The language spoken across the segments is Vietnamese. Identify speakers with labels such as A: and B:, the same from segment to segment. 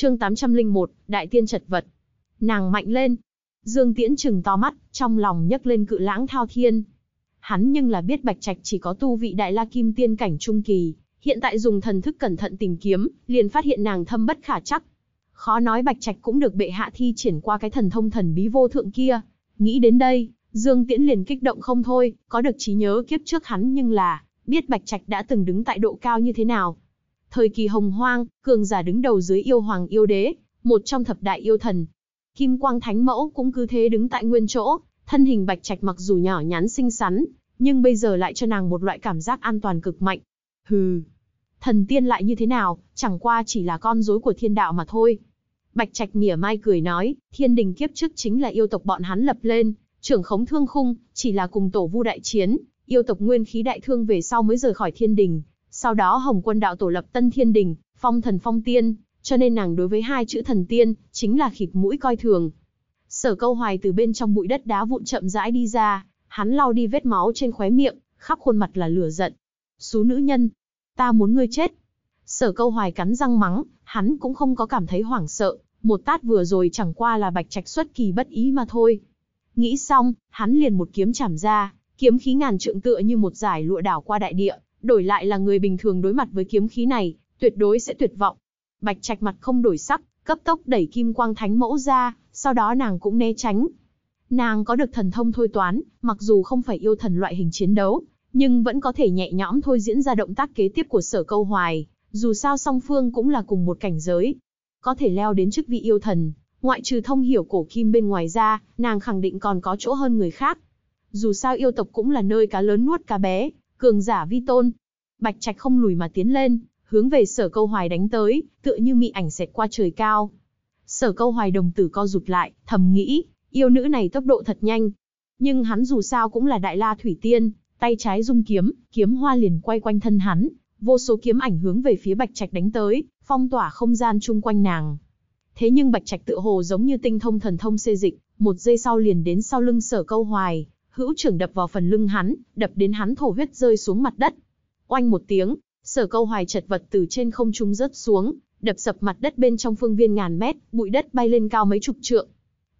A: Chương 801, Đại tiên chật vật. Nàng mạnh lên. Dương Tiễn trừng to mắt, trong lòng nhấc lên cự lãng thao thiên. Hắn nhưng là biết Bạch Trạch chỉ có tu vị Đại La Kim tiên cảnh trung kỳ, hiện tại dùng thần thức cẩn thận tìm kiếm, liền phát hiện nàng thâm bất khả chắc. Khó nói Bạch Trạch cũng được bệ hạ thi triển qua cái thần thông thần bí vô thượng kia. Nghĩ đến đây, Dương Tiễn liền kích động không thôi, có được trí nhớ kiếp trước hắn nhưng là biết Bạch Trạch đã từng đứng tại độ cao như thế nào, Thời kỳ hồng hoang, cường giả đứng đầu dưới yêu hoàng yêu đế, một trong thập đại yêu thần. Kim quang thánh mẫu cũng cứ thế đứng tại nguyên chỗ, thân hình bạch trạch mặc dù nhỏ nhắn xinh xắn, nhưng bây giờ lại cho nàng một loại cảm giác an toàn cực mạnh. Hừ, thần tiên lại như thế nào, chẳng qua chỉ là con rối của thiên đạo mà thôi. Bạch Trạch mỉa mai cười nói, thiên đình kiếp trước chính là yêu tộc bọn hắn lập lên, trưởng khống thương khung, chỉ là cùng tổ vu đại chiến, yêu tộc nguyên khí đại thương về sau mới rời khỏi thiên đình, sau đó Hồng Quân đạo tổ lập Tân Thiên Đình, phong thần phong tiên, cho nên nàng đối với hai chữ thần tiên, chính là khịt mũi coi thường. Sở câu hoài từ bên trong bụi đất đá vụn chậm rãi đi ra, hắn lau đi vết máu trên khóe miệng, khắp khuôn mặt là lửa giận. Xú nữ nhân, ta muốn ngươi chết. Sở câu hoài cắn răng mắng, hắn cũng không có cảm thấy hoảng sợ, một tát vừa rồi chẳng qua là bạch trạch xuất kỳ bất ý mà thôi. Nghĩ xong, hắn liền một kiếm chảm ra, kiếm khí ngàn trượng tựa như một giải lụa đảo qua đại địa, đổi lại là người bình thường đối mặt với kiếm khí này, tuyệt đối sẽ tuyệt vọng. Bạch Trạch mặt không đổi sắc, cấp tốc đẩy kim quang thánh mẫu ra, sau đó nàng cũng né tránh. Nàng có được thần thông thôi toán, mặc dù không phải yêu thần loại hình chiến đấu, nhưng vẫn có thể nhẹ nhõm thôi diễn ra động tác kế tiếp của sở câu hoài, dù sao song phương cũng là cùng một cảnh giới. Có thể leo đến chức vị yêu thần, ngoại trừ thông hiểu cổ kim bên ngoài ra, nàng khẳng định còn có chỗ hơn người khác. Dù sao yêu tộc cũng là nơi cá lớn nuốt cá bé, cường giả vi tôn. Bạch Trạch không lùi mà tiến lên, hướng về sở câu hoài đánh tới, tựa như mị ảnh xẹt qua trời cao. Sở câu hoài đồng tử co rụt lại, thầm nghĩ, yêu nữ này tốc độ thật nhanh. Nhưng hắn dù sao cũng là đại la thủy tiên, tay trái dung kiếm, kiếm hoa liền quay quanh thân hắn, vô số kiếm ảnh hướng về phía Bạch Trạch đánh tới, phong tỏa không gian chung quanh nàng. Thế nhưng Bạch Trạch tự hồ giống như tinh thông thần thông xê dịch, một giây sau liền đến sau lưng sở câu hoài, hữu trưởng đập vào phần lưng hắn, đập đến hắn thổ huyết rơi xuống mặt đất. Oanh một tiếng, sở câu hoài chật vật từ trên không trung rớt xuống, đập sập mặt đất bên trong phương viên ngàn mét, bụi đất bay lên cao mấy chục trượng.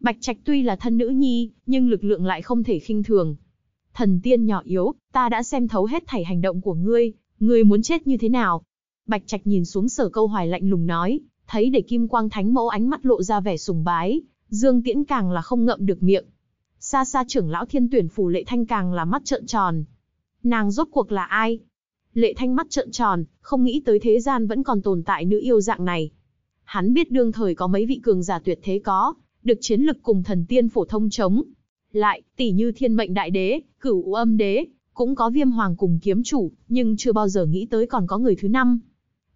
A: Bạch Trạch tuy là thân nữ nhi, nhưng lực lượng lại không thể khinh thường. Thần tiên nhỏ yếu, ta đã xem thấu hết thảy hành động của ngươi, ngươi muốn chết như thế nào? Bạch Trạch nhìn xuống sở câu hoài lạnh lùng nói, thấy để kim quang thánh mẫu ánh mắt lộ ra vẻ sùng bái, Dương Tiễn càng là không ngậm được miệng xa xa trưởng lão thiên tuyển phủ lệ thanh càng là mắt trợn tròn. Nàng rốt cuộc là ai? Lệ thanh mắt trợn tròn, không nghĩ tới thế gian vẫn còn tồn tại nữ yêu dạng này. Hắn biết đương thời có mấy vị cường giả tuyệt thế có, được chiến lực cùng thần tiên phổ thông chống. Lại, tỷ như thiên mệnh đại đế, cửu âm đế, cũng có viêm hoàng cùng kiếm chủ, nhưng chưa bao giờ nghĩ tới còn có người thứ năm.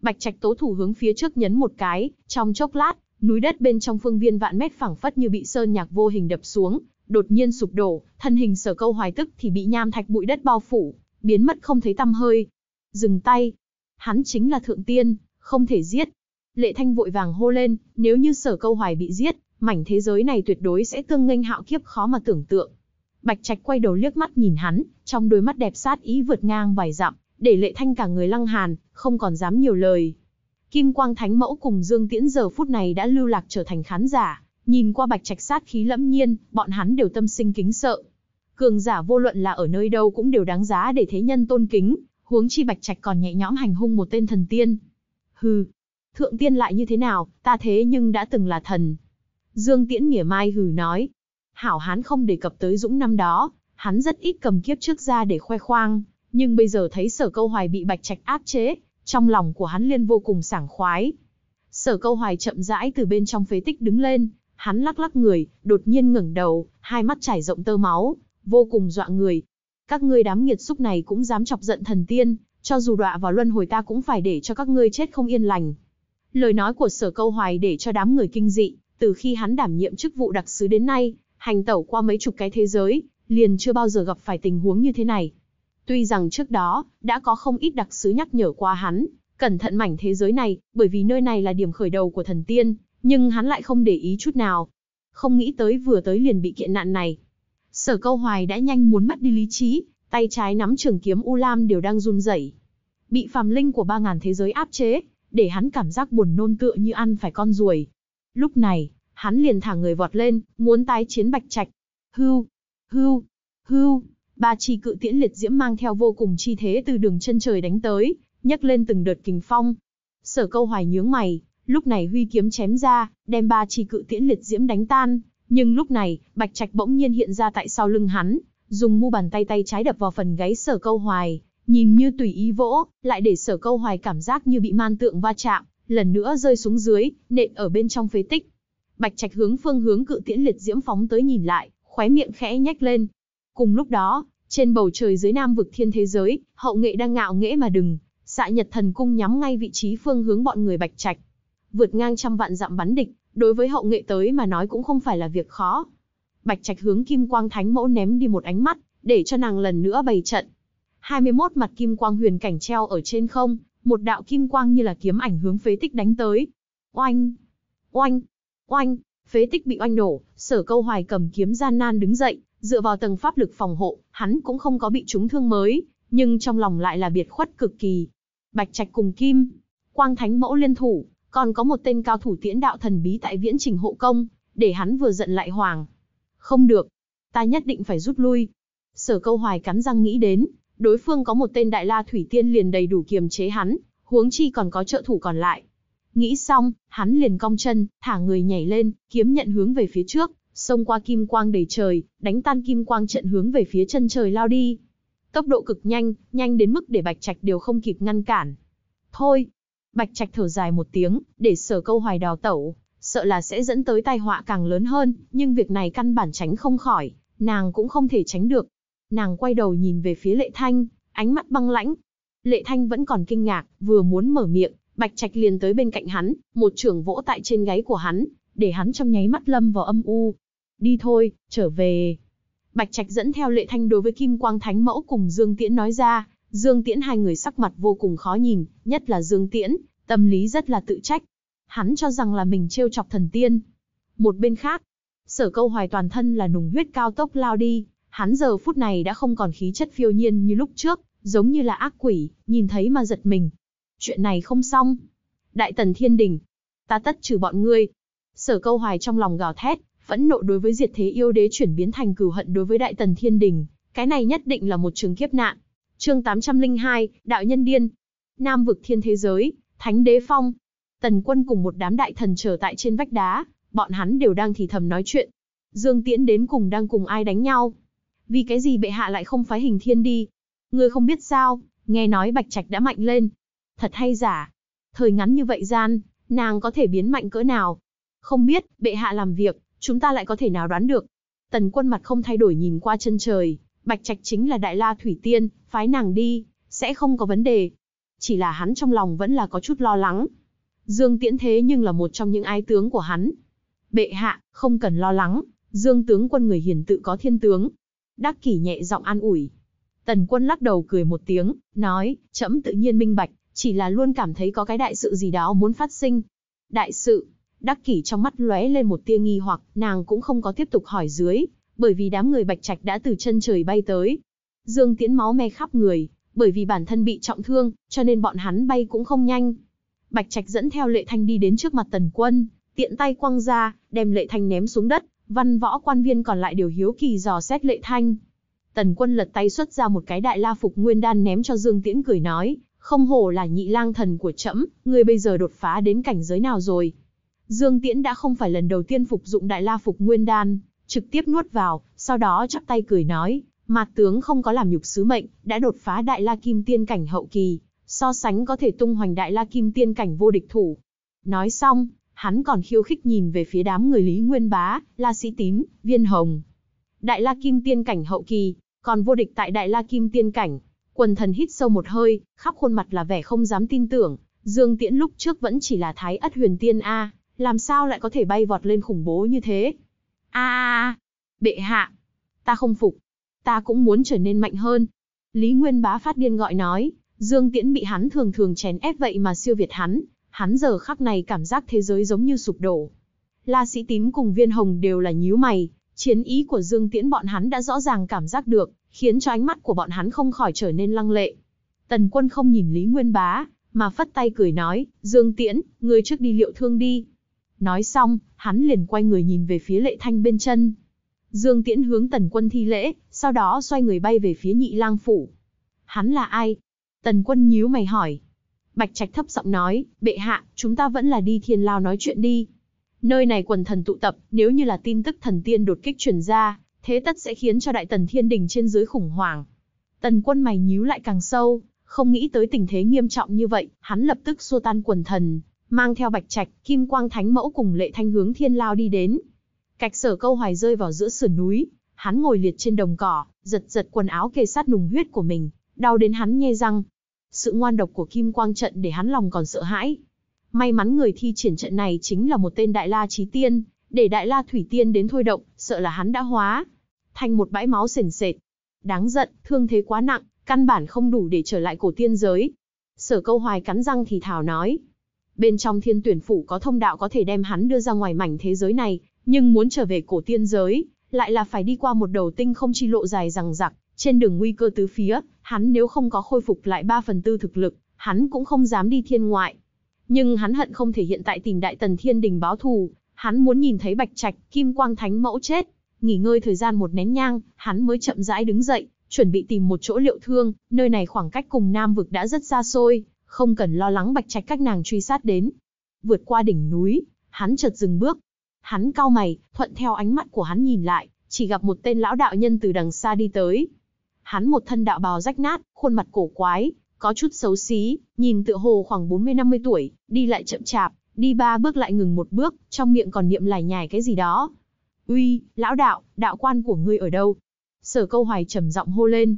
A: Bạch trạch tố thủ hướng phía trước nhấn một cái, trong chốc lát, núi đất bên trong phương viên vạn mét phẳng phất như bị sơn nhạc vô hình đập xuống, đột nhiên sụp đổ, thân hình sở câu hoài tức thì bị nham thạch bụi đất bao phủ, biến mất không thấy tăm hơi. Dừng tay. Hắn chính là thượng tiên, không thể giết. Lệ thanh vội vàng hô lên, nếu như sở câu hoài bị giết, mảnh thế giới này tuyệt đối sẽ tương nghênh hạo kiếp khó mà tưởng tượng. Bạch Trạch quay đầu liếc mắt nhìn hắn, trong đôi mắt đẹp sát ý vượt ngang vài dặm, để lệ thanh cả người lăng hàn, không còn dám nhiều lời. Kim Quang Thánh Mẫu cùng Dương Tiễn giờ phút này đã lưu lạc trở thành khán giả, Nhìn qua bạch trạch sát khí lẫm nhiên, bọn hắn đều tâm sinh kính sợ. Cường giả vô luận là ở nơi đâu cũng đều đáng giá để thế nhân tôn kính, huống chi bạch trạch còn nhẹ nhõm hành hung một tên thần tiên. Hừ, thượng tiên lại như thế nào, ta thế nhưng đã từng là thần. Dương Tiễn mỉa mai hừ nói. Hảo hán không đề cập tới dũng năm đó, hắn rất ít cầm kiếp trước ra để khoe khoang, nhưng bây giờ thấy sở câu hoài bị bạch trạch áp chế, trong lòng của hắn liên vô cùng sảng khoái. Sở câu hoài chậm rãi từ bên trong phế tích đứng lên, Hắn lắc lắc người, đột nhiên ngẩng đầu, hai mắt chảy rộng tơ máu, vô cùng dọa người. Các ngươi đám nghiệt xúc này cũng dám chọc giận thần tiên, cho dù đọa vào luân hồi ta cũng phải để cho các ngươi chết không yên lành. Lời nói của sở câu hoài để cho đám người kinh dị, từ khi hắn đảm nhiệm chức vụ đặc sứ đến nay, hành tẩu qua mấy chục cái thế giới, liền chưa bao giờ gặp phải tình huống như thế này. Tuy rằng trước đó, đã có không ít đặc sứ nhắc nhở qua hắn, cẩn thận mảnh thế giới này, bởi vì nơi này là điểm khởi đầu của thần tiên, nhưng hắn lại không để ý chút nào. Không nghĩ tới vừa tới liền bị kiện nạn này. Sở câu hoài đã nhanh muốn mất đi lý trí, tay trái nắm trường kiếm U Lam đều đang run rẩy. Bị phàm linh của ba ngàn thế giới áp chế, để hắn cảm giác buồn nôn tựa như ăn phải con ruồi. Lúc này, hắn liền thả người vọt lên, muốn tái chiến bạch trạch. Hưu, hưu, hưu, ba chi cự tiễn liệt diễm mang theo vô cùng chi thế từ đường chân trời đánh tới, nhấc lên từng đợt kình phong. Sở câu hoài nhướng mày, Lúc này huy kiếm chém ra, đem ba chi cự tiễn liệt diễm đánh tan, nhưng lúc này, Bạch Trạch bỗng nhiên hiện ra tại sau lưng hắn, dùng mu bàn tay tay trái đập vào phần gáy Sở Câu Hoài, nhìn như tùy ý vỗ, lại để Sở Câu Hoài cảm giác như bị man tượng va chạm, lần nữa rơi xuống dưới, nện ở bên trong phế tích. Bạch Trạch hướng phương hướng cự tiễn liệt diễm phóng tới nhìn lại, khóe miệng khẽ nhếch lên. Cùng lúc đó, trên bầu trời dưới Nam vực thiên thế giới, hậu nghệ đang ngạo nghễ mà đừng, xạ Nhật thần cung nhắm ngay vị trí phương hướng bọn người Bạch Trạch vượt ngang trăm vạn dặm bắn địch, đối với hậu nghệ tới mà nói cũng không phải là việc khó. Bạch Trạch hướng Kim Quang Thánh Mẫu ném đi một ánh mắt, để cho nàng lần nữa bày trận. 21 mặt kim quang huyền cảnh treo ở trên không, một đạo kim quang như là kiếm ảnh hướng phế tích đánh tới. Oanh, oanh, oanh, phế tích bị oanh nổ, Sở Câu Hoài cầm kiếm gian nan đứng dậy, dựa vào tầng pháp lực phòng hộ, hắn cũng không có bị trúng thương mới, nhưng trong lòng lại là biệt khuất cực kỳ. Bạch Trạch cùng Kim, Quang Thánh Mẫu liên thủ, còn có một tên cao thủ tiễn đạo thần bí tại viễn trình hộ công, để hắn vừa giận lại hoàng. Không được, ta nhất định phải rút lui. Sở câu hoài cắn răng nghĩ đến, đối phương có một tên đại la thủy tiên liền đầy đủ kiềm chế hắn, huống chi còn có trợ thủ còn lại. Nghĩ xong, hắn liền cong chân, thả người nhảy lên, kiếm nhận hướng về phía trước, xông qua kim quang đầy trời, đánh tan kim quang trận hướng về phía chân trời lao đi. Tốc độ cực nhanh, nhanh đến mức để Bạch Trạch đều không kịp ngăn cản. Thôi, Bạch Trạch thở dài một tiếng, để sở câu hoài đào tẩu, sợ là sẽ dẫn tới tai họa càng lớn hơn, nhưng việc này căn bản tránh không khỏi, nàng cũng không thể tránh được. Nàng quay đầu nhìn về phía Lệ Thanh, ánh mắt băng lãnh. Lệ Thanh vẫn còn kinh ngạc, vừa muốn mở miệng, Bạch Trạch liền tới bên cạnh hắn, một trường vỗ tại trên gáy của hắn, để hắn trong nháy mắt lâm vào âm u. Đi thôi, trở về. Bạch Trạch dẫn theo Lệ Thanh đối với Kim Quang Thánh Mẫu cùng Dương Tiễn nói ra, Dương Tiễn hai người sắc mặt vô cùng khó nhìn, nhất là Dương Tiễn, tâm lý rất là tự trách. Hắn cho rằng là mình trêu chọc thần tiên. Một bên khác, sở câu hoài toàn thân là nùng huyết cao tốc lao đi, hắn giờ phút này đã không còn khí chất phiêu nhiên như lúc trước, giống như là ác quỷ, nhìn thấy mà giật mình. Chuyện này không xong. Đại tần thiên đình, ta tất trừ bọn ngươi. Sở câu hoài trong lòng gào thét, phẫn nộ đối với diệt thế yêu đế chuyển biến thành cửu hận đối với đại tần thiên đình, cái này nhất định là một trường kiếp nạn. Chương 802, Đạo Nhân Điên. Nam vực thiên thế giới, Thánh Đế Phong. Tần quân cùng một đám đại thần trở tại trên vách đá, bọn hắn đều đang thì thầm nói chuyện. Dương Tiễn đến cùng đang cùng ai đánh nhau? Vì cái gì bệ hạ lại không phái hình thiên đi? Người không biết sao, nghe nói Bạch Trạch đã mạnh lên. Thật hay giả? Thời ngắn như vậy gian, nàng có thể biến mạnh cỡ nào? Không biết, bệ hạ làm việc, chúng ta lại có thể nào đoán được? Tần quân mặt không thay đổi nhìn qua chân trời, Bạch Trạch chính là Đại La Thủy Tiên, phái nàng đi, sẽ không có vấn đề. Chỉ là hắn trong lòng vẫn là có chút lo lắng. Dương Tiễn thế nhưng là một trong những ái tướng của hắn. Bệ hạ, không cần lo lắng, Dương tướng quân người hiền tự có thiên tướng. Đắc kỷ nhẹ giọng an ủi. Tần quân lắc đầu cười một tiếng, nói, chấm tự nhiên minh bạch, chỉ là luôn cảm thấy có cái đại sự gì đó muốn phát sinh. Đại sự, đắc kỷ trong mắt lóe lên một tia nghi hoặc, nàng cũng không có tiếp tục hỏi dưới, bởi vì đám người Bạch Trạch đã từ chân trời bay tới. Dương Tiễn máu me khắp người, bởi vì bản thân bị trọng thương, cho nên bọn hắn bay cũng không nhanh. Bạch Trạch dẫn theo Lệ Thanh đi đến trước mặt Tần Quân, tiện tay quăng ra, đem Lệ Thanh ném xuống đất, văn võ quan viên còn lại đều hiếu kỳ dò xét Lệ Thanh. Tần Quân lật tay xuất ra một cái đại la phục nguyên đan ném cho Dương Tiễn cười nói, không hổ là nhị lang thần của trẫm, người bây giờ đột phá đến cảnh giới nào rồi? Dương Tiễn đã không phải lần đầu tiên phục dụng đại la phục nguyên đan, trực tiếp nuốt vào, sau đó chắp tay cười nói, mặt tướng không có làm nhục sứ mệnh, đã đột phá đại la kim tiên cảnh hậu kỳ, so sánh có thể tung hoành đại la kim tiên cảnh vô địch thủ. Nói xong, hắn còn khiêu khích nhìn về phía đám người Lý Nguyên Bá, La Sĩ Tín, Viên Hồng. Đại la kim tiên cảnh hậu kỳ, còn vô địch tại đại la kim tiên cảnh. Quần thần hít sâu một hơi, khắp khuôn mặt là vẻ không dám tin tưởng, Dương Tiễn lúc trước vẫn chỉ là thái ất huyền tiên A, làm sao lại có thể bay vọt lên khủng bố như thế a a a, bệ hạ, ta không phục, ta cũng muốn trở nên mạnh hơn. Lý Nguyên bá phát điên gọi nói, Dương Tiễn bị hắn thường thường chèn ép vậy mà siêu việt hắn, hắn giờ khắc này cảm giác thế giới giống như sụp đổ. La Sĩ Tín cùng Viên Hồng đều là nhíu mày, chiến ý của Dương Tiễn bọn hắn đã rõ ràng cảm giác được, khiến cho ánh mắt của bọn hắn không khỏi trở nên lăng lệ. Tần quân không nhìn Lý Nguyên Bá, mà phất tay cười nói, Dương Tiễn, người trước đi liệu thương đi, Nói xong, hắn liền quay người nhìn về phía lệ thanh bên chân. Dương Tiễn hướng tần quân thi lễ, sau đó xoay người bay về phía nhị lang phủ. Hắn là ai? Tần quân nhíu mày hỏi. Bạch Trạch thấp giọng nói, bệ hạ, chúng ta vẫn là đi thiên lao nói chuyện đi. Nơi này quần thần tụ tập, nếu như là tin tức thần tiên đột kích truyền ra, thế tất sẽ khiến cho đại tần thiên đình trên dưới khủng hoảng. Tần quân mày nhíu lại càng sâu, không nghĩ tới tình thế nghiêm trọng như vậy, hắn lập tức xua tan quần thần, mang theo bạch trạch, kim quang thánh mẫu cùng lệ thanh hướng thiên lao đi đến. Cạch sở câu hoài rơi vào giữa sườn núi, hắn ngồi liệt trên đồng cỏ, giật giật quần áo kề sát nùng huyết của mình, đau đến hắn nhe răng. Sự ngoan độc của kim quang trận để hắn lòng còn sợ hãi. May mắn người thi triển trận này chính là một tên đại la trí tiên, để đại la thủy tiên đến thôi động, sợ là hắn đã hóa. Thành một bãi máu sền sệt. Đáng giận, thương thế quá nặng, căn bản không đủ để trở lại cổ tiên giới. Sở câu hoài cắn răng thì thảo nói, bên trong thiên tuyển phủ có thông đạo có thể đem hắn đưa ra ngoài mảnh thế giới này, nhưng muốn trở về cổ tiên giới, lại là phải đi qua một đầu tinh không chi lộ dài rằng rặc, trên đường nguy cơ tứ phía, hắn nếu không có khôi phục lại 3 phần tư thực lực, hắn cũng không dám đi thiên ngoại. Nhưng hắn hận không thể hiện tại tìm đại tần thiên đình báo thù, hắn muốn nhìn thấy bạch trạch, kim quang thánh mẫu chết. Nghỉ ngơi thời gian một nén nhang, hắn mới chậm rãi đứng dậy, chuẩn bị tìm một chỗ liệu thương, nơi này khoảng cách cùng Nam vực đã rất xa xôi, không cần lo lắng bạch trạch các nàng truy sát đến. Vượt qua đỉnh núi, hắn chợt dừng bước. Hắn cao mày, thuận theo ánh mắt của hắn nhìn lại, chỉ gặp một tên lão đạo nhân từ đằng xa đi tới. Hắn một thân đạo bào rách nát, khuôn mặt cổ quái, có chút xấu xí, nhìn tựa hồ khoảng 40-50 tuổi, đi lại chậm chạp, đi ba bước lại ngừng một bước, trong miệng còn niệm lải nhải cái gì đó. "Uy, lão đạo, đạo quan của ngươi ở đâu?" Sở Câu Hoài trầm giọng hô lên.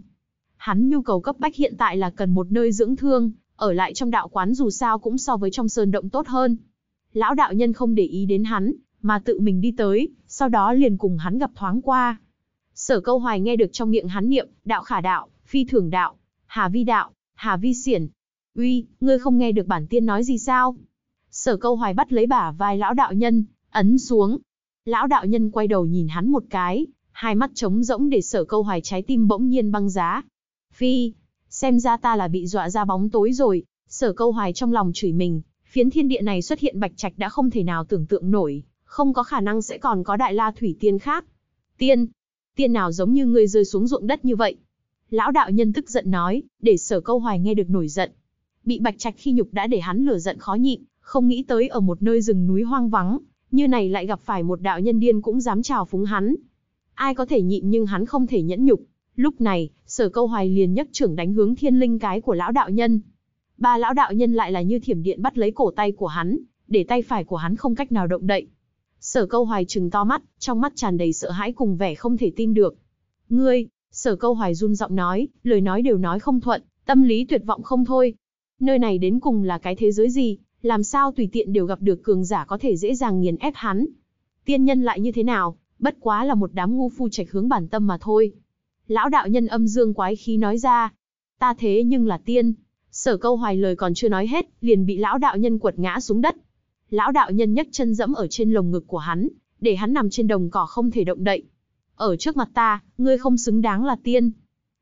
A: Hắn nhu cầu cấp bách hiện tại là cần một nơi dưỡng thương, ở lại trong đạo quán dù sao cũng so với trong sơn động tốt hơn. Lão đạo nhân không để ý đến hắn, mà tự mình đi tới, sau đó liền cùng hắn gặp thoáng qua. Sở câu hoài nghe được trong miệng hắn niệm, đạo khả đạo, phi thường đạo, hà vi đạo, hà vi xiển. Uy, ngươi không nghe được bản tiên nói gì sao? Sở câu hoài bắt lấy bả vai lão đạo nhân, ấn xuống. Lão đạo nhân quay đầu nhìn hắn một cái, hai mắt trống rỗng để sở câu hoài trái tim bỗng nhiên băng giá. Phi, Xem ra ta là bị dọa ra bóng tối rồi, sở câu hoài trong lòng chửi mình, phiến thiên địa này xuất hiện bạch trạch đã không thể nào tưởng tượng nổi, không có khả năng sẽ còn có đại la thủy tiên khác. Tiên, tiên nào giống như ngươi rơi xuống ruộng đất như vậy? Lão đạo nhân tức giận nói, để sở câu hoài nghe được nổi giận. Bị bạch trạch khi nhục đã để hắn lửa giận khó nhịn, không nghĩ tới ở một nơi rừng núi hoang vắng, như này lại gặp phải một đạo nhân điên cũng dám trào phúng hắn. Ai có thể nhịn nhưng hắn không thể nhẫn nhục. Lúc này, sở câu hoài liền nhấc trưởng đánh hướng thiên linh cái của lão đạo nhân. Ba lão đạo nhân lại là như thiểm điện bắt lấy cổ tay của hắn, để tay phải của hắn không cách nào động đậy. Sở câu hoài trừng to mắt, trong mắt tràn đầy sợ hãi cùng vẻ không thể tin được. Ngươi, sở câu hoài run giọng nói, lời nói đều nói không thuận, tâm lý tuyệt vọng không thôi. Nơi này đến cùng là cái thế giới gì, làm sao tùy tiện đều gặp được cường giả có thể dễ dàng nghiền ép hắn. Tiên nhân lại như thế nào, bất quá là một đám ngu phu trạch hướng bản tâm mà thôi lão đạo nhân âm dương quái khí nói ra. Ta thế nhưng là tiên. Sở câu hoài lời còn chưa nói hết, liền bị lão đạo nhân quật ngã xuống đất. Lão đạo nhân nhấc chân dẫm ở trên lồng ngực của hắn, để hắn nằm trên đồng cỏ không thể động đậy. Ở trước mặt ta, ngươi không xứng đáng là tiên.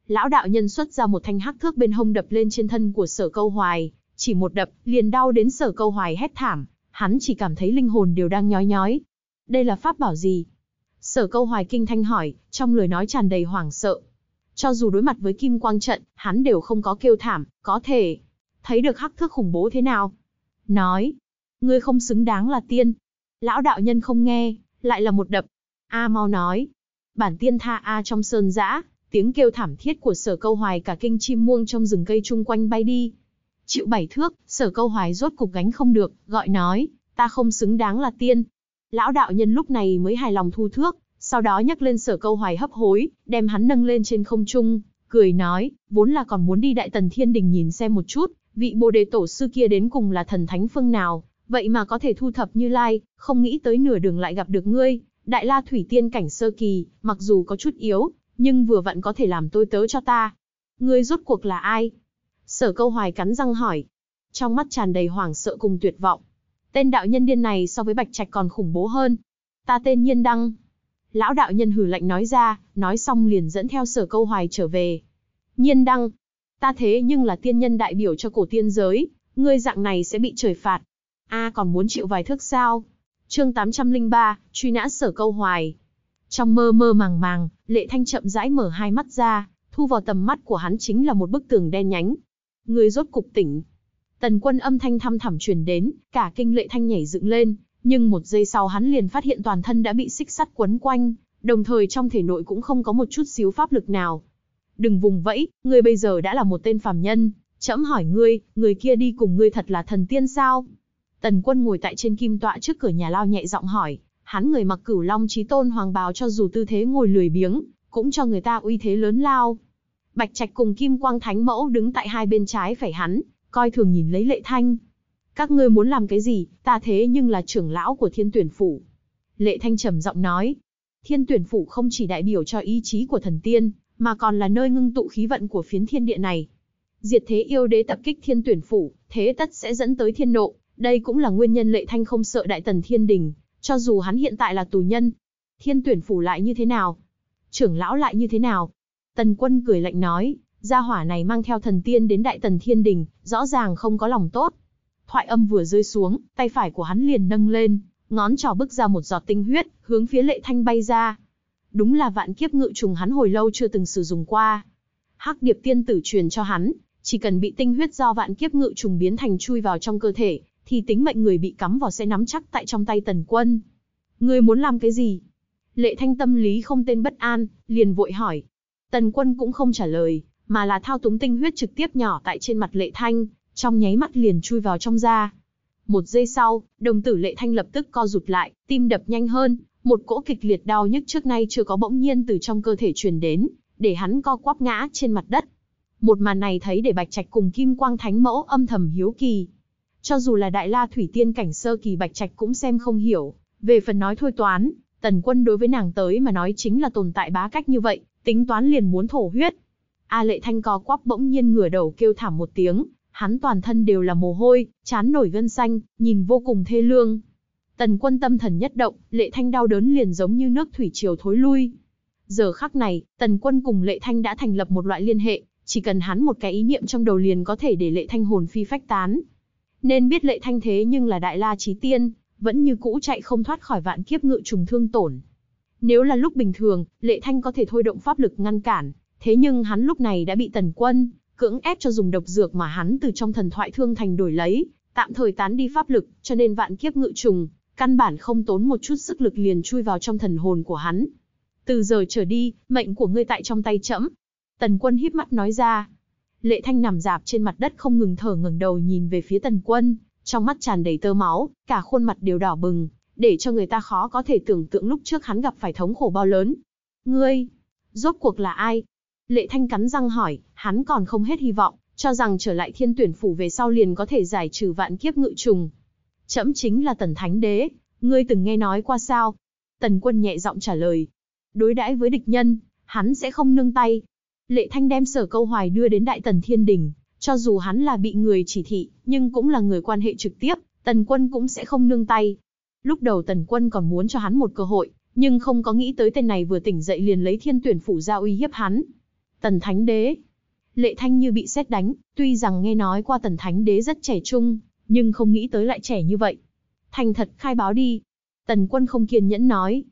A: Lão đạo nhân xuất ra một thanh hắc thước bên hông đập lên trên thân của sở câu hoài, chỉ một đập, liền đau đến sở câu hoài hét thảm, hắn chỉ cảm thấy linh hồn đều đang nhói nhói. Đây là pháp bảo gì? Sở câu hoài kinh thanh hỏi, trong lời nói tràn đầy hoảng sợ. Cho dù đối mặt với kim quang trận, hắn đều không có kêu thảm, có thể thấy được hắc thước khủng bố thế nào. Nói, ngươi không xứng đáng là tiên. Lão đạo nhân không nghe, lại là một đập. A mau nói, bản tiên tha A trong sơn dã tiếng kêu thảm thiết của sở câu hoài cả kinh chim muông trong rừng cây chung quanh bay đi. Chịu bảy thước, sở câu hoài rốt cục gánh không được, gọi nói, ta không xứng đáng là tiên. Lão đạo nhân lúc này mới hài lòng thu thước, sau đó nhắc lên sở câu hoài hấp hối, đem hắn nâng lên trên không trung, cười nói, vốn là còn muốn đi Đại Tần Thiên Đình nhìn xem một chút, vị bồ đề tổ sư kia đến cùng là thần thánh phương nào, vậy mà có thể thu thập như lai, không nghĩ tới nửa đường lại gặp được ngươi, Đại La Thủy Tiên cảnh sơ kỳ, mặc dù có chút yếu, nhưng vừa vặn có thể làm tôi tớ cho ta. Ngươi rốt cuộc là ai? Sở câu hoài cắn răng hỏi. Trong mắt tràn đầy hoảng sợ cùng tuyệt vọng. Tên đạo nhân điên này so với Bạch Trạch còn khủng bố hơn. Ta tên Nhiên Đăng, Lão đạo nhân hử lạnh nói ra, nói xong liền dẫn theo sở câu hoài trở về. Nhiên đăng, ta thế nhưng là tiên nhân đại biểu cho cổ tiên giới, ngươi dạng này sẽ bị trời phạt. A còn muốn chịu vài thước sao? Chương 803, truy nã sở câu hoài. Trong mơ mơ màng màng, Lệ Thanh chậm rãi mở hai mắt ra, thu vào tầm mắt của hắn chính là một bức tường đen nhánh. Người rốt cục tỉnh. Tần quân âm thanh thăm thẳm truyền đến, cả kinh Lệ Thanh nhảy dựng lên, nhưng một giây sau hắn liền phát hiện toàn thân đã bị xích sắt quấn quanh, đồng thời trong thể nội cũng không có một chút xíu pháp lực nào. Đừng vùng vẫy, ngươi bây giờ đã là một tên phàm nhân, trẫm hỏi ngươi, người kia đi cùng ngươi thật là thần tiên sao? Tần quân ngồi tại trên kim tọa trước cửa nhà lao nhẹ giọng hỏi, hắn người mặc cửu long trí tôn hoàng bào cho dù tư thế ngồi lười biếng, cũng cho người ta uy thế lớn lao. Bạch Trạch cùng Kim Quang Thánh Mẫu đứng tại hai bên trái phải hắn, coi thường nhìn lấy lệ thanh, các ngươi muốn làm cái gì, ta thế nhưng là trưởng lão của thiên tuyển phủ. Lệ Thanh trầm giọng nói, thiên tuyển phủ không chỉ đại biểu cho ý chí của thần tiên, mà còn là nơi ngưng tụ khí vận của phiến thiên địa này. Diệt thế yêu đế tập kích thiên tuyển phủ, thế tất sẽ dẫn tới thiên nộ, đây cũng là nguyên nhân Lệ Thanh không sợ đại tần thiên đình, cho dù hắn hiện tại là tù nhân. Thiên tuyển phủ lại như thế nào? Trưởng lão lại như thế nào? Tần quân cười lạnh nói, gia hỏa này mang theo thần tiên đến đại tần thiên đình, rõ ràng không có lòng tốt, Thoại âm vừa rơi xuống, tay phải của hắn liền nâng lên, ngón trỏ bức ra một giọt tinh huyết, hướng phía lệ thanh bay ra. Đúng là vạn kiếp ngự trùng hắn hồi lâu chưa từng sử dụng qua. Hắc điệp tiên tử truyền cho hắn, chỉ cần bị tinh huyết do vạn kiếp ngự trùng biến thành chui vào trong cơ thể, thì tính mệnh người bị cắm vào sẽ nắm chắc tại trong tay tần quân. Ngươi muốn làm cái gì? Lệ thanh tâm lý không tên bất an, liền vội hỏi. Tần quân cũng không trả lời, mà là thao túng tinh huyết trực tiếp nhỏ tại trên mặt lệ thanh, trong nháy mắt liền chui vào trong da. Một giây sau, đồng tử lệ thanh lập tức co rụt lại, tim đập nhanh hơn, một cỗ kịch liệt đau nhức trước nay chưa có bỗng nhiên từ trong cơ thể truyền đến, để hắn co quắp ngã trên mặt đất. Một màn này thấy để Bạch Trạch cùng Kim Quang Thánh Mẫu âm thầm hiếu kỳ. Cho dù là Đại La Thủy Tiên cảnh sơ kỳ Bạch Trạch cũng xem không hiểu, về phần nói thôi toán, Tần Quân đối với nàng tới mà nói chính là tồn tại bá cách như vậy, tính toán liền muốn thổ huyết. A Lệ Thanh co quắp bỗng nhiên ngửa đầu kêu thảm một tiếng, Hắn toàn thân đều là mồ hôi, chán nổi gân xanh, nhìn vô cùng thê lương. Tần quân tâm thần nhất động, lệ thanh đau đớn liền giống như nước thủy triều thối lui. Giờ khắc này, tần quân cùng lệ thanh đã thành lập một loại liên hệ, chỉ cần hắn một cái ý niệm trong đầu liền có thể để lệ thanh hồn phi phách tán. Nên biết lệ thanh thế nhưng là đại la trí tiên, vẫn như cũ chạy không thoát khỏi vạn kiếp ngự trùng thương tổn. Nếu là lúc bình thường, lệ thanh có thể thôi động pháp lực ngăn cản, thế nhưng hắn lúc này đã bị tần quân, cưỡng ép cho dùng độc dược mà hắn từ trong thần thoại thương thành đổi lấy, tạm thời tán đi pháp lực, cho nên vạn kiếp ngự trùng, căn bản không tốn một chút sức lực liền chui vào trong thần hồn của hắn. Từ giờ trở đi, mệnh của ngươi tại trong tay trẫm. Tần quân híp mắt nói ra. Lệ thanh nằm dạp trên mặt đất không ngừng thở ngừng đầu nhìn về phía tần quân, trong mắt tràn đầy tơ máu, cả khuôn mặt đều đỏ bừng, để cho người ta khó có thể tưởng tượng lúc trước hắn gặp phải thống khổ bao lớn. Ngươi, rốt cuộc là ai, Lệ Thanh cắn răng hỏi, hắn còn không hết hy vọng, cho rằng trở lại thiên tuyển phủ về sau liền có thể giải trừ vạn kiếp ngự trùng. Chấm chính là tần thánh đế, ngươi từng nghe nói qua sao? Tần quân nhẹ giọng trả lời. Đối đãi với địch nhân, hắn sẽ không nương tay. Lệ Thanh đem sở câu hoài đưa đến đại tần thiên đình, cho dù hắn là bị người chỉ thị, nhưng cũng là người quan hệ trực tiếp, tần quân cũng sẽ không nương tay. Lúc đầu tần quân còn muốn cho hắn một cơ hội, nhưng không có nghĩ tới tên này vừa tỉnh dậy liền lấy thiên tuyển phủ ra uy hiếp hắn. Tần Thánh Đế. Lệ Thanh như bị sét đánh, tuy rằng nghe nói qua Tần Thánh Đế rất trẻ trung, nhưng không nghĩ tới lại trẻ như vậy. Thành thật khai báo đi. Tần Quân không kiên nhẫn nói.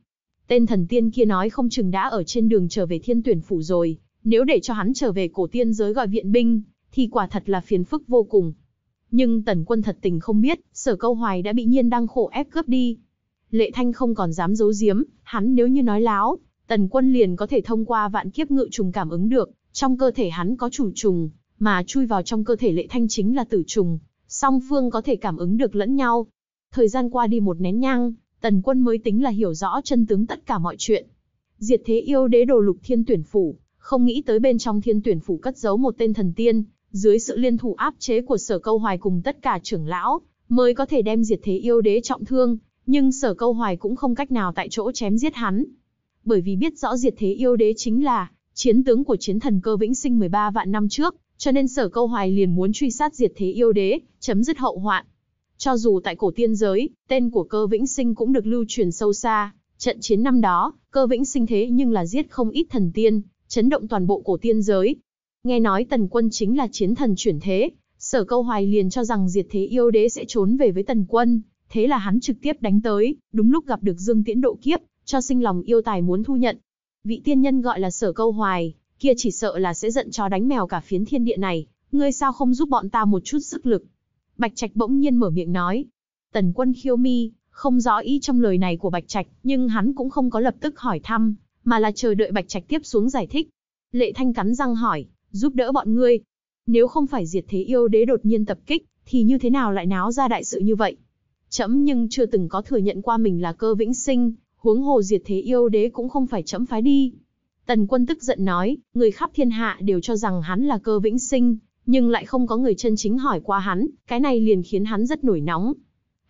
A: Tên thần tiên kia nói không chừng đã ở trên đường trở về thiên tuyển phủ rồi, nếu để cho hắn trở về cổ tiên giới gọi viện binh, thì quả thật là phiền phức vô cùng. Nhưng Tần Quân thật tình không biết, sở câu hoài đã bị nhiên đăng khổ ép cướp đi. Lệ Thanh không còn dám giấu giếm, hắn nếu như nói láo, Tần Quân liền có thể thông qua vạn kiếp ngự trùng cảm ứng được, trong cơ thể hắn có chủ trùng, mà chui vào trong cơ thể Lệ Thanh chính là tử trùng, song phương có thể cảm ứng được lẫn nhau. Thời gian qua đi một nén nhang, Tần Quân mới tính là hiểu rõ chân tướng tất cả mọi chuyện. Diệt thế yêu đế đồ lục thiên tuyển phủ, không nghĩ tới bên trong thiên tuyển phủ cất giấu một tên thần tiên, dưới sự liên thủ áp chế của sở câu hoài cùng tất cả trưởng lão, mới có thể đem diệt thế yêu đế trọng thương, nhưng sở câu hoài cũng không cách nào tại chỗ chém giết hắn, bởi vì biết rõ diệt thế yêu đế chính là chiến tướng của chiến thần cơ vĩnh sinh 13 vạn năm trước, cho nên sở câu hoài liền muốn truy sát diệt thế yêu đế, chấm dứt hậu hoạn. Cho dù tại cổ tiên giới, tên của cơ vĩnh sinh cũng được lưu truyền sâu xa, trận chiến năm đó, cơ vĩnh sinh thế nhưng là giết không ít thần tiên, chấn động toàn bộ cổ tiên giới. Nghe nói tần quân chính là chiến thần chuyển thế, sở câu hoài liền cho rằng diệt thế yêu đế sẽ trốn về với tần quân, thế là hắn trực tiếp đánh tới, đúng lúc gặp được Dương Tiễn độ kiếp, cho sinh lòng yêu tài muốn thu nhận. Vị tiên nhân gọi là sở câu hoài, kia chỉ sợ là sẽ giận chó đánh mèo cả phiến thiên địa này, ngươi sao không giúp bọn ta một chút sức lực. Bạch Trạch bỗng nhiên mở miệng nói. Tần quân khiêu mi, không rõ ý trong lời này của Bạch Trạch, nhưng hắn cũng không có lập tức hỏi thăm, mà là chờ đợi Bạch Trạch tiếp xuống giải thích. Lệ Thanh cắn răng hỏi, giúp đỡ bọn ngươi. Nếu không phải diệt thế yêu đế đột nhiên tập kích, thì như thế nào lại náo ra đại sự như vậy? Chấm nhưng chưa từng có thừa nhận qua mình là cơ vĩnh sinh, huống hồ diệt thế yêu đế cũng không phải chấm phái đi. Tần quân tức giận nói, người khắp thiên hạ đều cho rằng hắn là cơ vĩnh sinh, nhưng lại không có người chân chính hỏi qua hắn, cái này liền khiến hắn rất nổi nóng.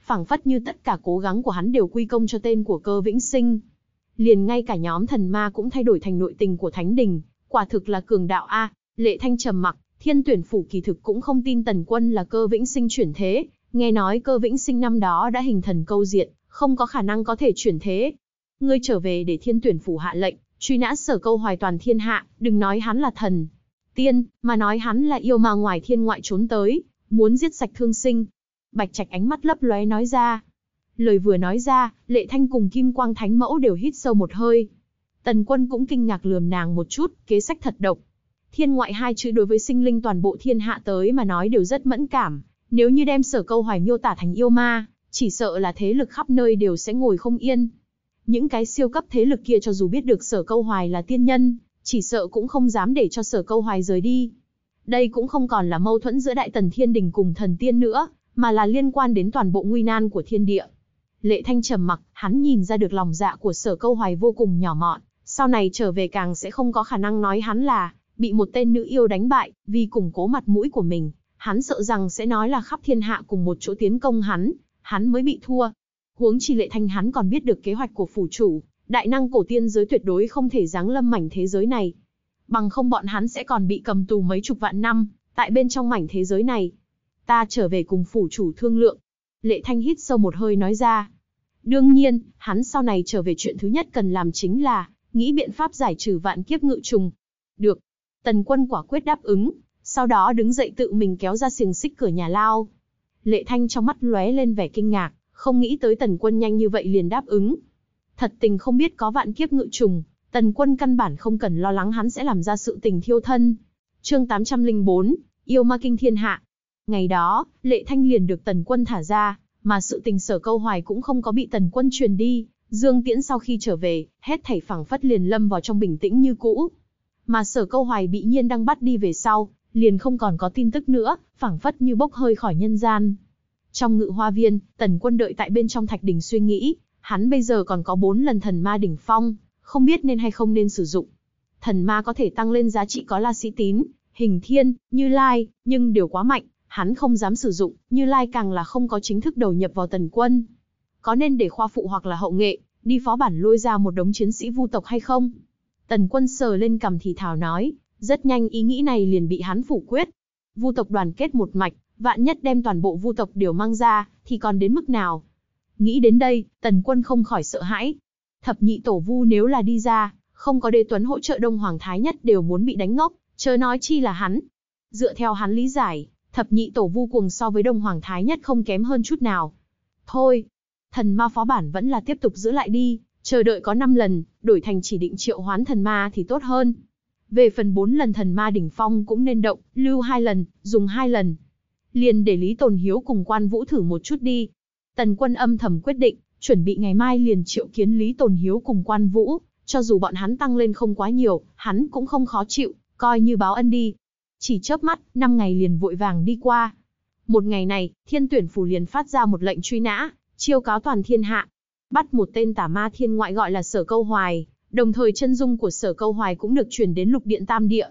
A: phảng phất như tất cả cố gắng của hắn đều quy công cho tên của cơ vĩnh sinh. Liền ngay cả nhóm thần ma cũng thay đổi thành nội tình của thánh đình, quả thực là cường đạo A, lệ thanh trầm mặc, thiên tuyển phủ kỳ thực cũng không tin tần quân là cơ vĩnh sinh chuyển thế, nghe nói cơ vĩnh sinh năm đó đã hình thần câu diện, không có khả năng có thể chuyển thế, ngươi trở về để thiên tuyển phủ hạ lệnh, truy nã sở câu hoài toàn thiên hạ, đừng nói hắn là thần, tiên, mà nói hắn là yêu ma ngoài thiên ngoại trốn tới, muốn giết sạch thương sinh. Bạch Trạch ánh mắt lấp lóe nói ra. Lời vừa nói ra, Lệ Thanh cùng Kim Quang Thánh Mẫu đều hít sâu một hơi. Tần Quân cũng kinh ngạc lườm nàng một chút, kế sách thật độc. Thiên ngoại hai chữ đối với sinh linh toàn bộ thiên hạ tới mà nói đều rất mẫn cảm, nếu như đem sở câu hoài miêu tả thành yêu ma, chỉ sợ là thế lực khắp nơi đều sẽ ngồi không yên những cái siêu cấp thế lực kia cho dù biết được sở câu hoài là tiên nhân, chỉ sợ cũng không dám để cho sở câu hoài rời đi. Đây cũng không còn là mâu thuẫn giữa đại tần thiên đình cùng thần tiên nữa, mà là liên quan đến toàn bộ nguy nan của thiên địa. Lệ Thanh trầm mặc, hắn nhìn ra được lòng dạ của sở câu hoài vô cùng nhỏ mọn, sau này trở về càng sẽ không có khả năng nói hắn là bị một tên nữ yêu đánh bại, vì củng cố mặt mũi của mình, hắn sợ rằng sẽ nói là khắp thiên hạ cùng một chỗ tiến công hắn, hắn mới bị thua, Huống chi lệ thanh hắn còn biết được kế hoạch của phủ chủ, đại năng cổ tiên giới tuyệt đối không thể giáng lâm mảnh thế giới này. Bằng không bọn hắn sẽ còn bị cầm tù mấy chục vạn năm, tại bên trong mảnh thế giới này. Ta trở về cùng phủ chủ thương lượng. Lệ thanh hít sâu một hơi nói ra. Đương nhiên, hắn sau này trở về chuyện thứ nhất cần làm chính là, nghĩ biện pháp giải trừ vạn kiếp ngự trùng. Được. Tần quân quả quyết đáp ứng, sau đó đứng dậy tự mình kéo ra xiềng xích cửa nhà lao. Lệ Thanh trong mắt lóe lên vẻ kinh ngạc, không nghĩ tới tần quân nhanh như vậy liền đáp ứng. Thật tình không biết có vạn kiếp ngự trùng, tần quân căn bản không cần lo lắng hắn sẽ làm ra sự tình thiêu thân. chương 804, yêu ma kinh thiên hạ. Ngày đó, lệ thanh liền được tần quân thả ra, mà sự tình sở câu hoài cũng không có bị tần quân truyền đi. Dương Tiễn sau khi trở về, hết thảy phẳng phất liền lâm vào trong bình tĩnh như cũ. Mà sở câu hoài bị nhiên đang bắt đi về sau, liền không còn có tin tức nữa, phẳng phất như bốc hơi khỏi nhân gian. Trong ngự hoa viên, tần quân đợi tại bên trong thạch đỉnh suy nghĩ, hắn bây giờ còn có bốn lần thần ma đỉnh phong, không biết nên hay không nên sử dụng. Thần ma có thể tăng lên giá trị có la sĩ tín, hình thiên, như lai, nhưng điều quá mạnh, hắn không dám sử dụng, như lai càng là không có chính thức đầu nhập vào tần quân. Có nên để khoa phụ hoặc là hậu nghệ, đi phó bản lôi ra một đống chiến sĩ vu tộc hay không? Tần quân sờ lên cầm thì thảo nói, rất nhanh ý nghĩ này liền bị hắn phủ quyết. Vu tộc đoàn kết một mạch, vạn nhất đem toàn bộ vu tộc đều mang ra, thì còn đến mức nào? Nghĩ đến đây, tần quân không khỏi sợ hãi. Thập nhị tổ vu nếu là đi ra, không có Đề tuấn hỗ trợ đông hoàng thái nhất đều muốn bị đánh ngốc, chớ nói chi là hắn. Dựa theo hắn lý giải, thập nhị tổ vu cuồng so với đông hoàng thái nhất không kém hơn chút nào. Thôi, thần ma phó bản vẫn là tiếp tục giữ lại đi, chờ đợi có 5 lần, đổi thành chỉ định triệu hoán thần ma thì tốt hơn. Về phần 4 lần thần ma đỉnh phong cũng nên động, lưu 2 lần, dùng 2 lần, liền để Lý Tồn Hiếu cùng quan vũ thử một chút đi. Tần quân âm thầm quyết định, chuẩn bị ngày mai liền triệu kiến Lý Tồn Hiếu cùng quan vũ, cho dù bọn hắn tăng lên không quá nhiều, hắn cũng không khó chịu, coi như báo ân đi. Chỉ chớp mắt, năm ngày liền vội vàng đi qua. Một ngày này, thiên tuyển phủ liền phát ra một lệnh truy nã, chiêu cáo toàn thiên hạ. Bắt một tên tà ma thiên ngoại gọi là sở câu hoài, đồng thời chân dung của sở câu hoài cũng được truyền đến lục điện tam địa,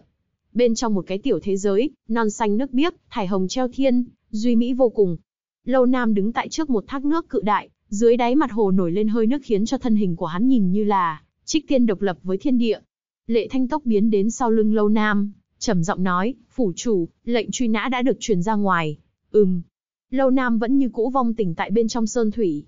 A: bên trong một cái tiểu thế giới, non xanh nước biếc, thải hồng treo thiên, duy mỹ vô cùng. Lâu Nam đứng tại trước một thác nước cự đại, dưới đáy mặt hồ nổi lên hơi nước khiến cho thân hình của hắn nhìn như là trích tiên độc lập với thiên địa. Lệ Thanh tốc biến đến sau lưng Lâu Nam, trầm giọng nói, "Phủ chủ, lệnh truy nã đã được truyền ra ngoài." Ừm. Lâu Nam vẫn như cũ vong tỉnh tại bên trong sơn thủy.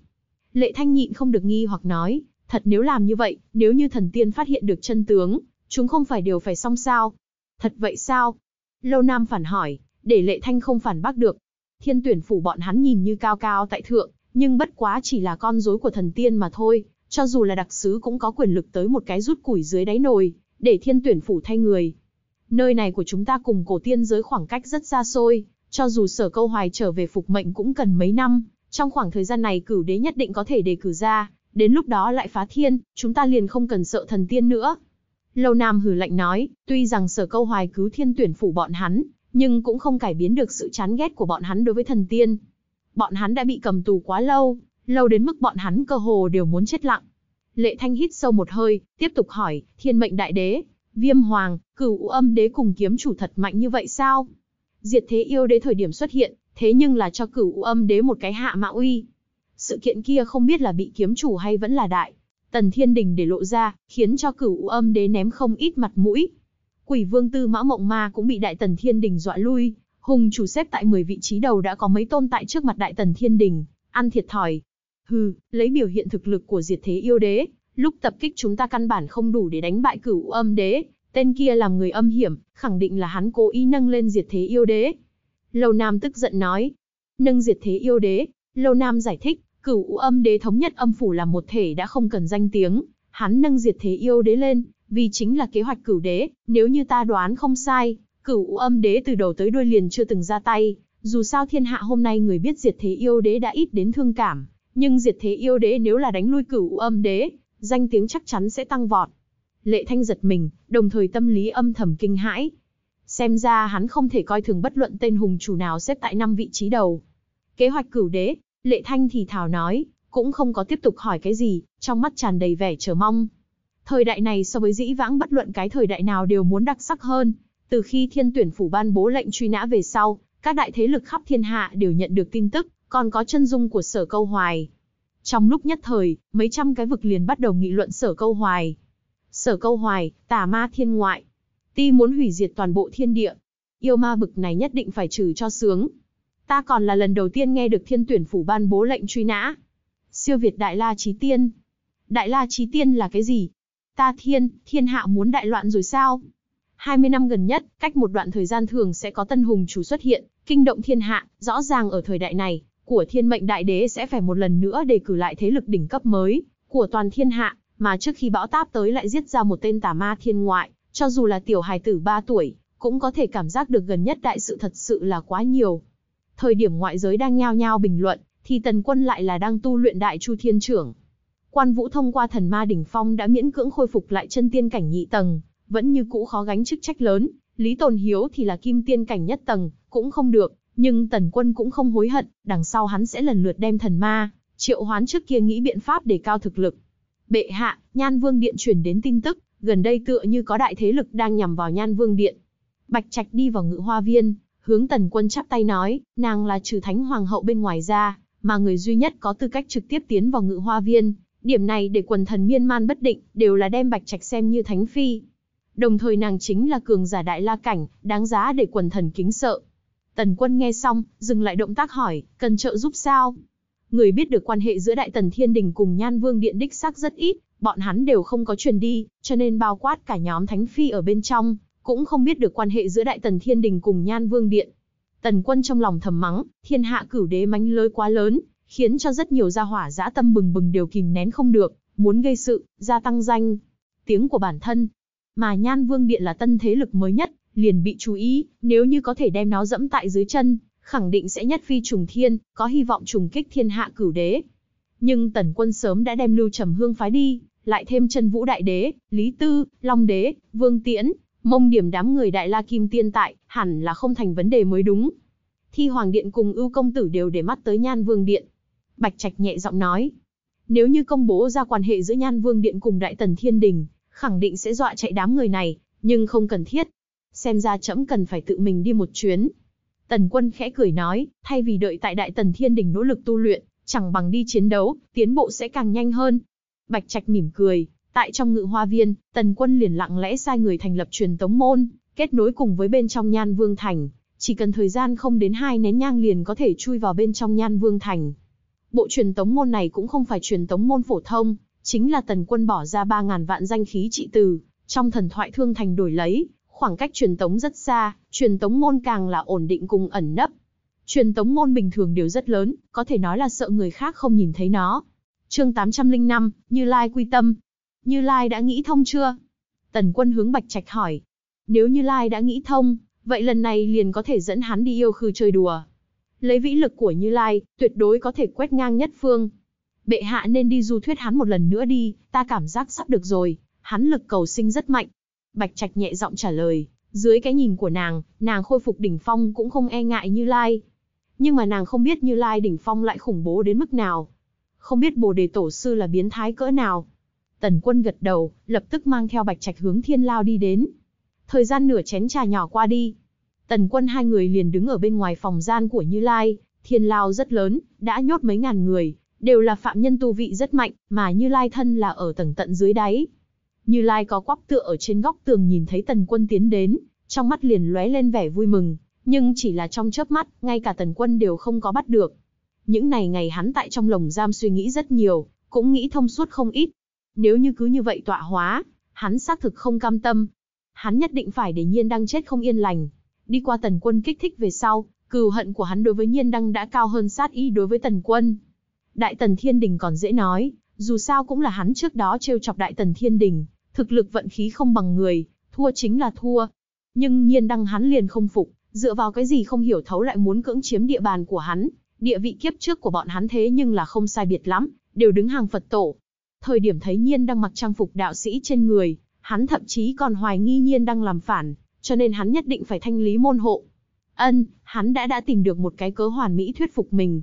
A: Lệ Thanh nhịn không được nghi hoặc nói, thật nếu làm như vậy, nếu như thần tiên phát hiện được chân tướng, chúng không phải đều phải xong sao? Thật vậy sao? Lâu Nam phản hỏi, để Lệ Thanh không phản bác được. Thiên tuyển phủ bọn hắn nhìn như cao cao tại thượng, nhưng bất quá chỉ là con rối của thần tiên mà thôi, cho dù là đặc sứ cũng có quyền lực tới một cái rút củi dưới đáy nồi, để thiên tuyển phủ thay người. Nơi này của chúng ta cùng cổ tiên giới khoảng cách rất xa xôi, cho dù sở câu hoài trở về phục mệnh cũng cần mấy năm, trong khoảng thời gian này cửu đế nhất định có thể đề cử ra, đến lúc đó lại phá thiên, chúng ta liền không cần sợ thần tiên nữa. Lâu Nam hừ lạnh nói, tuy rằng sở câu hoài cứu thiên tuyển phủ bọn hắn, nhưng cũng không cải biến được sự chán ghét của bọn hắn đối với thần tiên. Bọn hắn đã bị cầm tù quá lâu, lâu đến mức bọn hắn cơ hồ đều muốn chết lặng. Lệ Thanh hít sâu một hơi, tiếp tục hỏi, thiên mệnh đại đế, viêm hoàng, cửu u âm đế cùng kiếm chủ thật mạnh như vậy sao? Diệt thế yêu đế thời điểm xuất hiện, thế nhưng là cho cửu u âm đế một cái hạ mã uy. Sự kiện kia không biết là bị kiếm chủ hay vẫn là đại Tần Thiên Đình để lộ ra, khiến cho cửu âm đế ném không ít mặt mũi. Quỷ vương tư mã mộng ma cũng bị đại tần Thiên Đình dọa lui, hùng chủ xếp tại 10 vị trí đầu đã có mấy tôn tại trước mặt đại tần Thiên Đình, ăn thiệt thòi. Hừ, lấy biểu hiện thực lực của diệt thế yêu đế, lúc tập kích chúng ta căn bản không đủ để đánh bại cửu âm đế, tên kia làm người âm hiểm, khẳng định là hắn cố ý nâng lên diệt thế yêu đế. Lâu Nam tức giận nói, nâng diệt thế yêu đế, Lâu Nam giải thích, Cửu U Âm Đế thống nhất âm phủ là một thể đã không cần danh tiếng, hắn nâng diệt thế yêu đế lên, vì chính là kế hoạch Cửu Đế, nếu như ta đoán không sai, Cửu U Âm Đế từ đầu tới đuôi liền chưa từng ra tay, dù sao thiên hạ hôm nay người biết diệt thế yêu đế đã ít đến thương cảm, nhưng diệt thế yêu đế nếu là đánh lui Cửu U Âm Đế, danh tiếng chắc chắn sẽ tăng vọt. Lệ Thanh giật mình, đồng thời tâm lý âm thầm kinh hãi. Xem ra hắn không thể coi thường bất luận tên hùng chủ nào xếp tại năm vị trí đầu. Kế hoạch cửu đế, Lệ Thanh thì thào nói, cũng không có tiếp tục hỏi cái gì, trong mắt tràn đầy vẻ chờ mong. Thời đại này so với dĩ vãng bất luận cái thời đại nào đều muốn đặc sắc hơn. Từ khi thiên tuyển phủ ban bố lệnh truy nã về sau, các đại thế lực khắp thiên hạ đều nhận được tin tức, còn có chân dung của sở câu hoài. Trong lúc nhất thời, mấy trăm cái vực liền bắt đầu nghị luận sở câu hoài. Sở câu hoài, tà ma thiên ngoại. Ti muốn hủy diệt toàn bộ thiên địa. Yêu ma bực này nhất định phải trừ cho sướng. Ta còn là lần đầu tiên nghe được thiên tuyển phủ ban bố lệnh truy nã. Siêu Việt Đại La Chí Tiên. Đại La Chí Tiên là cái gì? Ta thiên, thiên hạ muốn đại loạn rồi sao? 20 năm gần nhất, cách một đoạn thời gian thường sẽ có tân hùng chủ xuất hiện, kinh động thiên hạ, rõ ràng ở thời đại này, của thiên mệnh đại đế sẽ phải một lần nữa đề cử lại thế lực đỉnh cấp mới, của toàn thiên hạ, mà trước khi bão táp tới lại giết ra một tên tà ma thiên ngoại, cho dù là tiểu hài tử 3 tuổi, cũng có thể cảm giác được gần nhất đại sự thật sự là quá nhiều. Thời điểm ngoại giới đang nhao nhao bình luận, thì Tần Quân lại là đang tu luyện Đại Chu Thiên Trưởng. Quan Vũ thông qua thần ma đỉnh phong đã miễn cưỡng khôi phục lại chân tiên cảnh nhị tầng, vẫn như cũ khó gánh chức trách lớn, Lý Tồn Hiếu thì là kim tiên cảnh nhất tầng, cũng không được, nhưng Tần Quân cũng không hối hận, đằng sau hắn sẽ lần lượt đem thần ma, triệu hoán trước kia nghĩ biện pháp để cao thực lực. Bệ hạ, Nhan Vương Điện chuyển đến tin tức, gần đây tựa như có đại thế lực đang nhằm vào Nhan Vương Điện. Bạch Trạch đi vào ngự hoa viên, Hướng tần quân chắp tay nói, nàng là trừ thánh hoàng hậu bên ngoài ra, mà người duy nhất có tư cách trực tiếp tiến vào ngự hoa viên. Điểm này để quần thần miên man bất định, đều là đem bạch trạch xem như thánh phi. Đồng thời nàng chính là cường giả đại la cảnh, đáng giá để quần thần kính sợ. Tần quân nghe xong, dừng lại động tác hỏi, cần trợ giúp sao? Người biết được quan hệ giữa đại tần thiên đình cùng nhan vương điện đích xác rất ít, bọn hắn đều không có truyền đi, cho nên bao quát cả nhóm thánh phi ở bên trong, cũng không biết được quan hệ giữa Đại Tần Thiên Đình cùng Nhan Vương Điện. Tần quân trong lòng thầm mắng, thiên hạ cửu đế mánh lới quá lớn, khiến cho rất nhiều gia hỏa dã tâm bừng bừng đều kìm nén không được, muốn gây sự, gia tăng danh, tiếng của bản thân. Mà Nhan Vương Điện là tân thế lực mới nhất, liền bị chú ý, nếu như có thể đem nó dẫm tại dưới chân, khẳng định sẽ nhất phi trùng thiên, có hy vọng trùng kích thiên hạ cửu đế. Nhưng tần quân sớm đã đem Lưu Trầm Hương phái đi, lại thêm chân vũ đại đế, Lý Tư, Long đế, Vương Tiễn, mông điểm đám người đại la kim tiên tại, hẳn là không thành vấn đề mới đúng. Thi Hoàng Điện cùng ưu công tử đều để mắt tới Nhan Vương Điện. Bạch Trạch nhẹ giọng nói, nếu như công bố ra quan hệ giữa Nhan Vương Điện cùng Đại Tần Thiên Đình, khẳng định sẽ dọa chạy đám người này, nhưng không cần thiết. Xem ra trẫm cần phải tự mình đi một chuyến. Tần quân khẽ cười nói, thay vì đợi tại Đại Tần Thiên Đình nỗ lực tu luyện, chẳng bằng đi chiến đấu, tiến bộ sẽ càng nhanh hơn. Bạch Trạch mỉm cười, Tại trong ngự hoa viên, tần quân liền lặng lẽ sai người thành lập truyền tống môn, kết nối cùng với bên trong nhan vương thành. Chỉ cần thời gian không đến hai nén nhang liền có thể chui vào bên trong nhan vương thành. Bộ truyền tống môn này cũng không phải truyền tống môn phổ thông, chính là tần quân bỏ ra 3.000 vạn danh khí trị từ, trong thần thoại thương thành đổi lấy, khoảng cách truyền tống rất xa, truyền tống môn càng là ổn định cùng ẩn nấp. Truyền tống môn bình thường đều rất lớn, có thể nói là sợ người khác không nhìn thấy nó. chương 805, Như Lai Quy Tâm, như Lai đã nghĩ thông chưa? Tần quân hướng Bạch Trạch hỏi. Nếu Như Lai đã nghĩ thông, vậy lần này liền có thể dẫn hắn đi yêu khư chơi đùa. Lấy vĩ lực của Như Lai, tuyệt đối có thể quét ngang nhất phương. Bệ hạ nên đi du thuyết hắn một lần nữa đi, ta cảm giác sắp được rồi, hắn lực cầu sinh rất mạnh. Bạch Trạch nhẹ giọng trả lời, dưới cái nhìn của nàng, nàng khôi phục đỉnh phong cũng không e ngại Như Lai. Nhưng mà nàng không biết Như Lai đỉnh phong lại khủng bố đến mức nào. Không biết Bồ Đề Tổ Sư là biến thái cỡ nào. Tần quân gật đầu, lập tức mang theo bạch trạch hướng thiên lao đi đến. Thời gian nửa chén trà nhỏ qua đi. Tần quân hai người liền đứng ở bên ngoài phòng gian của Như Lai, thiên lao rất lớn, đã nhốt mấy ngàn người, đều là phạm nhân tu vị rất mạnh, mà Như Lai thân là ở tầng tận dưới đáy. Như Lai có quắp tựa ở trên góc tường nhìn thấy tần quân tiến đến, trong mắt liền lóe lên vẻ vui mừng, nhưng chỉ là trong chớp mắt, ngay cả tần quân đều không có bắt được. Những này ngày hắn tại trong lồng giam suy nghĩ rất nhiều, cũng nghĩ thông suốt không ít, nếu như cứ như vậy tọa hóa, hắn xác thực không cam tâm. Hắn nhất định phải để Nhiên Đăng chết không yên lành. Đi qua Tần Quân kích thích về sau, cừu hận của hắn đối với Nhiên Đăng đã cao hơn sát ý đối với Tần Quân. Đại Tần Thiên Đình còn dễ nói, dù sao cũng là hắn trước đó trêu chọc Đại Tần Thiên Đình, thực lực vận khí không bằng người, thua chính là thua. Nhưng Nhiên Đăng hắn liền không phục, dựa vào cái gì không hiểu thấu lại muốn cưỡng chiếm địa bàn của hắn, địa vị kiếp trước của bọn hắn thế nhưng là không sai biệt lắm, đều đứng hàng Phật tổ. Thời điểm thấy Nhiên đang mặc trang phục đạo sĩ trên người, hắn thậm chí còn hoài nghi Nhiên đang làm phản, cho nên hắn nhất định phải thanh lý môn hộ. Ân, hắn đã đã tìm được một cái cớ hoàn mỹ thuyết phục mình.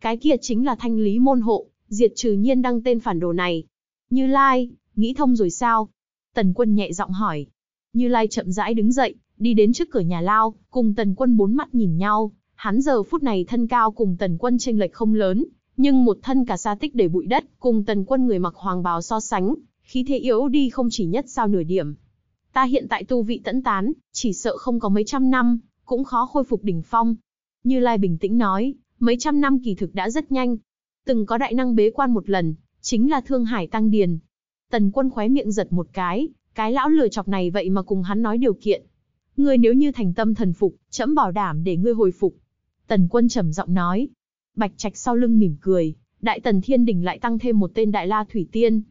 A: Cái kia chính là thanh lý môn hộ, diệt trừ Nhiên đăng tên phản đồ này. Như Lai, nghĩ thông rồi sao? Tần Quân nhẹ giọng hỏi. Như Lai chậm rãi đứng dậy, đi đến trước cửa nhà lao, cùng Tần Quân bốn mặt nhìn nhau, hắn giờ phút này thân cao cùng Tần Quân chênh lệch không lớn, nhưng một thân cả xa tích đầy bụi đất, cùng tần quân người mặc hoàng bào so sánh, khí thế yếu đi không chỉ nhất sao nửa điểm. Ta hiện tại tu vị tẫn tán, chỉ sợ không có mấy trăm năm, cũng khó khôi phục đỉnh phong. Như Lai bình tĩnh nói, mấy trăm năm kỳ thực đã rất nhanh. Từng có đại năng bế quan một lần, chính là Thương Hải Tăng Điền. Tần quân khóe miệng giật một cái, cái lão lừa chọc này vậy mà cùng hắn nói điều kiện. Ngươi nếu như thành tâm thần phục, chấm bảo đảm để ngươi hồi phục. Tần quân trầm giọng nói, Bạch Trạch sau lưng mỉm cười, Đại Tần Thiên Đình lại tăng thêm một tên Đại La Thủy Tiên.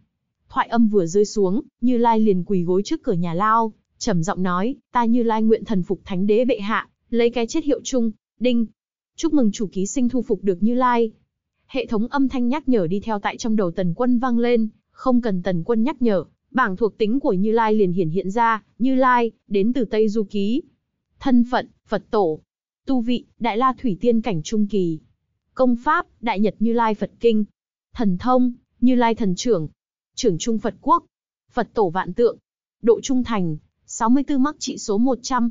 A: Thoại âm vừa rơi xuống, Như Lai liền quỳ gối trước cửa nhà Lao, trầm giọng nói, ta Như Lai nguyện thần phục Thánh Đế bệ hạ, lấy cái chết hiệu chung, đinh. Chúc mừng chủ ký sinh thu phục được Như Lai. Hệ thống âm thanh nhắc nhở đi theo tại trong đầu Tần Quân vang lên, không cần Tần Quân nhắc nhở, bảng thuộc tính của Như Lai liền hiển hiện ra, Như Lai, đến từ Tây Du Ký. Thân phận, Phật Tổ. Tu vị, Đại La Thủy Tiên cảnh trung kỳ. Công pháp, Đại Nhật Như Lai Phật Kinh. Thần thông, Như Lai Thần Trưởng. Trưởng Trung Phật Quốc. Phật Tổ Vạn Tượng. Độ Trung Thành, 64 mắc trị số 100.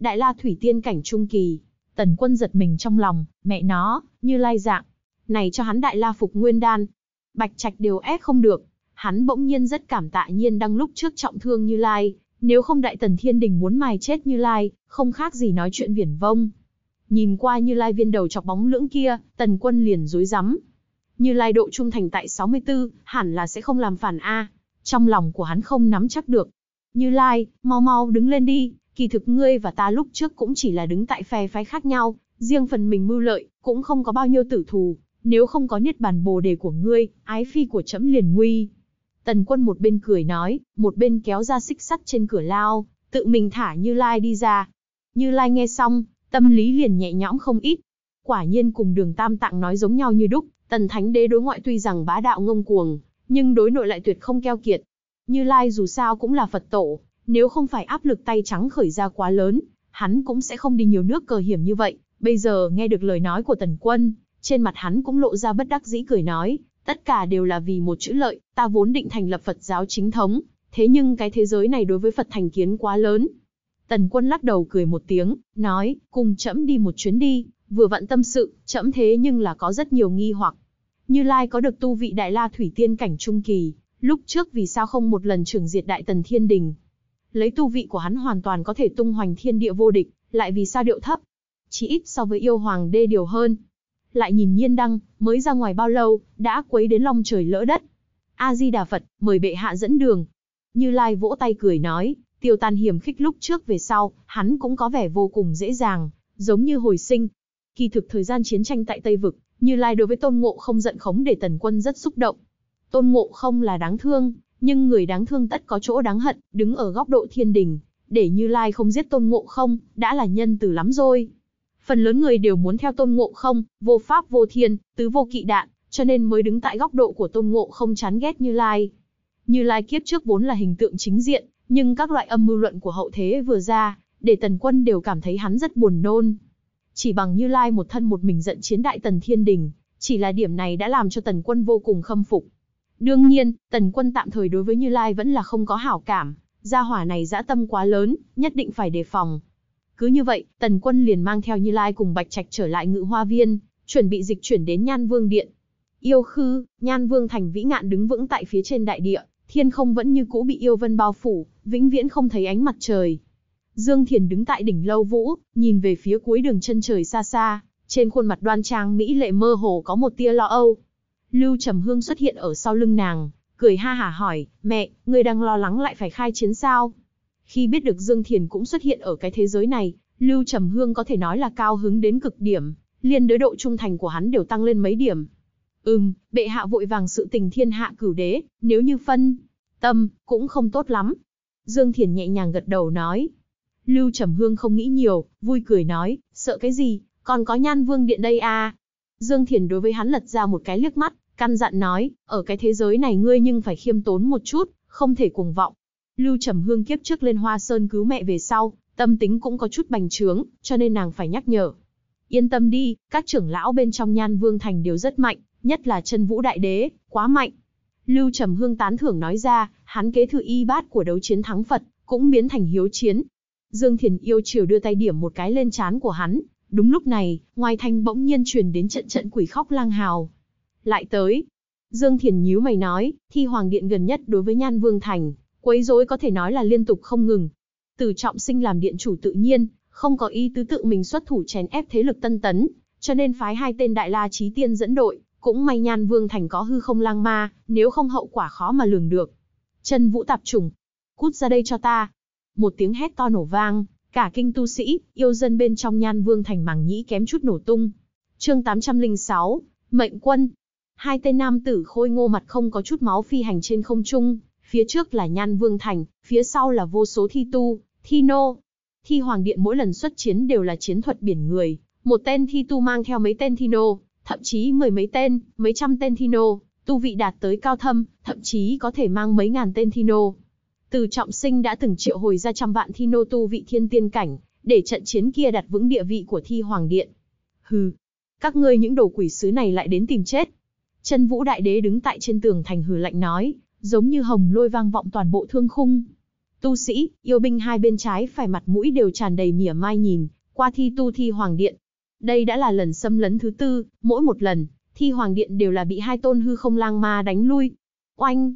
A: Đại La Thủy Tiên Cảnh Trung Kỳ. Tần quân giật mình trong lòng, mẹ nó, Như Lai dạng. Này cho hắn Đại La Phục Nguyên Đan. Bạch Trạch đều ép không được. Hắn bỗng nhiên rất cảm tạ nhiên đang lúc trước trọng thương Như Lai, nếu không đại tần thiên đình muốn mài chết như lai không khác gì nói chuyện viển vông Nhìn qua Như Lai viên đầu chọc bóng lưỡng kia, Tần Quân liền rối rắm. Như Lai độ trung thành tại 64, hẳn là sẽ không làm phản a. Trong lòng của hắn không nắm chắc được. Như Lai, mau mau đứng lên đi, kỳ thực ngươi và ta lúc trước cũng chỉ là đứng tại phe phái khác nhau, riêng phần mình mưu lợi, cũng không có bao nhiêu tử thù, nếu không có niết bàn bồ đề của ngươi, ái phi của trẫm liền nguy. Tần quân một bên cười nói, một bên kéo ra xích sắt trên cửa lao, tự mình thả Như Lai đi ra. Như Lai nghe xong, tâm lý liền nhẹ nhõm không ít. Quả nhiên cùng đường Tam Tạng nói giống nhau như đúc, tần thánh đế đối ngoại tuy rằng bá đạo ngông cuồng, nhưng đối nội lại tuyệt không keo kiệt. Như Lai dù sao cũng là Phật tổ, nếu không phải áp lực tay trắng khởi ra quá lớn, hắn cũng sẽ không đi nhiều nước cờ hiểm như vậy. Bây giờ nghe được lời nói của Tần Quân, trên mặt hắn cũng lộ ra bất đắc dĩ cười nói, tất cả đều là vì một chữ lợi, ta vốn định thành lập Phật giáo chính thống, thế nhưng cái thế giới này đối với Phật thành kiến quá lớn, Tần quân lắc đầu cười một tiếng, nói, cùng trẫm đi một chuyến đi, vừa vặn tâm sự, trẫm thế nhưng là có rất nhiều nghi hoặc. Như Lai có được tu vị đại la thủy tiên cảnh trung kỳ, lúc trước vì sao không một lần trưởng diệt đại tần thiên đình. Lấy tu vị của hắn hoàn toàn có thể tung hoành thiên địa vô địch, lại vì sao điệu thấp, chỉ ít so với yêu hoàng đê điều hơn. Lại nhìn nhiên đăng, mới ra ngoài bao lâu, đã quấy đến long trời lỡ đất. A-di-đà Phật, mời bệ hạ dẫn đường. Như Lai vỗ tay cười nói, Tiêu tan hiểm khích lúc trước về sau, hắn cũng có vẻ vô cùng dễ dàng, giống như hồi sinh. Kỳ thực thời gian chiến tranh tại Tây Vực, Như Lai đối với Tôn Ngộ không giận khống để tần quân rất xúc động. Tôn Ngộ không là đáng thương, nhưng người đáng thương tất có chỗ đáng hận, đứng ở góc độ thiên đình, để Như Lai không giết Tôn Ngộ không, đã là nhân từ lắm rồi. Phần lớn người đều muốn theo Tôn Ngộ không, vô pháp vô thiên, tứ vô kỵ đạn, cho nên mới đứng tại góc độ của Tôn Ngộ không chán ghét Như Lai. Như Lai kiếp trước vốn là hình tượng chính diện, nhưng các loại âm mưu luận của hậu thế vừa ra, để tần quân đều cảm thấy hắn rất buồn nôn. Chỉ bằng Như Lai một thân một mình giận chiến đại tần thiên đình, chỉ là điểm này đã làm cho tần quân vô cùng khâm phục. Đương nhiên, tần quân tạm thời đối với Như Lai vẫn là không có hảo cảm, gia hỏa này dã tâm quá lớn, nhất định phải đề phòng. Cứ như vậy, tần quân liền mang theo Như Lai cùng Bạch Trạch trở lại ngự hoa viên, chuẩn bị dịch chuyển đến Nhan Vương Điện. Yêu khư, Nhan Vương thành vĩ ngạn đứng vững tại phía trên đại địa, thiên không vẫn như cũ bị yêu vân bao phủ, vĩnh viễn không thấy ánh mặt trời. Dương Thiền đứng tại đỉnh lâu vũ, nhìn về phía cuối đường chân trời xa xa, trên khuôn mặt đoan trang mỹ lệ mơ hồ có một tia lo âu. Lưu Trầm Hương xuất hiện ở sau lưng nàng, cười ha hả hỏi, mẹ, người đang lo lắng lại phải khai chiến sao? Khi biết được Dương Thiền cũng xuất hiện ở cái thế giới này, Lưu Trầm Hương có thể nói là cao hứng đến cực điểm, liền đối độ trung thành của hắn đều tăng lên mấy điểm. Ừm, bệ hạ vội vàng sự tình thiên hạ cửu đế, nếu như phân, tâm, cũng không tốt lắm. Dương Thiển nhẹ nhàng gật đầu nói. Lưu Trầm Hương không nghĩ nhiều, vui cười nói, sợ cái gì, còn có nhan vương điện đây à. Dương Thiển đối với hắn lật ra một cái liếc mắt, căn dặn nói, ở cái thế giới này ngươi nhưng phải khiêm tốn một chút, không thể cuồng vọng. Lưu Trầm Hương kiếp trước lên Hoa Sơn cứu mẹ về sau, tâm tính cũng có chút bành trướng, cho nên nàng phải nhắc nhở. Yên tâm đi, các trưởng lão bên trong Nhan Vương Thành đều rất mạnh, nhất là chân vũ đại đế, quá mạnh. Lưu Trầm Hương tán thưởng nói ra, hắn kế thừa y bát của đấu chiến thắng Phật, cũng biến thành hiếu chiến. Dương Thiền yêu chiều đưa tay điểm một cái lên trán của hắn. Đúng lúc này, ngoài thanh bỗng nhiên truyền đến trận trận quỷ khóc lang hào. Lại tới. Dương Thiền nhíu mày nói, thi hoàng điện gần nhất đối với Nhan Vương Thành, quấy rối có thể nói là liên tục không ngừng. Từ trọng sinh làm điện chủ tự nhiên, không có ý tứ tự mình xuất thủ chèn ép thế lực tân tấn, cho nên phái hai tên đại la trí tiên dẫn đội, cũng may Nhan Vương Thành có hư không lang ma, nếu không hậu quả khó mà lường được. Chân vũ tạp trùng, cút ra đây cho ta. Một tiếng hét to nổ vang, cả kinh tu sĩ, yêu dân bên trong Nhan Vương Thành màng nhĩ kém chút nổ tung. chương 806, Mệnh Quân. Hai tên nam tử khôi ngô mặt không có chút máu phi hành trên không trung, phía trước là Nhan Vương Thành, phía sau là vô số thi tu, thi nô. Thi Hoàng Điện mỗi lần xuất chiến đều là chiến thuật biển người, một tên thi tu mang theo mấy tên thi nô, thậm chí mười mấy tên, mấy trăm tên Thino, tu vị đạt tới cao thâm, thậm chí có thể mang mấy ngàn tên Thino. Từ trọng sinh đã từng triệu hồi ra trăm vạn Thino tu vị thiên tiên cảnh, để trận chiến kia đặt vững địa vị của thi hoàng điện. Hừ, các ngươi những đồ quỷ sứ này lại đến tìm chết. Chân vũ đại đế đứng tại trên tường thành hừ lạnh nói, giống như hồng lôi vang vọng toàn bộ thương khung. Tu sĩ, yêu binh hai bên trái phải mặt mũi đều tràn đầy mỉa mai nhìn, qua thi tu thi hoàng điện, đây đã là lần xâm lấn thứ tư, mỗi một lần, thi hoàng điện đều là bị hai tôn hư không lang ma đánh lui. Oanh!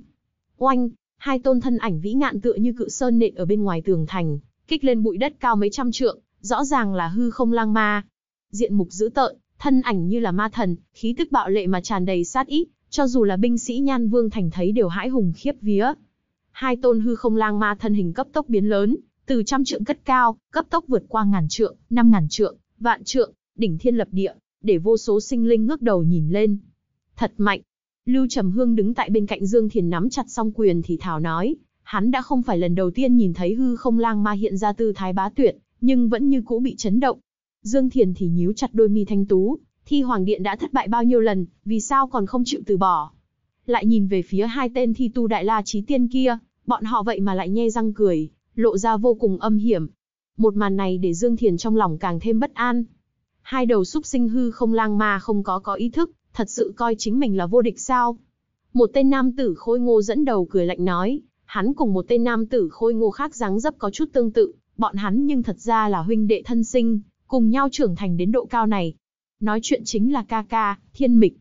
A: Oanh! Hai tôn thân ảnh vĩ ngạn tựa như cự sơn nện ở bên ngoài tường thành, kích lên bụi đất cao mấy trăm trượng, rõ ràng là hư không lang ma. Diện mục dữ tợn, thân ảnh như là ma thần, khí tức bạo lệ mà tràn đầy sát ý, cho dù là binh sĩ Nhan Vương thành thấy đều hãi hùng khiếp vía. Hai tôn hư không lang ma thân hình cấp tốc biến lớn, từ trăm trượng cất cao, cấp tốc vượt qua ngàn trượng, năm ngàn trượng, vạn trượng, đỉnh thiên lập địa, để vô số sinh linh ngước đầu nhìn lên. Thật mạnh. Lưu Trầm Hương đứng tại bên cạnh Dương Thiền nắm chặt song quyền thì thảo nói, hắn đã không phải lần đầu tiên nhìn thấy hư không lang ma hiện ra tư thái bá tuyệt, nhưng vẫn như cũ bị chấn động. Dương Thiền thì nhíu chặt đôi mi thanh tú, thi hoàng điện đã thất bại bao nhiêu lần, vì sao còn không chịu từ bỏ. Lại nhìn về phía hai tên thi tu đại la trí tiên kia, bọn họ vậy mà lại nhe răng cười, lộ ra vô cùng âm hiểm. Một màn này để Dương Thiền trong lòng càng thêm bất an hai đầu súc sinh hư không lang ma không có có ý thức, thật sự coi chính mình là vô địch sao? Một tên nam tử khôi ngô dẫn đầu cười lạnh nói, hắn cùng một tên nam tử khôi ngô khác dáng dấp có chút tương tự, bọn hắn nhưng thật ra là huynh đệ thân sinh, cùng nhau trưởng thành đến độ cao này. Nói chuyện chính là ca ca, thiên mịch.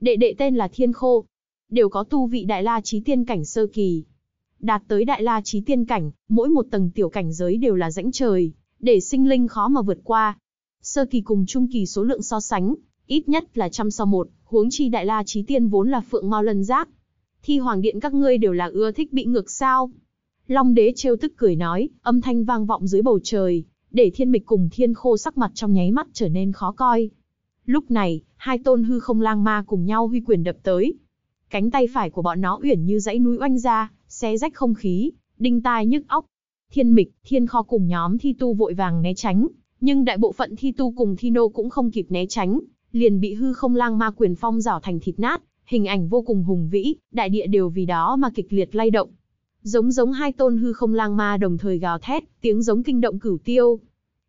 A: Đệ đệ tên là thiên khô. Đều có tu vị đại la trí tiên cảnh sơ kỳ. Đạt tới đại la trí tiên cảnh, mỗi một tầng tiểu cảnh giới đều là rãnh trời, để sinh linh khó mà vượt qua, Sơ kỳ cùng trung kỳ số lượng so sánh, ít nhất là trăm so một, huống chi đại la trí tiên vốn là phượng ngao lân giác. Thi hoàng điện các ngươi đều là ưa thích bị ngược sao. Long đế trêu tức cười nói, âm thanh vang vọng dưới bầu trời, để thiên mịch cùng thiên khô sắc mặt trong nháy mắt trở nên khó coi. Lúc này, hai tôn hư không lang ma cùng nhau huy quyền đập tới. Cánh tay phải của bọn nó uyển như dãy núi oanh ra, xé rách không khí, đinh tai nhức óc. Thiên mịch, thiên kho cùng nhóm thi tu vội vàng né tránh, nhưng đại bộ phận thi tu cùng thi nô cũng không kịp né tránh, liền bị hư không lang ma quyền phong rảo thành thịt nát, hình ảnh vô cùng hùng vĩ, đại địa đều vì đó mà kịch liệt lay động. Giống giống hai tôn hư không lang ma đồng thời gào thét, tiếng giống kinh động cửu tiêu.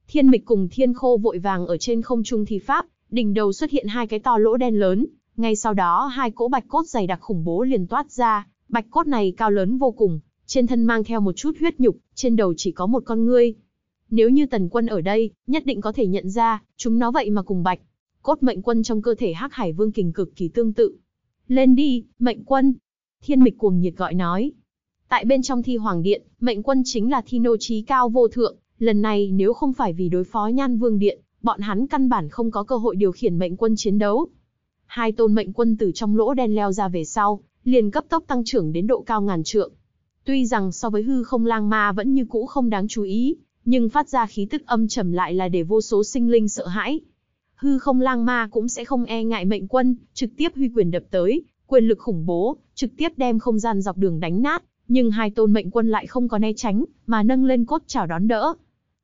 A: Thiên mịch cùng thiên khô vội vàng ở trên không trung thi pháp, đỉnh đầu xuất hiện hai cái to lỗ đen lớn, ngay sau đó hai cỗ bạch cốt dày đặc khủng bố liền toát ra, bạch cốt này cao lớn vô cùng, trên thân mang theo một chút huyết nhục, trên đầu chỉ có một con ngươi. Nếu như tần quân ở đây, nhất định có thể nhận ra, chúng nó vậy mà cùng bạch. Cốt mệnh quân trong cơ thể hắc hải vương kình cực kỳ tương tự. Lên đi, mệnh quân. Thiên mịch cuồng nhiệt gọi nói. Tại bên trong thi hoàng điện, mệnh quân chính là thi nô trí cao vô thượng. Lần này nếu không phải vì đối phó nhan vương điện, bọn hắn căn bản không có cơ hội điều khiển mệnh quân chiến đấu. Hai tôn mệnh quân từ trong lỗ đen leo ra về sau, liền cấp tốc tăng trưởng đến độ cao ngàn trượng. Tuy rằng so với hư không lang ma vẫn như cũ không đáng chú ý, nhưng phát ra khí tức âm trầm lại là để vô số sinh linh sợ hãi. Hư không lang ma cũng sẽ không e ngại mệnh quân, trực tiếp huy quyền đập tới, quyền lực khủng bố, trực tiếp đem không gian dọc đường đánh nát, nhưng hai tôn mệnh quân lại không có né tránh, mà nâng lên cốt chảo đón đỡ.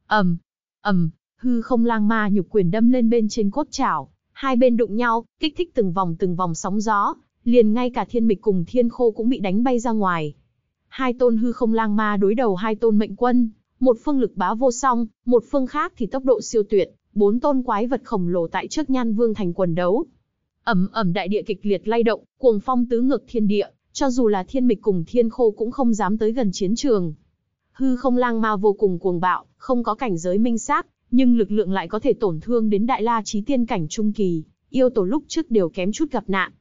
A: Ầm, um, ầm, hư không lang ma nhục quyền đâm lên bên trên cốt chảo, hai bên đụng nhau, kích thích từng vòng từng vòng sóng gió, liền ngay cả thiên mịch cùng thiên khô cũng bị đánh bay ra ngoài. Hai tôn hư không lang ma đối đầu hai tôn mệnh quân, một phương lực bá vô song, một phương khác thì tốc độ siêu tuyệt, bốn tôn quái vật khổng lồ tại trước Nhan Vương thành quần đấu. Ầm ầm đại địa kịch liệt lay động, cuồng phong tứ ngược thiên địa, cho dù là Thiên Mịch cùng Thiên Khô cũng không dám tới gần chiến trường. Hư không lang ma vô cùng cuồng bạo, không có cảnh giới minh xác, nhưng lực lượng lại có thể tổn thương đến đại la trí tiên cảnh trung kỳ, yêu tổ lúc trước đều kém chút gặp nạn.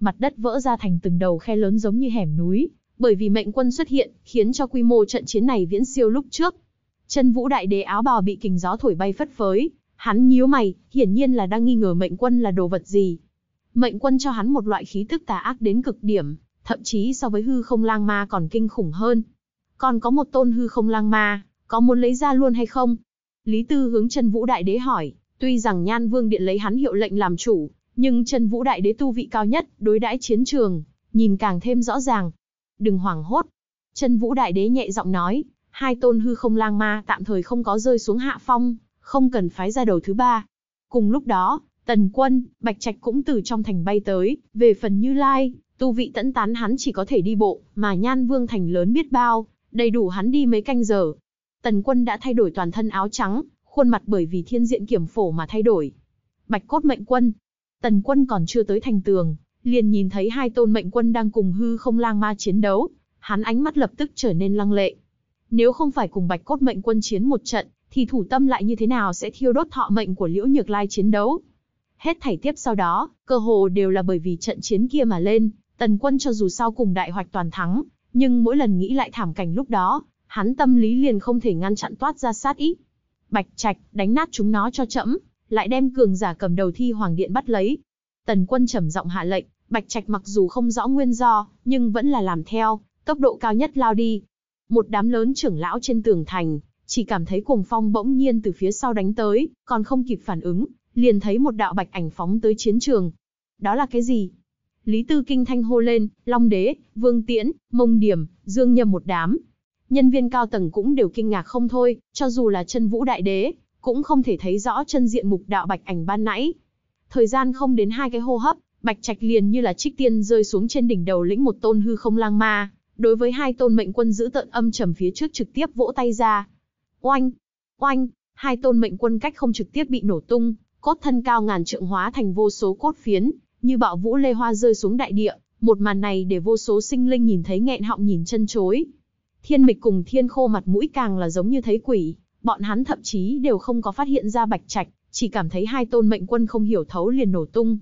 A: Mặt đất vỡ ra thành từng đầu khe lớn giống như hẻm núi, bởi vì mệnh quân xuất hiện, khiến cho quy mô trận chiến này viễn siêu lúc trước, Chân vũ đại đế áo bào bị kình gió thổi bay phất phới, hắn nhíu mày, hiển nhiên là đang nghi ngờ mệnh quân là đồ vật gì. Mệnh quân cho hắn một loại khí tức tà ác đến cực điểm, thậm chí so với hư không lang ma còn kinh khủng hơn. Còn có một tôn hư không lang ma, có muốn lấy ra luôn hay không? Lý Tư hướng chân vũ đại đế hỏi, tuy rằng nhan vương điện lấy hắn hiệu lệnh làm chủ, nhưng chân vũ đại đế tu vị cao nhất, đối đãi chiến trường, nhìn càng thêm rõ ràng. Đừng hoảng hốt. Chân vũ đại đế nhẹ giọng nói, hai tôn hư không lang ma tạm thời không có rơi xuống hạ phong, không cần phái ra đầu thứ ba. Cùng lúc đó, Tần Quân, Bạch Trạch cũng từ trong thành bay tới, về phần Như Lai, tu vị tẫn tán hắn chỉ có thể đi bộ, mà Nhan Vương thành lớn biết bao, đầy đủ hắn đi mấy canh giờ. Tần Quân đã thay đổi toàn thân áo trắng, khuôn mặt bởi vì thiên diện kiểm phổ mà thay đổi. Bạch cốt mệnh quân. Tần Quân còn chưa tới thành tường, liền nhìn thấy hai tôn mệnh quân đang cùng hư không lang ma chiến đấu, hắn ánh mắt lập tức trở nên lăng lệ, nếu không phải cùng bạch cốt mệnh quân chiến một trận, thì thủ tâm lại như thế nào sẽ thiêu đốt thọ mệnh của Liễu Nhược Lai chiến đấu. Hết thảy tiếp sau đó, cơ hồ đều là bởi vì trận chiến kia mà lên, tần quân cho dù sau cùng đại hoạch toàn thắng, nhưng mỗi lần nghĩ lại thảm cảnh lúc đó, hắn tâm lý liền không thể ngăn chặn toát ra sát ý. Bạch Trạch đánh nát chúng nó cho chậm, lại đem cường giả cầm đầu thi hoàng điện bắt lấy. Tần quân trầm giọng hạ lệnh, Bạch Trạch mặc dù không rõ nguyên do, nhưng vẫn là làm theo, tốc độ cao nhất lao đi, một đám lớn trưởng lão trên tường thành, chỉ cảm thấy cuồng phong bỗng nhiên từ phía sau đánh tới, còn không kịp phản ứng, liền thấy một đạo bạch ảnh phóng tới chiến trường. Đó là cái gì? Lý Tư Kinh Thanh hô lên, Long Đế, Vương Tiễn, Mông Điểm, Dương Nhâm một đám. Nhân viên cao tầng cũng đều kinh ngạc không thôi, cho dù là chân vũ đại đế, cũng không thể thấy rõ chân diện mục đạo bạch ảnh ban nãy. Thời gian không đến hai cái hô hấp, bạch trạch liền như là trích tiên rơi xuống trên đỉnh đầu lĩnh một tôn hư không lang ma, đối với hai tôn mệnh quân giữ tợn âm trầm phía trước trực tiếp vỗ tay ra. Oanh, oanh, hai tôn mệnh quân cách không trực tiếp bị nổ tung, cốt thân cao ngàn trượng hóa thành vô số cốt phiến, như bạo vũ lê hoa rơi xuống đại địa, một màn này để vô số sinh linh nhìn thấy nghẹn họng nhìn chân chối. Thiên mịch cùng thiên khô mặt mũi càng là giống như thấy quỷ, bọn hắn thậm chí đều không có phát hiện ra bạch trạch, chỉ cảm thấy hai tôn mệnh quân không hiểu thấu liền nổ tung.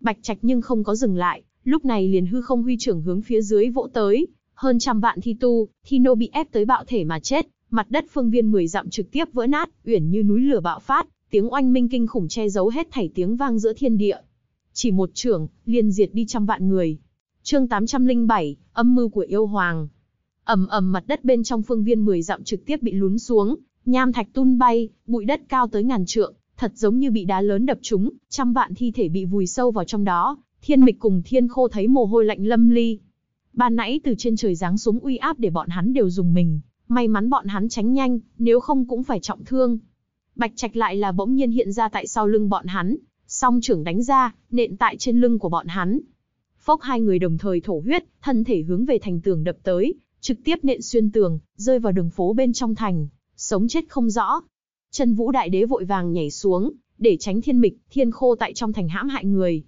A: Bạch trạch nhưng không có dừng lại, lúc này liền hư không huy trưởng hướng phía dưới vỗ tới, hơn trăm vạn thi tu, thi nô bị ép tới bạo thể mà chết, mặt đất phương viên 10 dặm trực tiếp vỡ nát, uyển như núi lửa bạo phát, tiếng oanh minh kinh khủng che giấu hết thảy tiếng vang giữa thiên địa. Chỉ một trưởng, liền diệt đi trăm vạn người. Chương 807, âm mưu của yêu hoàng. Ầm ầm mặt đất bên trong phương viên 10 dặm trực tiếp bị lún xuống, nham thạch tung bay, bụi đất cao tới ngàn trượng, thật giống như bị đá lớn đập trúng, trăm vạn thi thể bị vùi sâu vào trong đó, Thiên Mịch cùng Thiên Khô thấy mồ hôi lạnh lâm ly, Ban nãy từ trên trời giáng xuống uy áp để bọn hắn đều dùng mình, may mắn bọn hắn tránh nhanh, nếu không cũng phải trọng thương. Bạch Trạch lại là bỗng nhiên hiện ra tại sau lưng bọn hắn, song trưởng đánh ra, nện tại trên lưng của bọn hắn. Phốc hai người đồng thời thổ huyết, thân thể hướng về thành tường đập tới, trực tiếp nện xuyên tường, rơi vào đường phố bên trong thành, sống chết không rõ. Chân Vũ Đại Đế vội vàng nhảy xuống, để tránh thiên mịch, thiên khô tại trong thành hãm hại người.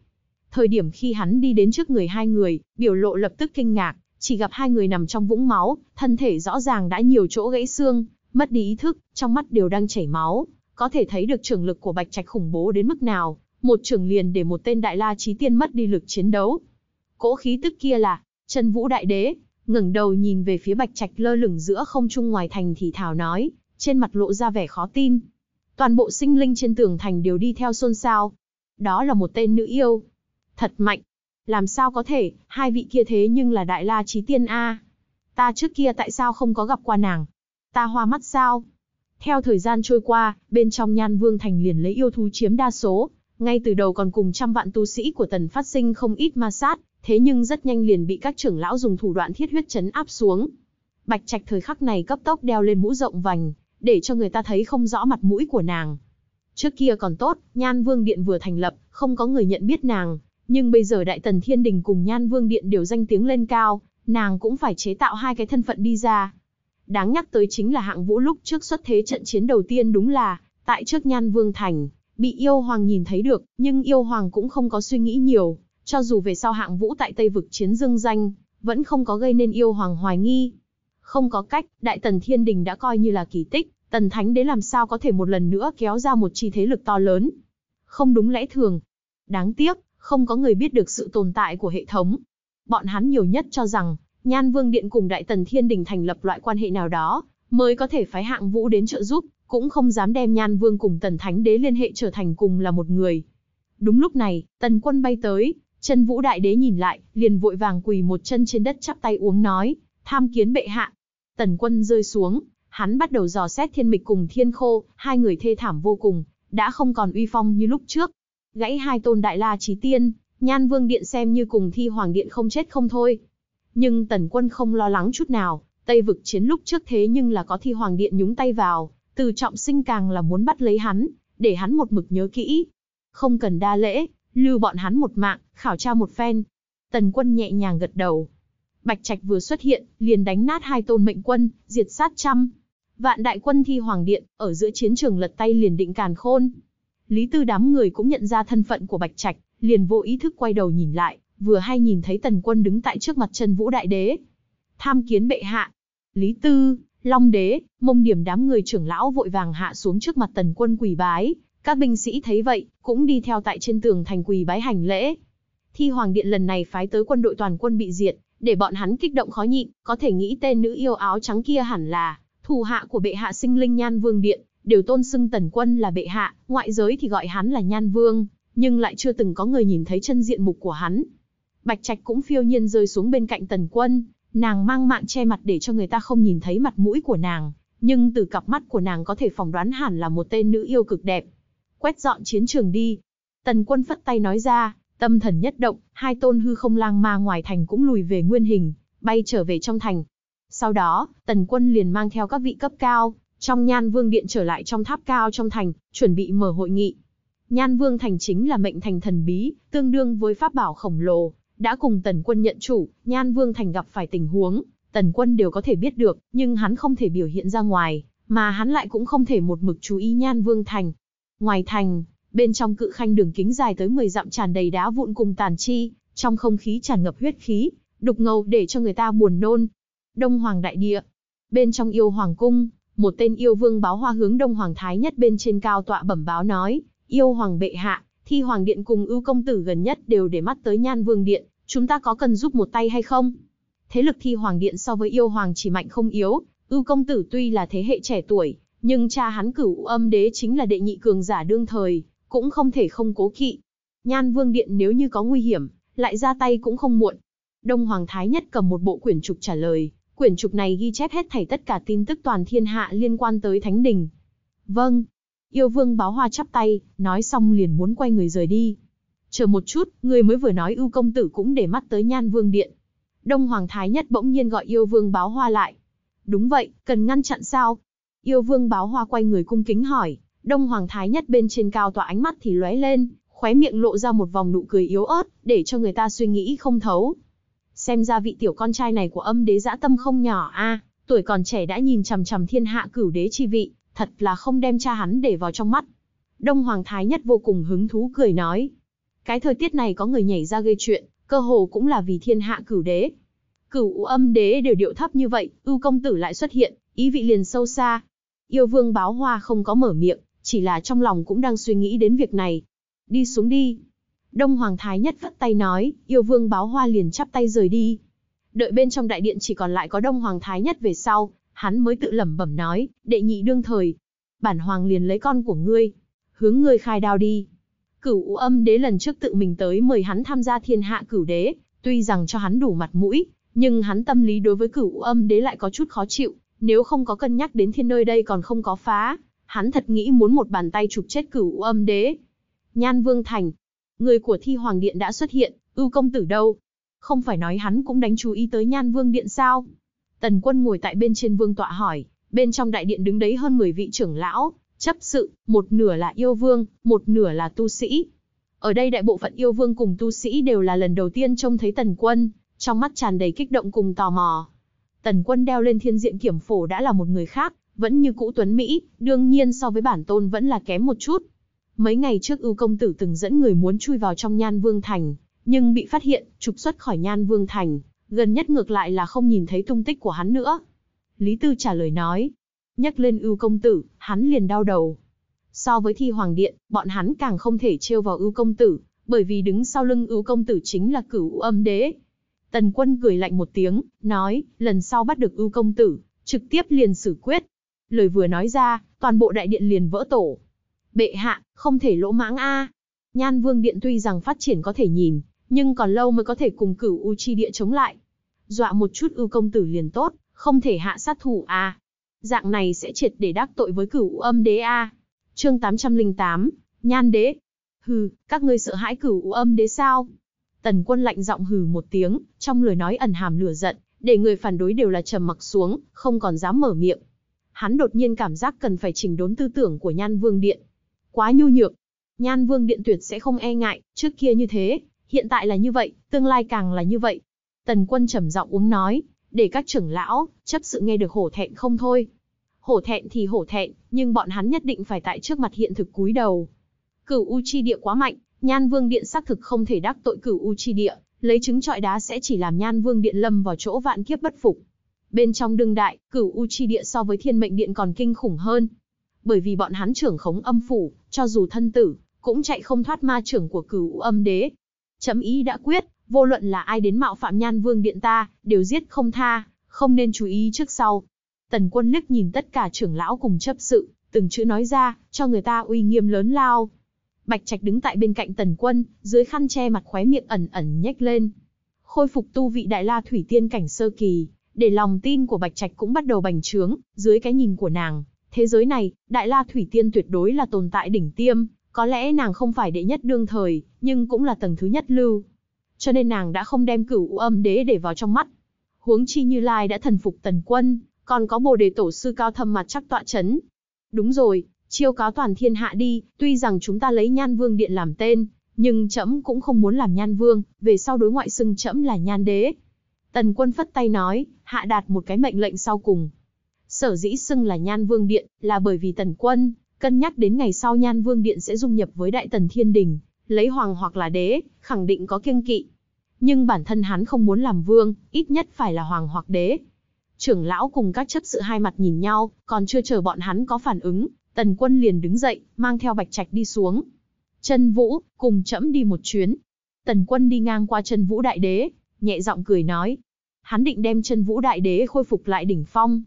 A: Thời điểm khi hắn đi đến trước người hai người, biểu lộ lập tức kinh ngạc, chỉ gặp hai người nằm trong vũng máu, thân thể rõ ràng đã nhiều chỗ gãy xương, mất đi ý thức, trong mắt đều đang chảy máu, có thể thấy được trường lực của Bạch Trạch khủng bố đến mức nào, một trường liền để một tên đại la chí tiên mất đi lực chiến đấu. Cỗ khí tức kia là Chân Vũ Đại Đế, ngẩng đầu nhìn về phía Bạch Trạch lơ lửng giữa không trung ngoài thành thì thào nói, trên mặt lộ ra vẻ khó tin. Toàn bộ sinh linh trên tường thành đều đi theo xôn xao. Đó là một tên nữ yêu, Thật mạnh. Làm sao có thể, hai vị kia thế nhưng là đại la trí tiên A. Ta trước kia tại sao không có gặp qua nàng? Ta hoa mắt sao? Theo thời gian trôi qua, bên trong nhan vương thành liền lấy yêu thú chiếm đa số. Ngay từ đầu còn cùng trăm vạn tu sĩ của tần phát sinh không ít ma sát, thế nhưng rất nhanh liền bị các trưởng lão dùng thủ đoạn thiết huyết chấn áp xuống. Bạch Trạch thời khắc này cấp tốc đeo lên mũ rộng vành, để cho người ta thấy không rõ mặt mũi của nàng. Trước kia còn tốt, Nhan Vương Điện vừa thành lập, không có người nhận biết nàng, nhưng bây giờ Đại Tần Thiên Đình cùng Nhan Vương Điện đều danh tiếng lên cao, nàng cũng phải chế tạo hai cái thân phận đi ra. Đáng nhắc tới chính là hạng vũ lúc trước xuất thế trận chiến đầu tiên đúng là, tại trước Nhan Vương Thành, bị yêu hoàng nhìn thấy được, nhưng yêu hoàng cũng không có suy nghĩ nhiều, cho dù về sau hạng vũ tại Tây Vực chiến dương danh, vẫn không có gây nên yêu hoàng hoài nghi. Không có cách, Đại Tần Thiên Đình đã coi như là kỳ tích, Tần Thánh Đế làm sao có thể một lần nữa kéo ra một chi thế lực to lớn. Không đúng lẽ thường. Đáng tiếc, không có người biết được sự tồn tại của hệ thống. Bọn hắn nhiều nhất cho rằng, Nhan Vương Điện cùng Đại Tần Thiên Đình thành lập loại quan hệ nào đó, mới có thể phái hạng vũ đến trợ giúp, cũng không dám đem Nhan Vương cùng Tần Thánh Đế liên hệ trở thành cùng là một người. Đúng lúc này, Tần Quân bay tới, chân vũ đại đế nhìn lại, liền vội vàng quỳ một chân trên đất chắp tay uống nói, tham kiến bệ hạ. Tần Quân rơi xuống, hắn bắt đầu dò xét thiên mịch cùng thiên khô, hai người thê thảm vô cùng, đã không còn uy phong như lúc trước, gãy hai tôn đại la chí tiên, Nhan Vương Điện xem như cùng Thi Hoàng Điện không chết không thôi. Nhưng Tần Quân không lo lắng chút nào, Tây vực chiến lúc trước thế nhưng là có Thi Hoàng Điện nhúng tay vào, từ trọng sinh càng là muốn bắt lấy hắn, để hắn một mực nhớ kỹ. Không cần đa lễ, lưu bọn hắn một mạng, khảo tra một phen. Tần Quân nhẹ nhàng gật đầu. Bạch Trạch vừa xuất hiện, liền đánh nát hai tôn mệnh quân, diệt sát trăm. Vạn đại quân Thi Hoàng Điện, ở giữa chiến trường lật tay liền định càn khôn. Lý Tư đám người cũng nhận ra thân phận của Bạch Trạch, liền vô ý thức quay đầu nhìn lại, vừa hay nhìn thấy Tần Quân đứng tại trước mặt Trần Vũ Đại Đế. Tham kiến bệ hạ. Lý Tư, Long Đế, mông điểm đám người trưởng lão vội vàng hạ xuống trước mặt Tần Quân quỳ bái. Các binh sĩ thấy vậy, cũng đi theo tại trên tường thành quỳ bái hành lễ. Thi Hoàng Điện lần này phái tới quân đội toàn quân bị diệt, để bọn hắn kích động khó nhịn, có thể nghĩ tên nữ yêu áo trắng kia hẳn là thủ hạ của bệ hạ sinh linh nhan vương điện, đều tôn xưng tần quân là bệ hạ, ngoại giới thì gọi hắn là nhan vương, nhưng lại chưa từng có người nhìn thấy chân diện mục của hắn. Bạch Trạch cũng phiêu nhiên rơi xuống bên cạnh tần quân, nàng mang mạng che mặt để cho người ta không nhìn thấy mặt mũi của nàng, nhưng từ cặp mắt của nàng có thể phỏng đoán hẳn là một tên nữ yêu cực đẹp. Quét dọn chiến trường đi. Tần quân phất tay nói ra, tâm thần nhất động, hai tôn hư không lang ma ngoài thành cũng lùi về nguyên hình, bay trở về trong thành. Sau đó, tần quân liền mang theo các vị cấp cao, trong Nhan Vương Điện trở lại trong tháp cao trong thành, chuẩn bị mở hội nghị. Nhan Vương Thành chính là mệnh thành thần bí, tương đương với pháp bảo khổng lồ, đã cùng Tần Quân nhận chủ, Nhan Vương Thành gặp phải tình huống, Tần Quân đều có thể biết được, nhưng hắn không thể biểu hiện ra ngoài, mà hắn lại cũng không thể một mực chú ý Nhan Vương Thành. Ngoài thành, bên trong cự khanh đường kính dài tới 10 dặm tràn đầy đá vụn cùng tàn chi, trong không khí tràn ngập huyết khí, đục ngầu để cho người ta buồn nôn. Đông Hoàng đại địa, bên trong yêu hoàng cung, một tên yêu vương báo hoa hướng đông hoàng thái nhất bên trên cao tọa bẩm báo nói, yêu hoàng bệ hạ, thi hoàng điện cùng ưu công tử gần nhất đều để mắt tới nhan vương điện, chúng ta có cần giúp một tay hay không? Thế lực thi hoàng điện so với yêu hoàng chỉ mạnh không yếu, ưu công tử tuy là thế hệ trẻ tuổi, nhưng cha hắn cửu âm đế chính là đệ nhị cường giả đương thời, cũng không thể không cố kỵ. Nhan vương điện nếu như có nguy hiểm, lại ra tay cũng không muộn. Đông Hoàng Thái Nhất cầm một bộ quyển trục trả lời, Quyển trục này ghi chép hết thảy tất cả tin tức toàn thiên hạ liên quan tới Thánh Đình. Vâng. Yêu vương báo hoa chắp tay, nói xong liền muốn quay người rời đi. Chờ một chút, người mới vừa nói ưu công tử cũng để mắt tới nhan vương điện. Đông Hoàng Thái Nhất bỗng nhiên gọi yêu vương báo hoa lại. Đúng vậy, cần ngăn chặn sao? Yêu vương báo hoa quay người cung kính hỏi, Đông Hoàng Thái Nhất bên trên cao tỏa ánh mắt thì lóe lên, khóe miệng lộ ra một vòng nụ cười yếu ớt, để cho người ta suy nghĩ không thấu xem ra vị tiểu con trai này của âm đế dã tâm không nhỏ a, à, tuổi còn trẻ đã nhìn chằm chằm thiên hạ cửu đế chi vị, thật là không đem cha hắn để vào trong mắt. Đông Hoàng Thái Nhất vô cùng hứng thú cười nói. Cái thời tiết này có người nhảy ra gây chuyện, cơ hồ cũng là vì thiên hạ cửu đế. Cửu âm đế đều điệu thấp như vậy, ưu công tử lại xuất hiện, ý vị liền sâu xa. Yêu vương báo hoa không có mở miệng, chỉ là trong lòng cũng đang suy nghĩ đến việc này. Đi xuống đi. Đông Hoàng Thái Nhất vất tay nói, yêu vương báo hoa liền chắp tay rời đi. Đợi bên trong đại điện chỉ còn lại có Đông Hoàng Thái Nhất về sau, hắn mới tự lẩm bẩm nói, đệ nhị đương thời. Bản hoàng liền lấy con của ngươi, hướng ngươi khai đao đi. Cửu U Âm Đế lần trước tự mình tới mời hắn tham gia Thiên Hạ Cửu Đế, tuy rằng cho hắn đủ mặt mũi, nhưng hắn tâm lý đối với Cửu U Âm Đế lại có chút khó chịu, nếu không có cân nhắc đến thiên nơi đây còn không có phá, hắn thật nghĩ muốn một bàn tay chụp chết Cửu U Âm Đế. Nhan Vương Thành, Người của thi hoàng điện đã xuất hiện, ưu công tử đâu? Không phải nói hắn cũng đánh chú ý tới nhan vương điện sao? Tần quân ngồi tại bên trên vương tọa hỏi, bên trong đại điện đứng đấy hơn 10 vị trưởng lão, chấp sự, một nửa là yêu vương, một nửa là tu sĩ. Ở đây đại bộ phận yêu vương cùng tu sĩ đều là lần đầu tiên trông thấy tần quân, trong mắt tràn đầy kích động cùng tò mò. Tần quân đeo lên thiên diện kiểm phổ đã là một người khác, vẫn như cũ tuấn Mỹ, đương nhiên so với bản tôn vẫn là kém một chút. Mấy ngày trước ưu công tử từng dẫn người muốn chui vào trong nhan vương thành, nhưng bị phát hiện, trục xuất khỏi nhan vương thành, gần nhất ngược lại là không nhìn thấy tung tích của hắn nữa. Lý Tư trả lời nói, nhắc lên ưu công tử, hắn liền đau đầu. So với thi hoàng điện, bọn hắn càng không thể trêu vào ưu công tử, bởi vì đứng sau lưng ưu công tử chính là cửu âm đế. Tần quân cười lạnh một tiếng, nói, lần sau bắt được ưu công tử, trực tiếp liền xử quyết. Lời vừa nói ra, toàn bộ đại điện liền vỡ tổ, bệ hạ, không thể lỗ mãng a. Nhan Vương Điện tuy rằng phát triển có thể nhìn, nhưng còn lâu mới có thể cùng cửu U Chi Địa chống lại. Dọa một chút ưu công tử liền tốt, không thể hạ sát thủ a. Dạng này sẽ triệt để đắc tội với cửu U âm đế a. À. Chương 808, Nhan đế. Hừ, các ngươi sợ hãi cửu U âm đế sao? Tần Quân lạnh giọng hừ một tiếng, trong lời nói ẩn hàm lửa giận, để người phản đối đều là trầm mặc xuống, không còn dám mở miệng. Hắn đột nhiên cảm giác cần phải chỉnh đốn tư tưởng của Nhan Vương Điện, quá nhu nhược. Nhan Vương Điện Tuyệt sẽ không e ngại, trước kia như thế, hiện tại là như vậy, tương lai càng là như vậy. Tần quân trầm giọng uống nói, để các trưởng lão, chấp sự nghe được hổ thẹn không thôi. Hổ thẹn thì hổ thẹn, nhưng bọn hắn nhất định phải tại trước mặt hiện thực cúi đầu. Cửu U Chi Địa quá mạnh, Nhan Vương Điện xác thực không thể đắc tội Cửu U Chi Địa, lấy chứng trọi đá sẽ chỉ làm Nhan Vương Điện lâm vào chỗ vạn kiếp bất phục. Bên trong đương đại, Cửu U Chi Địa so với Thiên Mệnh Điện còn kinh khủng hơn, bởi vì bọn hắn trưởng khống âm phủ, cho dù thân tử, cũng chạy không thoát ma trưởng của cửu âm đế. Chấm ý đã quyết, vô luận là ai đến mạo phạm nhan vương điện ta, đều giết không tha, không nên chú ý trước sau. Tần quân liếc nhìn tất cả trưởng lão cùng chấp sự, từng chữ nói ra, cho người ta uy nghiêm lớn lao. Bạch Trạch đứng tại bên cạnh tần quân, dưới khăn che mặt khóe miệng ẩn ẩn nhếch lên. Khôi phục tu vị đại la thủy tiên cảnh sơ kỳ, để lòng tin của Bạch Trạch cũng bắt đầu bành trướng, dưới cái nhìn của nàng, Thế giới này, Đại La Thủy Tiên tuyệt đối là tồn tại đỉnh tiêm, có lẽ nàng không phải đệ nhất đương thời, nhưng cũng là tầng thứ nhất lưu. Cho nên nàng đã không đem cửu u âm đế để vào trong mắt. Huống chi Như Lai đã thần phục tần quân, còn có bồ đề tổ sư cao thâm mặt chắc tọa chấn. Đúng rồi, chiêu cáo toàn thiên hạ đi, tuy rằng chúng ta lấy nhan vương điện làm tên, nhưng trẫm cũng không muốn làm nhan vương, về sau đối ngoại xưng trẫm là nhan đế. Tần quân phất tay nói, hạ đạt một cái mệnh lệnh sau cùng, Sở dĩ xưng là Nhan Vương Điện là bởi vì Tần Quân cân nhắc đến ngày sau Nhan Vương Điện sẽ dung nhập với Đại Tần Thiên Đình, lấy hoàng hoặc là đế, khẳng định có kiêng kỵ. Nhưng bản thân hắn không muốn làm vương, ít nhất phải là hoàng hoặc đế. Trưởng lão cùng các chấp sự hai mặt nhìn nhau, còn chưa chờ bọn hắn có phản ứng, Tần Quân liền đứng dậy, mang theo Bạch Trạch đi xuống. Chân Vũ, cùng trẫm đi một chuyến. Tần Quân đi ngang qua Chân Vũ Đại Đế, nhẹ giọng cười nói, hắn định đem Chân Vũ Đại Đế khôi phục lại đỉnh phong,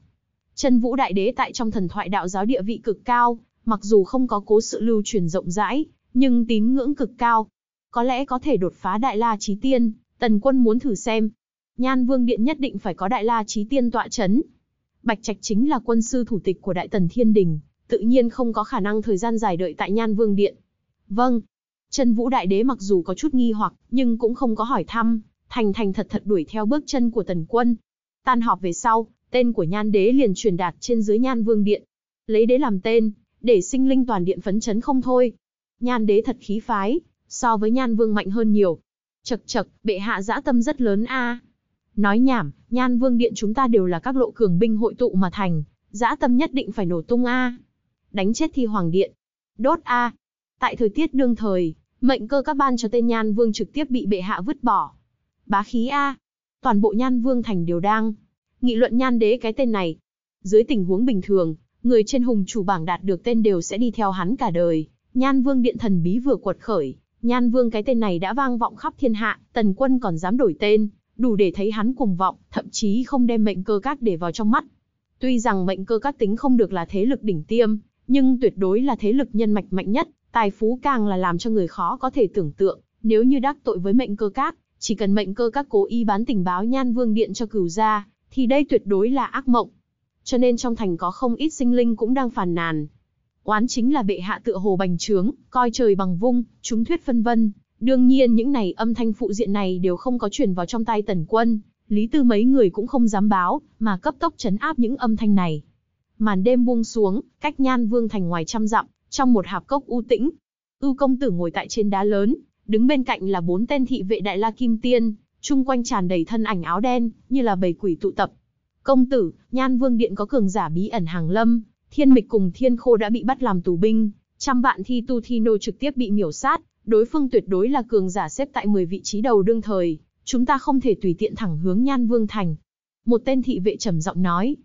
A: Chân Vũ Đại Đế tại trong thần thoại đạo giáo địa vị cực cao, mặc dù không có cố sự lưu truyền rộng rãi, nhưng tín ngưỡng cực cao. Có lẽ có thể đột phá Đại La Chí Tiên, Tần Quân muốn thử xem. Nhan Vương Điện nhất định phải có Đại La Chí Tiên tọa chấn. Bạch Trạch chính là quân sư thủ tịch của Đại Tần Thiên Đình, tự nhiên không có khả năng thời gian dài đợi tại Nhan Vương Điện. Vâng. Chân Vũ Đại Đế mặc dù có chút nghi hoặc, nhưng cũng không có hỏi thăm, thành thành thật thật đuổi theo bước chân của Tần Quân. Tan họp về sau, Tên của Nhan Đế liền truyền đạt trên dưới Nhan Vương Điện. Lấy đế làm tên, để sinh linh toàn điện phấn chấn không thôi. Nhan Đế thật khí phái, so với Nhan Vương mạnh hơn nhiều. Chậc chậc, bệ hạ dã tâm rất lớn a. Nói nhảm, Nhan Vương Điện chúng ta đều là các lộ cường binh hội tụ mà thành, dã tâm nhất định phải nổ tung a. Đánh chết thi hoàng điện. Đốt a. Tại thời tiết đương thời, mệnh cơ các ban cho tên Nhan Vương trực tiếp bị bệ hạ vứt bỏ. Bá khí a. Toàn bộ Nhan Vương thành đều đang nghị luận nhan đế cái tên này. Dưới tình huống bình thường, người trên hùng chủ bảng đạt được tên đều sẽ đi theo hắn cả đời. Nhan vương điện thần bí vừa quật khởi, nhan vương cái tên này đã vang vọng khắp thiên hạ, tần quân còn dám đổi tên, đủ để thấy hắn cùng vọng, thậm chí không đem mệnh cơ các để vào trong mắt. Tuy rằng mệnh cơ các tính không được là thế lực đỉnh tiêm, nhưng tuyệt đối là thế lực nhân mạch mạnh nhất, tài phú càng là làm cho người khó có thể tưởng tượng, nếu như đắc tội với mệnh cơ các, chỉ cần mệnh cơ các cố ý bán tình báo nhan vương điện cho cửu gia, thì đây tuyệt đối là ác mộng. Cho nên trong thành có không ít sinh linh cũng đang phàn nàn. Oán chính là bệ hạ tựa hồ bành trướng, coi trời bằng vung, chúng thuyết phân vân. Đương nhiên những này âm thanh phụ diện này đều không có truyền vào trong tay tần quân, Lý Tư mấy người cũng không dám báo, mà cấp tốc chấn áp những âm thanh này. Màn đêm buông xuống, cách Nhan Vương thành ngoài trăm dặm, trong một hạp cốc u tĩnh, Ưu công tử ngồi tại trên đá lớn, đứng bên cạnh là bốn tên thị vệ Đại La Kim Tiên, chung quanh tràn đầy thân ảnh áo đen, như là bầy quỷ tụ tập. Công tử, Nhan Vương Điện có cường giả bí ẩn hàng lâm, Thiên Mịch cùng Thiên Khô đã bị bắt làm tù binh, trăm vạn thi tu thi nô trực tiếp bị miểu sát, đối phương tuyệt đối là cường giả xếp tại 10 vị trí đầu đương thời, chúng ta không thể tùy tiện thẳng hướng Nhan Vương thành. Một tên thị vệ trầm giọng nói,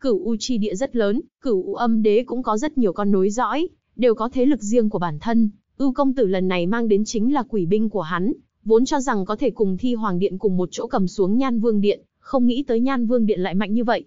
A: cửu u chi địa rất lớn, cửu u âm đế cũng có rất nhiều con nối dõi, đều có thế lực riêng của bản thân, ưu công tử lần này mang đến chính là quỷ binh của hắn, vốn cho rằng có thể cùng thi hoàng điện cùng một chỗ cầm xuống nhan vương điện, không nghĩ tới nhan vương điện lại mạnh như vậy.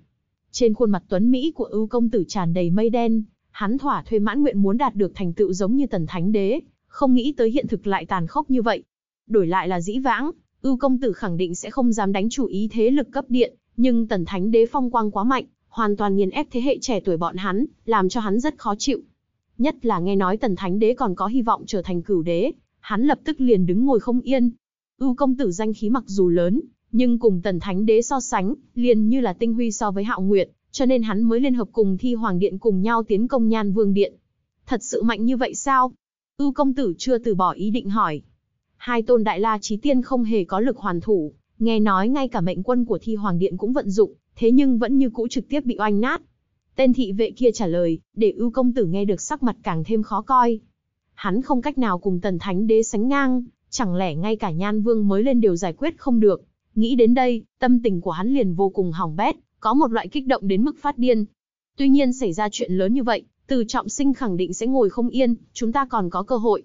A: Trên khuôn mặt tuấn Mỹ của ưu công tử tràn đầy mây đen, hắn thỏa thuê mãn nguyện muốn đạt được thành tựu giống như tần thánh đế, không nghĩ tới hiện thực lại tàn khốc như vậy. Đổi lại là dĩ vãng, ưu công tử khẳng định sẽ không dám đánh chủ ý thế lực cấp điện, nhưng tần thánh đế phong quang quá mạnh, hoàn toàn nghiền ép thế hệ trẻ tuổi bọn hắn, làm cho hắn rất khó chịu. Nhất là nghe nói tần thánh đế còn có hy vọng trở thành cửu đế, hắn lập tức liền đứng ngồi không yên. Ưu công tử danh khí mặc dù lớn, nhưng cùng tần thánh đế so sánh, liền như là tinh huy so với hạo nguyệt, cho nên hắn mới liên hợp cùng thi hoàng điện cùng nhau tiến công nhan vương điện. Thật sự mạnh như vậy sao? Ưu công tử chưa từ bỏ ý định hỏi. Hai tôn đại la trí tiên không hề có lực hoàn thủ, nghe nói ngay cả mệnh quân của thi hoàng điện cũng vận dụng, thế nhưng vẫn như cũ trực tiếp bị oanh nát. Tên thị vệ kia trả lời, để ưu công tử nghe được sắc mặt càng thêm khó coi hắn không cách nào cùng tần thánh đế sánh ngang, chẳng lẽ ngay cả nhan vương mới lên đều giải quyết không được. Nghĩ đến đây, tâm tình của hắn liền vô cùng hỏng bét, có một loại kích động đến mức phát điên. Tuy nhiên xảy ra chuyện lớn như vậy, từ trọng sinh khẳng định sẽ ngồi không yên, chúng ta còn có cơ hội.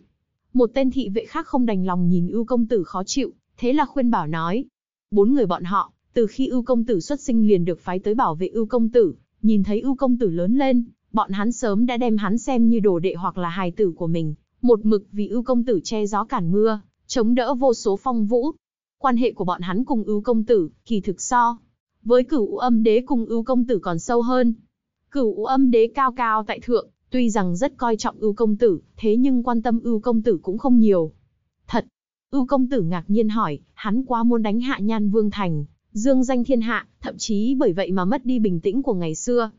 A: Một tên thị vệ khác không đành lòng nhìn ưu công tử khó chịu, thế là khuyên bảo nói. Bốn người bọn họ, từ khi ưu công tử xuất sinh liền được phái tới bảo vệ ưu công tử, nhìn thấy ưu công tử lớn lên, bọn hắn sớm đã đem hắn xem như đồ đệ hoặc là hài tử của mình, một mực vì ưu công tử che gió cản mưa, chống đỡ vô số phong vũ. Quan hệ của bọn hắn cùng ưu công tử, kỳ thực so. Với cửu âm đế cùng ưu công tử còn sâu hơn. Cửu âm đế cao cao tại thượng, tuy rằng rất coi trọng ưu công tử, thế nhưng quan tâm ưu công tử cũng không nhiều. Thật, ưu công tử ngạc nhiên hỏi, hắn quá muốn đánh hạ nhan vương thành, dương danh thiên hạ, thậm chí bởi vậy mà mất đi bình tĩnh của ngày xưa.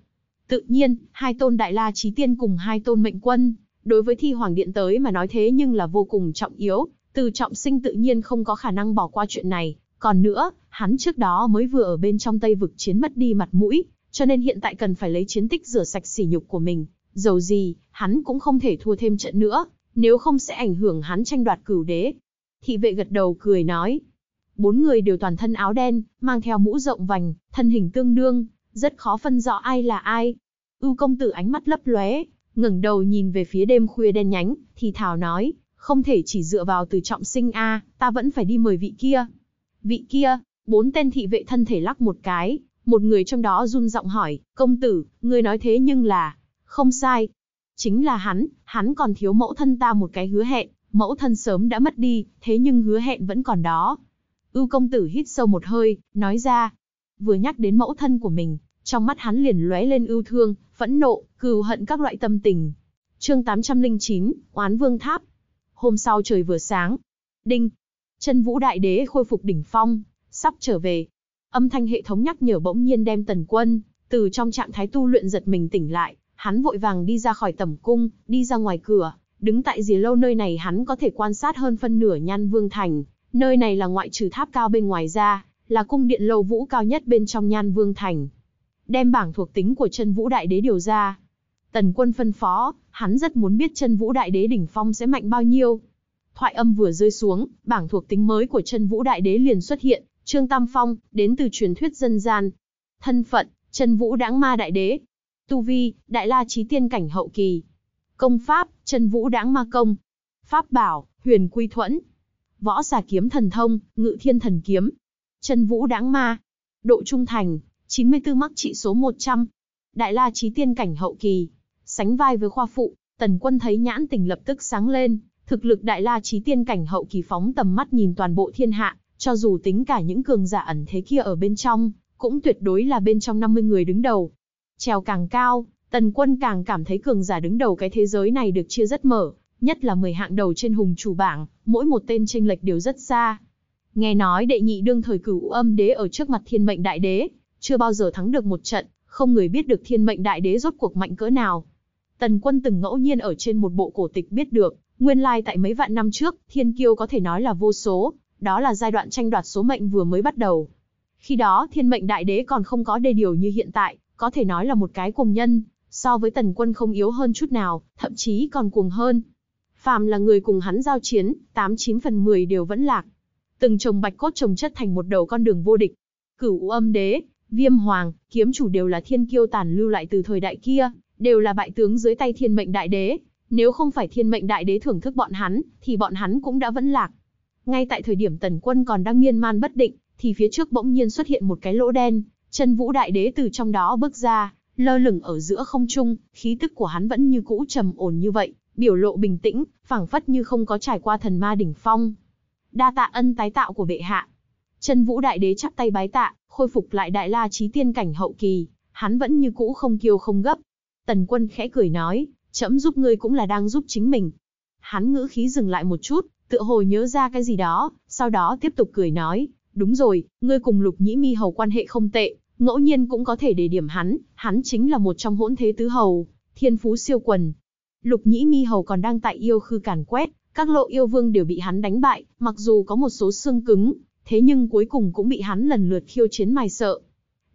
A: Tự nhiên, hai tôn đại la trí tiên cùng hai tôn mệnh quân, Đối với thi hoàng điện tới mà nói thế nhưng là vô cùng trọng yếu, từ trọng sinh tự nhiên không có khả năng bỏ qua chuyện này. Còn nữa, hắn trước đó mới vừa ở bên trong Tây vực chiến mất đi mặt mũi, cho nên hiện tại cần phải lấy chiến tích rửa sạch sỉ nhục của mình. Dầu gì, hắn cũng không thể thua thêm trận nữa, nếu không sẽ ảnh hưởng hắn tranh đoạt cửu đế. Thị vệ gật đầu cười nói. Bốn người đều toàn thân áo đen, mang theo mũ rộng vành, thân hình tương đương, rất khó phân rõ ai là ai. Ưu công tử ánh mắt lấp lóe, ngẩng đầu nhìn về phía đêm khuya đen nhánh, thì Thảo nói, không thể chỉ dựa vào từ trọng sinh a, ta vẫn phải đi mời vị kia. Vị kia, bốn tên thị vệ thân thể lắc một cái, một người trong đó run giọng hỏi, công tử, ngươi nói thế nhưng là, không sai. Chính là hắn, hắn còn thiếu mẫu thân ta một cái hứa hẹn, mẫu thân sớm đã mất đi, thế nhưng hứa hẹn vẫn còn đó. Ưu công tử hít sâu một hơi, nói ra, vừa nhắc đến mẫu thân của mình, trong mắt hắn liền lóe lên ưu thương, phẫn nộ, cừu hận các loại tâm tình. Chương 809, Oán Vương Tháp. Hôm sau trời vừa sáng. Đinh. Chân Vũ Đại Đế khôi phục đỉnh phong, sắp trở về. Âm thanh hệ thống nhắc nhở bỗng nhiên đem Tần Quân từ trong trạng thái tu luyện giật mình tỉnh lại, hắn vội vàng đi ra khỏi tẩm cung, đi ra ngoài cửa, đứng tại dì lâu nơi này hắn có thể quan sát hơn phân nửa Nhan Vương thành, nơi này là ngoại trừ tháp cao bên ngoài ra, là cung điện lâu vũ cao nhất bên trong Nhan Vương thành, đem bảng thuộc tính của chân vũ đại đế điều ra. Tần quân phân phó, hắn rất muốn biết chân vũ đại đế đỉnh phong sẽ mạnh bao nhiêu. Thoại âm vừa rơi xuống, bảng thuộc tính mới của chân vũ đại đế liền xuất hiện, Trương Tam Phong, đến từ truyền thuyết dân gian. Thân phận, chân vũ đáng ma đại đế. Tu vi, đại la trí tiên cảnh hậu kỳ. Công pháp, chân vũ đáng ma công. Pháp bảo, huyền quy thuẫn. Võ giả kiếm thần thông, ngự thiên thần kiếm. Chân vũ đáng ma. Độ trung thành, 94 mắc trị số 100. Đại la trí tiên cảnh hậu kỳ, sánh vai với khoa phụ, tần quân thấy nhãn tình lập tức sáng lên, thực lực đại la trí tiên cảnh hậu kỳ phóng tầm mắt nhìn toàn bộ thiên hạ, cho dù tính cả những cường giả ẩn thế kia ở bên trong, cũng tuyệt đối là bên trong 50 người đứng đầu. Trèo càng cao, tần quân càng cảm thấy cường giả đứng đầu cái thế giới này được chia rất mở, nhất là 10 hạng đầu trên hùng chủ bảng, mỗi một tên tranh lệch đều rất xa. Nghe nói đệ nhị đương thời cửu âm đế ở trước mặt thiên mệnh đại đế, chưa bao giờ thắng được một trận, không người biết được thiên mệnh đại đế rốt cuộc mạnh cỡ nào. Tần quân từng ngẫu nhiên ở trên một bộ cổ tịch biết được, nguyên lai tại mấy vạn năm trước, thiên kiêu có thể nói là vô số, đó là giai đoạn tranh đoạt số mệnh vừa mới bắt đầu. Khi đó thiên mệnh đại đế còn không có đề điều như hiện tại, có thể nói là một cái cùng nhân, so với tần quân không yếu hơn chút nào, thậm chí còn cuồng hơn. Phàm là người cùng hắn giao chiến, 89 phần 10 đều vẫn lạc. Từng chồng bạch cốt chồng chất thành một đầu con đường vô địch. Cửu âm đế, Viêm Hoàng, kiếm chủ đều là thiên kiêu tàn lưu lại từ thời đại kia, đều là bại tướng dưới tay thiên mệnh đại đế. Nếu không phải thiên mệnh đại đế thưởng thức bọn hắn, thì bọn hắn cũng đã vẫn lạc. Ngay tại thời điểm tần quân còn đang miên man bất định, thì phía trước bỗng nhiên xuất hiện một cái lỗ đen, chân vũ đại đế từ trong đó bước ra, lơ lửng ở giữa không trung, khí tức của hắn vẫn như cũ trầm ổn như vậy, biểu lộ bình tĩnh, phảng phất như không có trải qua thần ma đỉnh phong. Đa tạ ân tái tạo của bệ hạ. Chân vũ đại đế chắp tay bái tạ, khôi phục lại đại la Chí tiên cảnh hậu kỳ, hắn vẫn như cũ không kiêu không gấp. Tần quân khẽ cười nói, "Chậm giúp ngươi cũng là đang giúp chính mình. Hắn ngữ khí dừng lại một chút, tựa hồ nhớ ra cái gì đó, sau đó tiếp tục cười nói, đúng rồi, ngươi cùng lục nhĩ mi hầu quan hệ không tệ, ngẫu nhiên cũng có thể để điểm hắn, hắn chính là một trong hỗn thế tứ hầu, thiên phú siêu quần. Lục nhĩ mi hầu còn đang tại yêu khư càn quét, các lộ yêu vương đều bị hắn đánh bại, mặc dù có một số xương cứng, thế nhưng cuối cùng cũng bị hắn lần lượt khiêu chiến mài sợ.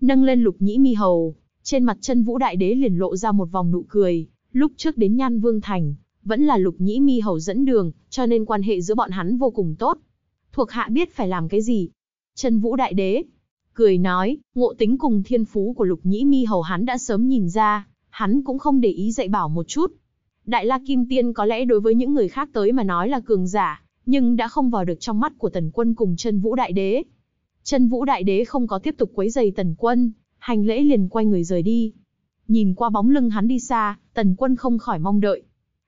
A: Nâng lên lục nhĩ mi hầu, trên mặt chân vũ đại đế liền lộ ra một vòng nụ cười, lúc trước đến Nhan Vương Thành, vẫn là lục nhĩ mi hầu dẫn đường, cho nên quan hệ giữa bọn hắn vô cùng tốt. Thuộc hạ biết phải làm cái gì? Chân vũ đại đế, cười nói, ngộ tính cùng thiên phú của lục nhĩ mi hầu hắn đã sớm nhìn ra, hắn cũng không để ý dạy bảo một chút. Đại la kim tiên có lẽ đối với những người khác tới mà nói là cường giả, nhưng đã không vào được trong mắt của Tần Quân cùng chân Vũ Đại Đế. Chân Vũ Đại Đế không có tiếp tục quấy giày Tần Quân, hành lễ liền quay người rời đi. Nhìn qua bóng lưng hắn đi xa, Tần Quân không khỏi mong đợi.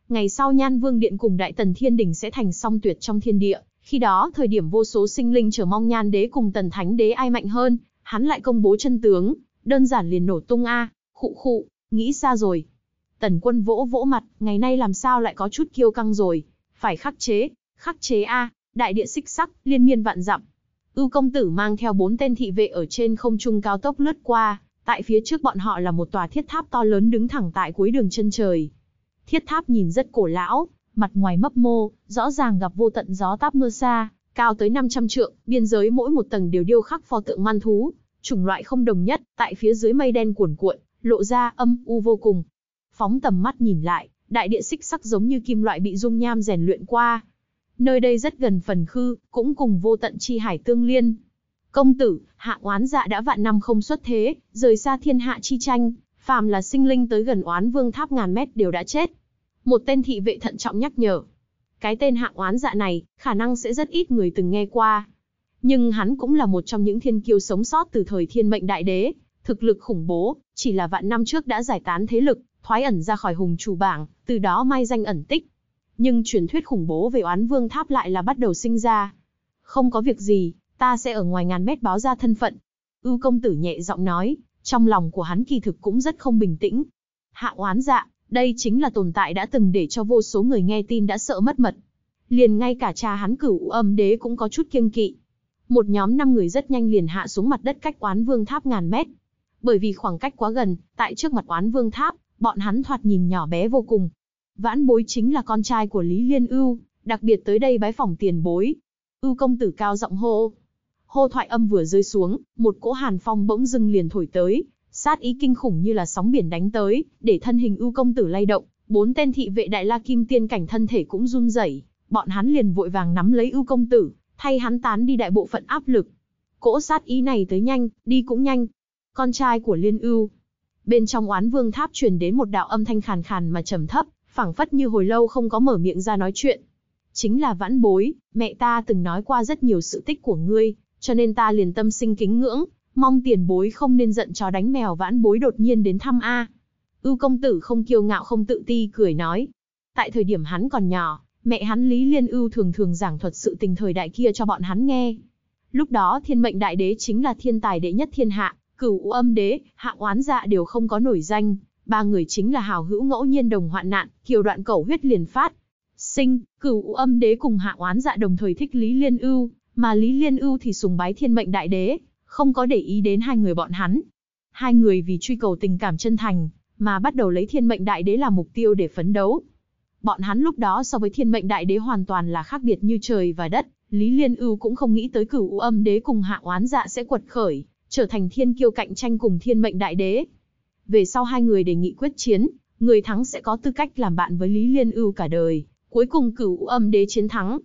A: Ngày sau Nhan Vương Điện cùng Đại Tần Thiên Đình sẽ thành song tuyệt trong thiên địa, khi đó thời điểm vô số sinh linh chờ mong Nhan Đế cùng Tần Thánh Đế ai mạnh hơn, hắn lại công bố chân tướng, đơn giản liền nổ tung a, khụ khụ, nghĩ xa rồi. Tần Quân vỗ vỗ mặt, ngày nay làm sao lại có chút kiêu căng rồi, phải khắc chế, khắc chế a, đại địa xích sắc, liên miên vạn dặm. Ưu công tử mang theo bốn tên thị vệ ở trên không trung cao tốc lướt qua, tại phía trước bọn họ là một tòa thiết tháp to lớn đứng thẳng tại cuối đường chân trời. Thiết tháp nhìn rất cổ lão, mặt ngoài mấp mô, rõ ràng gặp vô tận gió táp mưa xa, cao tới 500 trượng, biên giới mỗi một tầng đều điêu khắc pho tượng man thú, chủng loại không đồng nhất, tại phía dưới mây đen cuồn cuộn, lộ ra âm u vô cùng. Phóng tầm mắt nhìn lại, đại địa xích sắc giống như kim loại bị dung nham rèn luyện qua, Nơi đây rất gần phần khư, cũng cùng vô tận chi hải tương liên. Công tử, hạ oán dạ đã vạn năm không xuất thế, rời xa thiên hạ chi tranh, phàm là sinh linh tới gần oán vương tháp ngàn mét đều đã chết. Một tên thị vệ thận trọng nhắc nhở. Cái tên hạ oán dạ này, khả năng sẽ rất ít người từng nghe qua. Nhưng hắn cũng là một trong những thiên kiêu sống sót từ thời thiên mệnh đại đế, thực lực khủng bố, chỉ là vạn năm trước đã giải tán thế lực, thoái ẩn ra khỏi hùng chủ bảng, từ đó mai danh ẩn tích, nhưng truyền thuyết khủng bố về oán vương tháp lại là bắt đầu sinh ra. Không có việc gì, ta sẽ ở ngoài ngàn mét báo ra thân phận. Ưu công tử nhẹ giọng nói, trong lòng của hắn kỳ thực cũng rất không bình tĩnh. Hạ oán dạ, đây chính là tồn tại đã từng để cho vô số người nghe tin đã sợ mất mật. Liền ngay cả cha hắn cửu âm đế cũng có chút kiêng kỵ. Một nhóm năm người rất nhanh liền hạ xuống mặt đất cách oán vương tháp ngàn mét. Bởi vì khoảng cách quá gần, tại trước mặt oán vương tháp, bọn hắn thoạt nhìn nhỏ bé vô cùng, Vãn bối chính là con trai của Lý Liên Ưu, đặc biệt tới đây bái phỏng tiền bối. Ưu công tử cao giọng hô. Hô thoại âm vừa rơi xuống, một cỗ hàn phong bỗng dưng liền thổi tới, sát ý kinh khủng như là sóng biển đánh tới, để thân hình ưu công tử lay động, bốn tên thị vệ đại la kim tiên cảnh thân thể cũng run rẩy, bọn hắn liền vội vàng nắm lấy ưu công tử, thay hắn tán đi đại bộ phận áp lực. Cỗ sát ý này tới nhanh, đi cũng nhanh. Con trai của Liên Ưu. Bên trong Oán Vương Tháp truyền đến một đạo âm thanh khàn khàn mà trầm thấp, phảng phất như hồi lâu không có mở miệng ra nói chuyện. Chính là vãn bối, mẹ ta từng nói qua rất nhiều sự tích của ngươi, cho nên ta liền tâm sinh kính ngưỡng, mong tiền bối không nên giận chó đánh mèo vãn bối đột nhiên đến thăm A. Ưu công tử không kiêu ngạo không tự ti cười nói. Tại thời điểm hắn còn nhỏ, mẹ hắn Lý Liên Ưu thường thường giảng thuật sự tình thời đại kia cho bọn hắn nghe. Lúc đó thiên mệnh đại đế chính là thiên tài đệ nhất thiên hạ, cửu u âm đế, hạ oán dạ đều không có nổi danh, ba người chính là hào hữu ngẫu nhiên đồng hoạn nạn, kiều đoạn cẩu huyết liền phát. Sinh, cửu âm đế cùng hạ oán dạ đồng thời thích Lý Liên Ưu, mà Lý Liên Ưu thì sùng bái thiên mệnh đại đế, không có để ý đến hai người bọn hắn. Hai người vì truy cầu tình cảm chân thành, mà bắt đầu lấy thiên mệnh đại đế làm mục tiêu để phấn đấu. Bọn hắn lúc đó so với thiên mệnh đại đế hoàn toàn là khác biệt như trời và đất, Lý Liên Ưu cũng không nghĩ tới cửu âm đế cùng hạ oán dạ sẽ quật khởi, trở thành thiên kiêu cạnh tranh cùng thiên mệnh đại đế. Về sau hai người đề nghị quyết chiến, người thắng sẽ có tư cách làm bạn với Lý Liên Ưu cả đời, cuối cùng cửu âm đế chiến thắng.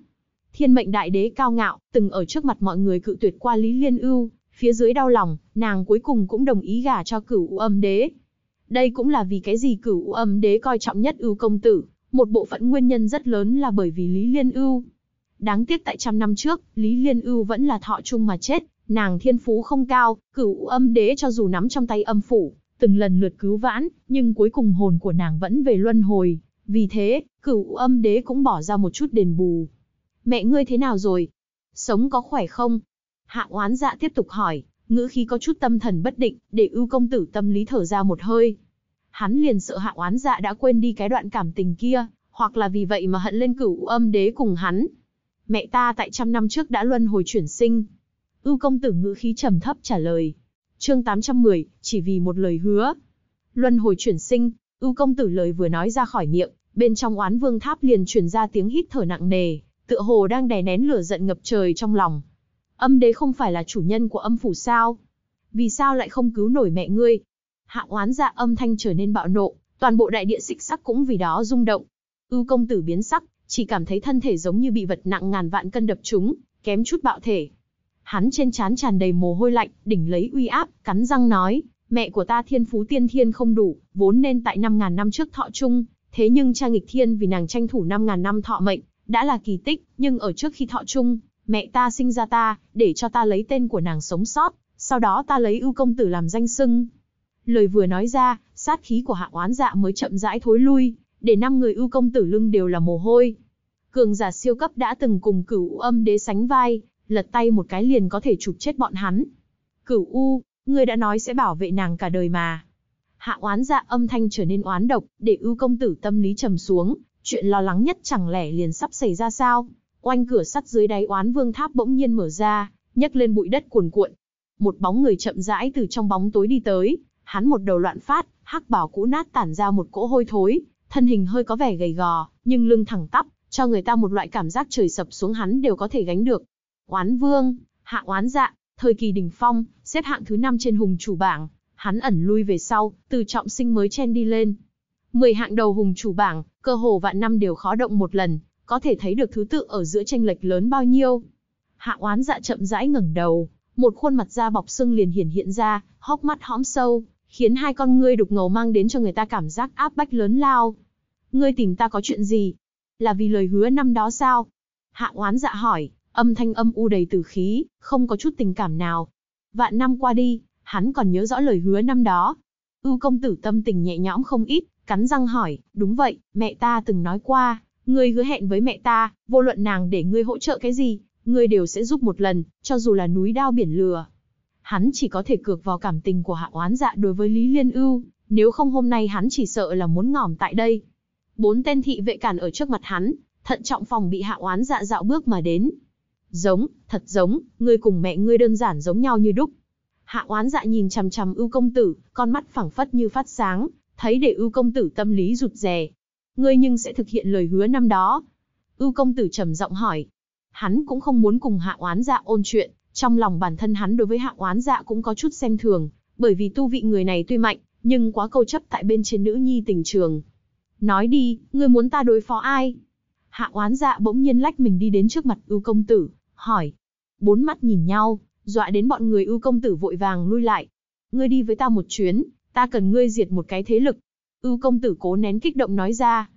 A: Thiên mệnh đại đế cao ngạo, từng ở trước mặt mọi người cự tuyệt qua Lý Liên Ưu, phía dưới đau lòng, nàng cuối cùng cũng đồng ý gả cho cửu âm đế. Đây cũng là vì cái gì cửu âm đế coi trọng nhất ưu công tử, một bộ phận nguyên nhân rất lớn là bởi vì Lý Liên Ưu. Đáng tiếc tại trăm năm trước, Lý Liên Ưu vẫn là thọ chung mà chết, nàng thiên phú không cao, cửu âm đế cho dù nắm trong tay âm phủ, từng lần lượt cứu vãn, nhưng cuối cùng hồn của nàng vẫn về luân hồi, vì thế, cửu âm đế cũng bỏ ra một chút đền bù. Mẹ ngươi thế nào rồi? Sống có khỏe không? Hạ oán dạ tiếp tục hỏi, ngữ khí có chút tâm thần bất định, để ưu công tử tâm lý thở ra một hơi. Hắn liền sợ hạ oán dạ đã quên đi cái đoạn cảm tình kia, hoặc là vì vậy mà hận lên cửu âm đế cùng hắn. Mẹ ta tại trăm năm trước đã luân hồi chuyển sinh. Ưu công tử ngữ khí trầm thấp trả lời, chương 810, chỉ vì một lời hứa. Luân hồi chuyển sinh, ưu công tử lời vừa nói ra khỏi miệng, bên trong oán vương tháp liền truyền ra tiếng hít thở nặng nề, tựa hồ đang đè nén lửa giận ngập trời trong lòng. Âm đế không phải là chủ nhân của âm phủ sao? Vì sao lại không cứu nổi mẹ ngươi? Hạ oán ra dạ âm thanh trở nên bạo nộ, toàn bộ đại địa xích sắc cũng vì đó rung động. Ưu công tử biến sắc, chỉ cảm thấy thân thể giống như bị vật nặng ngàn vạn cân đập chúng, kém chút bạo thể, Hắn trên trán tràn đầy mồ hôi lạnh, đỉnh lấy uy áp, cắn răng nói, mẹ của ta thiên phú tiên thiên không đủ, vốn nên tại 5.000 năm trước thọ chung, thế nhưng cha nghịch thiên vì nàng tranh thủ 5.000 năm thọ mệnh, đã là kỳ tích, nhưng ở trước khi thọ chung, mẹ ta sinh ra ta, để cho ta lấy tên của nàng sống sót, sau đó ta lấy ưu công tử làm danh sưng. Lời vừa nói ra, sát khí của hạ oán dạ mới chậm rãi thối lui, để năm người ưu công tử lưng đều là mồ hôi. Cường giả siêu cấp đã từng cùng cửu âm đế sánh vai, lật tay một cái liền có thể chụp chết bọn hắn. Cửu U, ngươi đã nói sẽ bảo vệ nàng cả đời mà. Hạ oán dạ âm thanh trở nên oán độc, để ưu công tử tâm lý trầm xuống, chuyện lo lắng nhất chẳng lẽ liền sắp xảy ra sao? Oanh cửa sắt dưới đáy oán vương tháp bỗng nhiên mở ra, nhấc lên bụi đất cuồn cuộn. Một bóng người chậm rãi từ trong bóng tối đi tới, hắn một đầu loạn phát, hắc bảo cũ nát tản ra một cỗ hôi thối, thân hình hơi có vẻ gầy gò, nhưng lưng thẳng tắp, cho người ta một loại cảm giác trời sập xuống hắn đều có thể gánh được. Oán Vương, Hạ Oán Dạ, thời kỳ đỉnh phong, xếp hạng thứ 5 trên hùng chủ bảng, hắn ẩn lui về sau, từ trọng sinh mới chen đi lên. 10 hạng đầu hùng chủ bảng, cơ hồ vạn năm đều khó động một lần, có thể thấy được thứ tự ở giữa tranh lệch lớn bao nhiêu. Hạ Oán Dạ chậm rãi ngẩng đầu, một khuôn mặt da bọc xương liền hiển hiện ra, hốc mắt hõm sâu, khiến hai con ngươi đục ngầu mang đến cho người ta cảm giác áp bách lớn lao. Ngươi tìm ta có chuyện gì? Là vì lời hứa năm đó sao? Hạ oán dạ hỏi, Âm thanh âm u đầy tử khí, không có chút tình cảm nào. Vạn năm qua đi, hắn còn nhớ rõ lời hứa năm đó. Ưu công tử tâm tình nhẹ nhõm không ít, cắn răng hỏi, đúng vậy, mẹ ta từng nói qua, ngươi hứa hẹn với mẹ ta, vô luận nàng để ngươi hỗ trợ cái gì, ngươi đều sẽ giúp một lần, cho dù là núi đao biển lửa. Hắn chỉ có thể cược vào cảm tình của hạ oán dạ đối với Lý Liên Ưu, nếu không hôm nay hắn chỉ sợ là muốn ngỏm tại đây. Bốn tên thị vệ cản ở trước mặt hắn, thận trọng phòng bị hạ oán dạ dạo bước mà đến. Giống, thật giống, ngươi cùng mẹ ngươi đơn giản giống nhau như đúc. Hạ oán dạ nhìn chằm chằm ưu công tử, con mắt phẳng phất như phát sáng, thấy để ưu công tử tâm lý rụt rè. Ngươi nhưng sẽ thực hiện lời hứa năm đó. Ưu công tử trầm giọng hỏi. Hắn cũng không muốn cùng hạ oán dạ ôn chuyện, trong lòng bản thân hắn đối với hạ oán dạ cũng có chút xem thường, bởi vì tu vị người này tuy mạnh, nhưng quá câu chấp tại bên trên nữ nhi tình trường. Nói đi, ngươi muốn ta đối phó ai? Hạ oán dạ bỗng nhiên lách mình đi đến trước mặt ưu công tử, hỏi. Bốn mắt nhìn nhau, dọa đến bọn người ưu công tử vội vàng lui lại. Ngươi đi với ta một chuyến, ta cần ngươi diệt một cái thế lực. Ưu công tử cố nén kích động nói ra.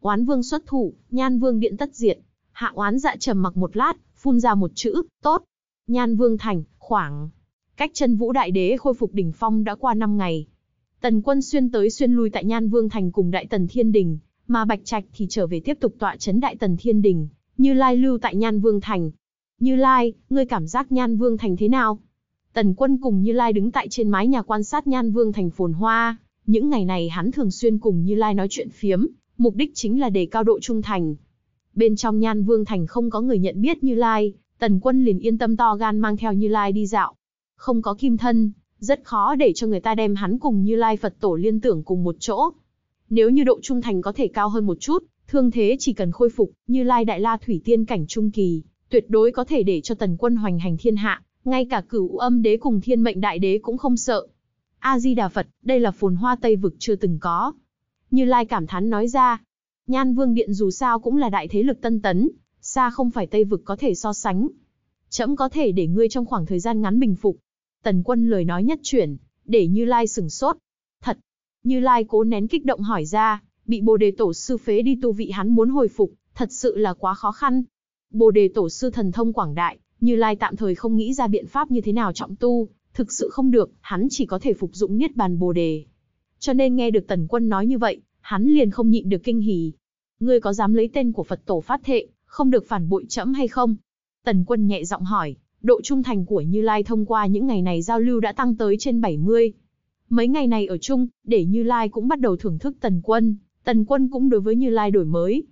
A: Oán vương xuất thủ, nhan vương điện tất diệt. Hạ oán dạ trầm mặc một lát, phun ra một chữ, tốt. Nhan vương thành, khoảng. Cách chân vũ đại đế khôi phục đỉnh phong đã qua năm ngày. Tần quân xuyên tới xuyên lui tại nhan vương thành cùng đại tần thiên đình, mà bạch trạch thì trở về tiếp tục tọa chấn đại tần thiên đình, như lai lưu tại nhan vương thành. Như Lai, ngươi cảm giác Nhan Vương Thành thế nào? Tần quân cùng Như Lai đứng tại trên mái nhà quan sát Nhan Vương Thành phồn hoa. Những ngày này hắn thường xuyên cùng Như Lai nói chuyện phiếm, mục đích chính là để cao độ trung thành. Bên trong Nhan Vương Thành không có người nhận biết Như Lai, tần quân liền yên tâm to gan mang theo Như Lai đi dạo. Không có kim thân, rất khó để cho người ta đem hắn cùng Như Lai Phật Tổ liên tưởng cùng một chỗ. Nếu như độ trung thành có thể cao hơn một chút, thương thế chỉ cần khôi phục, Như Lai Đại La Thủy Tiên cảnh trung kỳ, tuyệt đối có thể để cho tần quân hoành hành thiên hạ, ngay cả cửu âm đế cùng thiên mệnh đại đế cũng không sợ. A-di-đà Phật, đây là phồn hoa Tây Vực chưa từng có. Như Lai cảm thán nói ra, Nhan Vương Điện dù sao cũng là đại thế lực tân tấn, xa không phải Tây Vực có thể so sánh. Chấm có thể để ngươi trong khoảng thời gian ngắn bình phục. Tần quân lời nói nhất chuyển, để Như Lai sửng sốt. Thật, Như Lai cố nén kích động hỏi ra, bị bồ đề tổ sư phế đi tu vị hắn muốn hồi phục, thật sự là quá khó khăn, Bồ đề tổ sư thần thông quảng đại, Như Lai tạm thời không nghĩ ra biện pháp như thế nào trọng tu, thực sự không được, hắn chỉ có thể phục dụng niết bàn Bồ đề. Cho nên nghe được Tần Quân nói như vậy, hắn liền không nhịn được kinh hỉ. Ngươi có dám lấy tên của Phật tổ phát thệ, không được phản bội trẫm hay không? Tần Quân nhẹ giọng hỏi, độ trung thành của Như Lai thông qua những ngày này giao lưu đã tăng tới trên 70. Mấy ngày này ở chung, để Như Lai cũng bắt đầu thưởng thức Tần Quân, Tần Quân cũng đối với Như Lai đổi mới,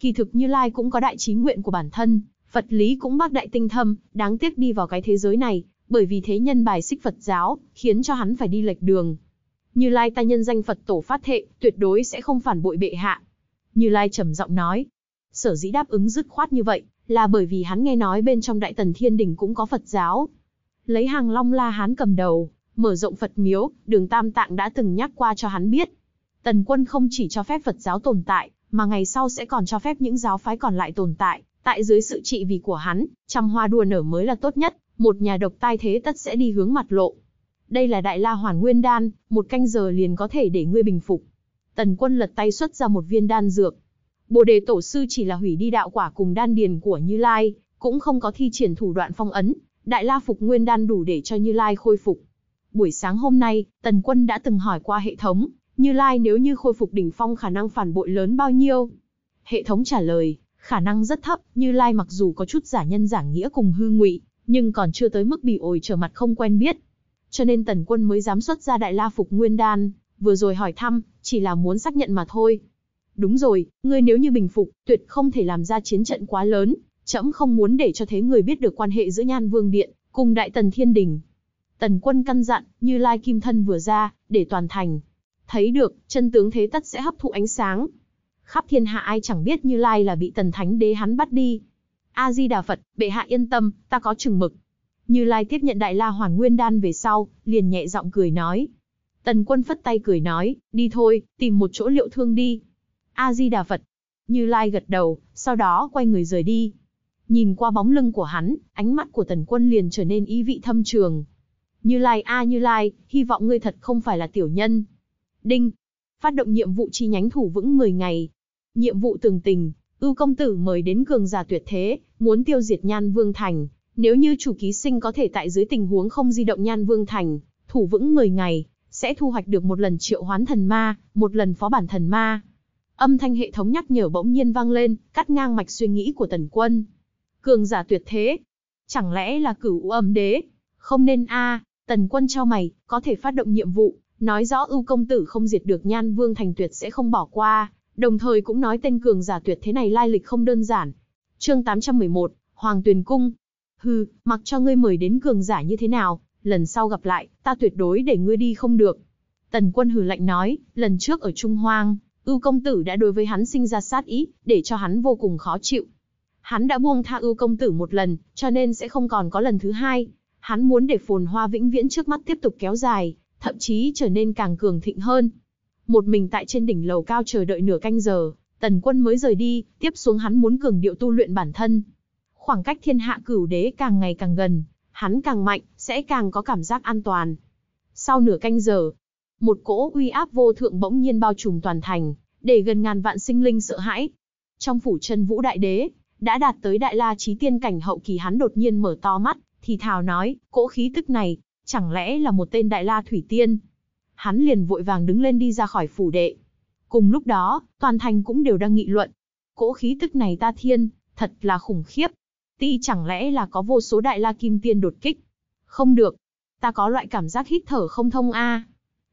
A: Kỳ thực Như Lai cũng có đại trí nguyện của bản thân, Phật lý cũng bác đại tinh thâm, đáng tiếc đi vào cái thế giới này, bởi vì thế nhân bài xích Phật giáo, khiến cho hắn phải đi lệch đường. Như Lai ta nhân danh Phật tổ phát thệ, tuyệt đối sẽ không phản bội bệ hạ. Như Lai trầm giọng nói, sở dĩ đáp ứng dứt khoát như vậy, là bởi vì hắn nghe nói bên trong Đại Tần Thiên Đỉnh cũng có Phật giáo. Lấy hàng Long La Hán cầm đầu, mở rộng Phật miếu, đường Tam Tạng đã từng nhắc qua cho hắn biết. Tần quân không chỉ cho phép Phật giáo tồn tại, mà ngày sau sẽ còn cho phép những giáo phái còn lại tồn tại, tại dưới sự trị vì của hắn, trăm hoa đua nở mới là tốt nhất, một nhà độc tai thế tất sẽ đi hướng mặt lộ. Đây là đại la hoàn nguyên đan, một canh giờ liền có thể để ngươi bình phục. Tần quân lật tay xuất ra một viên đan dược. Bồ đề tổ sư chỉ là hủy đi đạo quả cùng đan điền của Như Lai, cũng không có thi triển thủ đoạn phong ấn, đại la phục nguyên đan đủ để cho Như Lai khôi phục. Buổi sáng hôm nay, Tần Quân đã từng hỏi qua hệ thống, như Lai nếu như khôi phục đỉnh phong khả năng phản bội lớn bao nhiêu? Hệ thống trả lời, khả năng rất thấp, Như Lai mặc dù có chút giả nhân giả nghĩa cùng hư ngụy, nhưng còn chưa tới mức bị ổi trở mặt không quen biết. Cho nên Tần Quân mới dám xuất ra Đại La Phục Nguyên Đan, vừa rồi hỏi thăm, chỉ là muốn xác nhận mà thôi. Đúng rồi, ngươi nếu như bình phục, tuyệt không thể làm ra chiến trận quá lớn, trẫm không muốn để cho thế người biết được quan hệ giữa Nhan Vương Điện cùng Đại Tần Thiên Đình. Tần Quân căn dặn, Như Lai Kim Thân vừa ra, để toàn thành thấy được, chân tướng thế tất sẽ hấp thụ ánh sáng. Khắp thiên hạ ai chẳng biết Như Lai là bị tần thánh đế hắn bắt đi. A-di-đà Phật, bệ hạ yên tâm, ta có chừng mực. Như Lai tiếp nhận Đại La Hoàn Nguyên Đan về sau, liền nhẹ giọng cười nói. Tần quân phất tay cười nói, đi thôi, tìm một chỗ liệu thương đi. A-di-đà Phật. Như Lai gật đầu, sau đó quay người rời đi. Nhìn qua bóng lưng của hắn, ánh mắt của tần quân liền trở nên ý vị thâm trường. Như Lai a Như Lai, hy vọng ngươi thật không phải là tiểu nhân. Đinh. Phát động nhiệm vụ chi nhánh thủ vững 10 ngày. Nhiệm vụ tường tình, ưu công tử mời đến cường giả tuyệt thế, muốn tiêu diệt Nhan Vương Thành. Nếu như chủ ký sinh có thể tại dưới tình huống không di động Nhan Vương Thành, thủ vững 10 ngày, sẽ thu hoạch được một lần triệu hoán thần ma, một lần phó bản thần ma. Âm thanh hệ thống nhắc nhở bỗng nhiên vang lên, cắt ngang mạch suy nghĩ của tần quân. Cường giả tuyệt thế. Chẳng lẽ là cửu âm đế? Không nên a à, tần quân cho mày, có thể phát động nhiệm vụ, nói rõ ưu công tử không diệt được nhan vương thành tuyệt sẽ không bỏ qua, đồng thời cũng nói tên cường giả tuyệt thế này lai lịch không đơn giản. chương 811, Hoàng Tuyền Cung. Hừ, mặc cho ngươi mời đến cường giả như thế nào, lần sau gặp lại, ta tuyệt đối để ngươi đi không được. Tần quân hừ lạnh nói, lần trước ở Trung Hoang, ưu công tử đã đối với hắn sinh ra sát ý, để cho hắn vô cùng khó chịu. Hắn đã buông tha ưu công tử một lần, cho nên sẽ không còn có lần thứ hai. Hắn muốn để phồn hoa vĩnh viễn trước mắt tiếp tục kéo dài, thậm chí trở nên càng cường thịnh hơn. Một mình tại trên đỉnh lầu cao chờ đợi nửa canh giờ, tần quân mới rời đi, tiếp xuống hắn muốn cường điệu tu luyện bản thân. Khoảng cách thiên hạ cửu đế càng ngày càng gần, hắn càng mạnh, sẽ càng có cảm giác an toàn. Sau nửa canh giờ, một cỗ uy áp vô thượng bỗng nhiên bao trùm toàn thành, để gần ngàn vạn sinh linh sợ hãi. Trong phủ chân vũ đại đế, đã đạt tới đại la trí tiên cảnh hậu kỳ hắn đột nhiên mở to mắt, thì thào nói, cỗ khí tức này, Chẳng lẽ là một tên đại la thủy tiên? Hắn liền vội vàng đứng lên đi ra khỏi phủ đệ. Cùng lúc đó, toàn thành cũng đều đang nghị luận. Cỗ khí tức này ta thiên, thật là khủng khiếp. Ti chẳng lẽ là có vô số đại la kim tiên đột kích? Không được. Ta có loại cảm giác hít thở không thông a.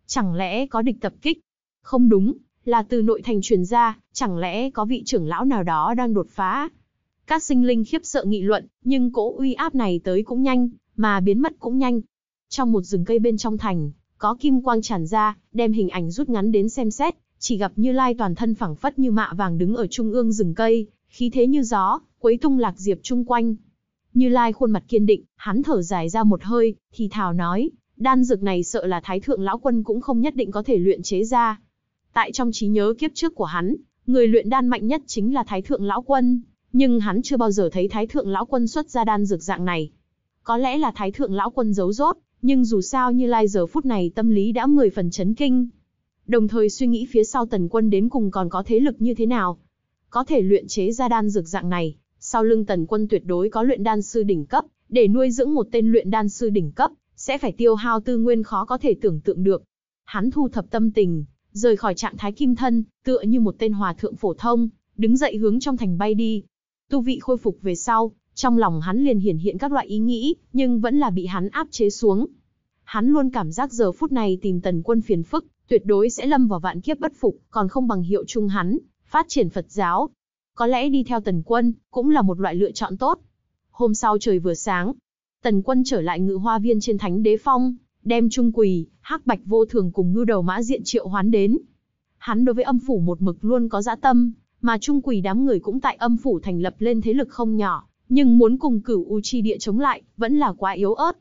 A: Chẳng lẽ có địch tập kích? Không đúng, là từ nội thành truyền ra, chẳng lẽ có vị trưởng lão nào đó đang đột phá? Các sinh linh khiếp sợ nghị luận, nhưng cỗ uy áp này tới cũng nhanh, mà biến mất cũng nhanh, trong một rừng cây bên trong thành, có kim quang tràn ra, đem hình ảnh rút ngắn đến xem xét, chỉ gặp Như Lai toàn thân phẳng phất như mạ vàng đứng ở trung ương rừng cây, khí thế như gió, quấy tung lạc diệp chung quanh. Như Lai khuôn mặt kiên định, hắn thở dài ra một hơi, thì thào nói, đan dược này sợ là thái thượng lão quân cũng không nhất định có thể luyện chế ra. Tại trong trí nhớ kiếp trước của hắn, người luyện đan mạnh nhất chính là thái thượng lão quân, nhưng hắn chưa bao giờ thấy thái thượng lão quân xuất ra đan dược dạng này. Có lẽ là thái thượng lão quân giấu rốt, nhưng dù sao Như Lai giờ phút này tâm lý đã 10 phần chấn kinh. Đồng thời suy nghĩ phía sau tần quân đến cùng còn có thế lực như thế nào. Có thể luyện chế ra đan dược dạng này, sau lưng tần quân tuyệt đối có luyện đan sư đỉnh cấp, để nuôi dưỡng một tên luyện đan sư đỉnh cấp, sẽ phải tiêu hao tư nguyên khó có thể tưởng tượng được. Hắn thu thập tâm tình, rời khỏi trạng thái kim thân, tựa như một tên hòa thượng phổ thông, đứng dậy hướng trong thành bay đi. Tu vị khôi phục về sau, trong lòng hắn liền hiển hiện các loại ý nghĩ, nhưng vẫn là bị hắn áp chế xuống. Hắn luôn cảm giác giờ phút này tìm tần quân phiền phức, tuyệt đối sẽ lâm vào vạn kiếp bất phục, còn không bằng hiệu chung hắn, phát triển Phật giáo. Có lẽ đi theo tần quân, cũng là một loại lựa chọn tốt. Hôm sau trời vừa sáng, tần quân trở lại ngự hoa viên trên thánh đế phong, đem trung quỳ, hắc bạch vô thường cùng ngư đầu mã diện triệu hoán đến. Hắn đối với âm phủ một mực luôn có dã tâm, mà trung quỳ đám người cũng tại âm phủ thành lập lên thế lực không nhỏ, nhưng muốn cùng cửu u chi địa chống lại, vẫn là quá yếu ớt.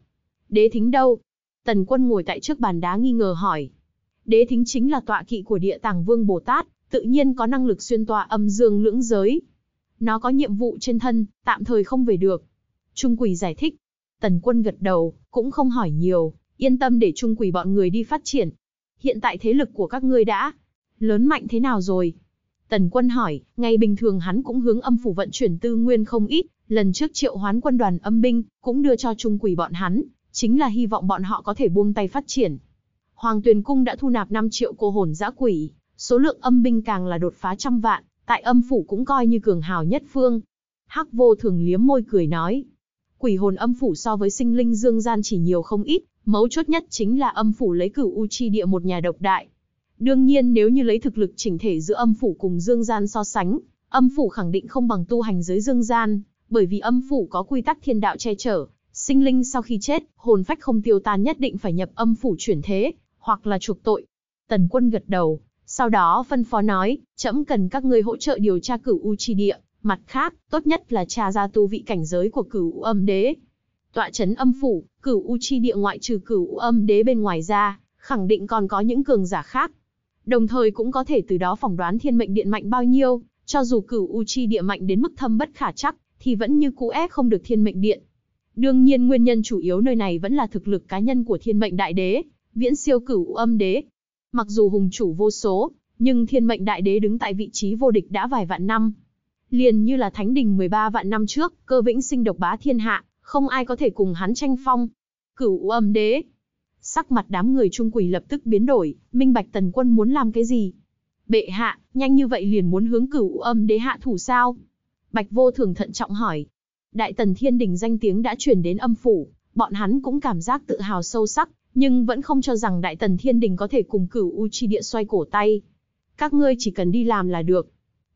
A: Đế thính đâu? Tần quân ngồi tại trước bàn đá nghi ngờ hỏi. Đế thính chính là tọa kỵ của địa tàng vương Bồ Tát, tự nhiên có năng lực xuyên tọa âm dương lưỡng giới. Nó có nhiệm vụ trên thân, tạm thời không về được. Trung quỷ giải thích. Tần quân gật đầu, cũng không hỏi nhiều, yên tâm để Trung quỷ bọn người đi phát triển. Hiện tại thế lực của các ngươi đã lớn mạnh thế nào rồi? Tần quân hỏi, ngày bình thường hắn cũng hướng âm phủ vận chuyển tư nguyên không ít, lần trước triệu hoán quân đoàn âm binh, cũng đưa cho trung quỷ bọn hắn, chính là hy vọng bọn họ có thể buông tay phát triển. Hoàng Tuyền Cung đã thu nạp 5 triệu cô hồn dã quỷ, số lượng âm binh càng là đột phá trăm vạn, tại âm phủ cũng coi như cường hào nhất phương. Hắc vô thường liếm môi cười nói, quỷ hồn âm phủ so với sinh linh dương gian chỉ nhiều không ít, mấu chốt nhất chính là âm phủ lấy cửu u chi địa một nhà độc đại. Đương nhiên nếu như lấy thực lực chỉnh thể giữa âm phủ cùng dương gian so sánh, âm phủ khẳng định không bằng tu hành giới dương gian, bởi vì âm phủ có quy tắc thiên đạo che chở, sinh linh sau khi chết, hồn phách không tiêu tan nhất định phải nhập âm phủ chuyển thế, hoặc là chuộc tội. Tần quân gật đầu, sau đó phân phó nói, trẫm cần các ngươi hỗ trợ điều tra cửu u chi địa, mặt khác, tốt nhất là tra ra tu vị cảnh giới của cửu u âm đế. Tọa chấn âm phủ, cửu u chi địa ngoại trừ cửu u âm đế bên ngoài ra, khẳng định còn có những cường giả khác. Đồng thời cũng có thể từ đó phỏng đoán thiên mệnh điện mạnh bao nhiêu, cho dù cửu u chi địa mạnh đến mức thâm bất khả chắc, thì vẫn như cũ ép không được thiên mệnh điện. Đương nhiên nguyên nhân chủ yếu nơi này vẫn là thực lực cá nhân của thiên mệnh đại đế, viễn siêu cửu âm đế. Mặc dù hùng chủ vô số, nhưng thiên mệnh đại đế đứng tại vị trí vô địch đã vài vạn năm. Liền như là thánh đình 13 vạn năm trước, cơ vĩnh sinh độc bá thiên hạ, không ai có thể cùng hắn tranh phong. Cửu âm đế. Sắc mặt đám người trung quỷ lập tức biến đổi, minh bạch tần quân muốn làm cái gì? Bệ hạ, nhanh như vậy liền muốn hướng cửu âm đế hạ thủ sao? Bạch vô thường thận trọng hỏi. Đại tần thiên đình danh tiếng đã truyền đến âm phủ, bọn hắn cũng cảm giác tự hào sâu sắc, nhưng vẫn không cho rằng đại tần thiên đình có thể cùng cửu u chi địa xoay cổ tay. Các ngươi chỉ cần đi làm là được.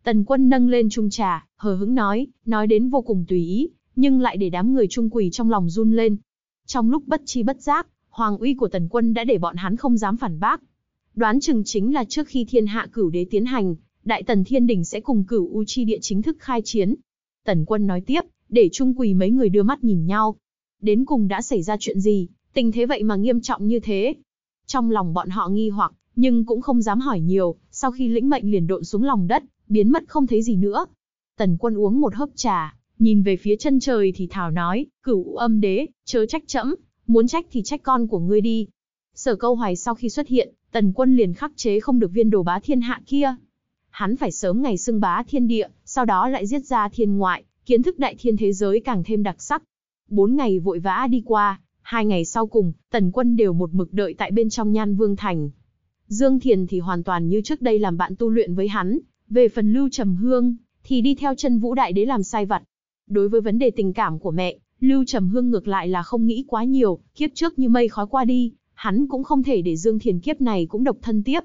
A: Tần quân nâng lên trung trà, hờ hững nói, nói đến vô cùng tùy ý, nhưng lại để đám người trung quỳ trong lòng run lên. Trong lúc bất chi bất giác, hoàng uy của tần quân đã để bọn hắn không dám phản bác. Đoán chừng chính là trước khi thiên hạ cửu đế tiến hành, Đại Tần Thiên Đình sẽ cùng cửu U Chi Địa chính thức khai chiến. Tần quân nói tiếp, để Trung Quỳ mấy người đưa mắt nhìn nhau. Đến cùng đã xảy ra chuyện gì, tình thế vậy mà nghiêm trọng như thế. Trong lòng bọn họ nghi hoặc, nhưng cũng không dám hỏi nhiều, sau khi lĩnh mệnh liền độn xuống lòng đất, biến mất không thấy gì nữa. Tần quân uống một hớp trà, nhìn về phía chân trời thì thảo nói, cửu âm đế, chớ trách chẫm, muốn trách thì trách con của ngươi đi. Sở câu hoài sau khi xuất hiện, tần quân liền khắc chế không được viên đồ bá thiên hạ kia, hắn phải sớm ngày xưng bá thiên địa, sau đó lại giết ra thiên ngoại, kiến thức đại thiên thế giới càng thêm đặc sắc. Bốn ngày vội vã đi qua, hai ngày sau cùng, tần quân đều một mực đợi tại bên trong nhan vương thành. Dương Thiền thì hoàn toàn như trước đây làm bạn tu luyện với hắn, về phần Lưu Trầm Hương, thì đi theo chân vũ đại đế làm sai vặt. Đối với vấn đề tình cảm của mẹ, Lưu Trầm Hương ngược lại là không nghĩ quá nhiều, kiếp trước như mây khói qua đi, hắn cũng không thể để Dương Thiền kiếp này cũng độc thân tiếp.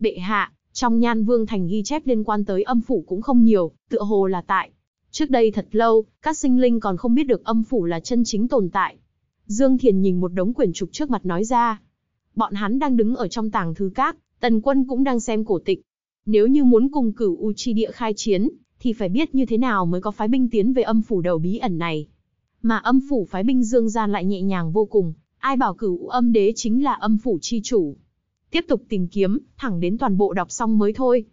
A: Bệ hạ, trong Nhan Vương Thành ghi chép liên quan tới âm phủ cũng không nhiều, tựa hồ là tại. Trước đây thật lâu, các sinh linh còn không biết được âm phủ là chân chính tồn tại. Dương Thiền nhìn một đống quyển trục trước mặt nói ra. Bọn hắn đang đứng ở trong tàng thư các, tần quân cũng đang xem cổ tịch. Nếu như muốn cùng cử U Chi Địa khai chiến, thì phải biết như thế nào mới có phái binh tiến về âm phủ đầu bí ẩn này. Mà âm phủ phái binh dương gian lại nhẹ nhàng vô cùng, ai bảo cửu âm đế chính là âm phủ chi chủ. Tiếp tục tìm kiếm, thẳng đến toàn bộ đọc xong mới thôi.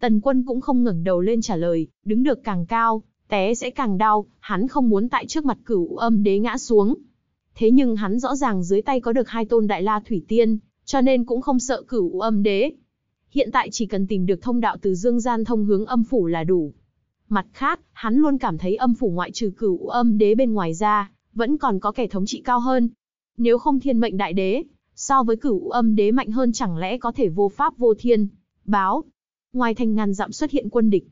A: Tần quân cũng không ngẩng đầu lên trả lời, đứng được càng cao, té sẽ càng đau, hắn không muốn tại trước mặt cửu âm đế ngã xuống. Thế nhưng hắn rõ ràng dưới tay có được hai tôn đại la thủy tiên, cho nên cũng không sợ cửu âm đế. Hiện tại chỉ cần tìm được thông đạo từ dương gian thông hướng âm phủ là đủ. Mặt khác, hắn luôn cảm thấy âm phủ ngoại trừ cửu âm đế bên ngoài ra, vẫn còn có kẻ thống trị cao hơn. Nếu không thiên mệnh đại đế, so với cửu âm đế mạnh hơn chẳng lẽ có thể vô pháp vô thiên. Báo, ngoài thành ngàn dặm xuất hiện quân địch.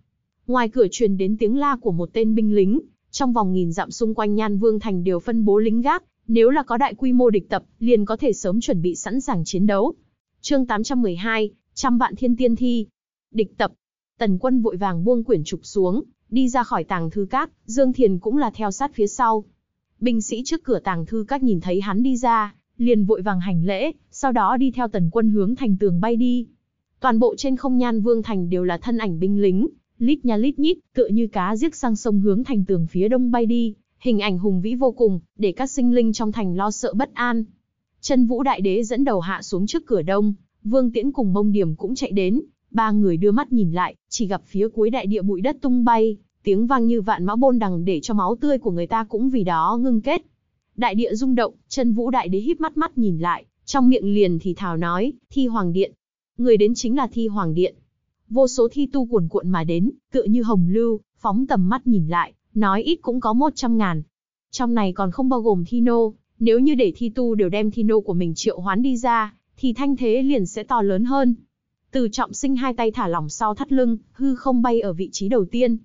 A: Ngoài cửa truyền đến tiếng la của một tên binh lính, trong vòng nghìn dặm xung quanh Nhan Vương thành đều phân bố lính gác, nếu là có đại quy mô địch tập, liền có thể sớm chuẩn bị sẵn sàng chiến đấu. Chương 812, trăm vạn thiên tiên thi. Địch tập. Tần Quân vội vàng buông quyển trục xuống, đi ra khỏi tàng thư các, Dương Thiền cũng là theo sát phía sau. Binh sĩ trước cửa tàng thư các nhìn thấy hắn đi ra, liền vội vàng hành lễ, sau đó đi theo tần quân hướng thành tường bay đi. Toàn bộ trên không nhan vương thành đều là thân ảnh binh lính, lít nha lít nhít, tựa như cá giết sang sông hướng thành tường phía đông bay đi, hình ảnh hùng vĩ vô cùng, để các sinh linh trong thành lo sợ bất an. Chân vũ đại đế dẫn đầu hạ xuống trước cửa đông, vương tiễn cùng mông điểm cũng chạy đến, ba người đưa mắt nhìn lại, chỉ gặp phía cuối đại địa bụi đất tung bay, tiếng vang như vạn mã bôn đằng để cho máu tươi của người ta cũng vì đó ngưng kết Đại địa rung động, chân vũ đại đế híp mắt mắt nhìn lại, trong miệng liền thì thào nói, thi hoàng điện. Người đến chính là thi hoàng điện. Vô số thi tu cuồn cuộn mà đến, tựa như hồng lưu, phóng tầm mắt nhìn lại, nói ít cũng có một trăm ngàn. Trong này còn không bao gồm thi nô, nếu như để thi tu đều đem thi nô của mình triệu hoán đi ra, thì thanh thế liền sẽ to lớn hơn. Từ trọng sinh hai tay thả lỏng sau thắt lưng, hư không bay ở vị trí đầu tiên.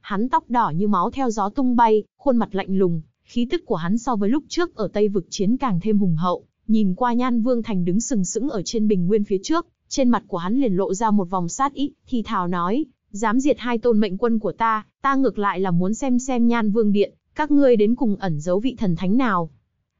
A: Hắn tóc đỏ như máu theo gió tung bay, khuôn mặt lạnh lùng, Khí tức của hắn so với lúc trước ở Tây vực chiến càng thêm hùng hậu, nhìn qua Nhan Vương Thành đứng sừng sững ở trên bình nguyên phía trước, trên mặt của hắn liền lộ ra một vòng sát ý, thì thào nói, dám diệt hai tôn mệnh quân của ta, ta ngược lại là muốn xem xem Nhan Vương Điện, các ngươi đến cùng ẩn giấu vị thần thánh nào.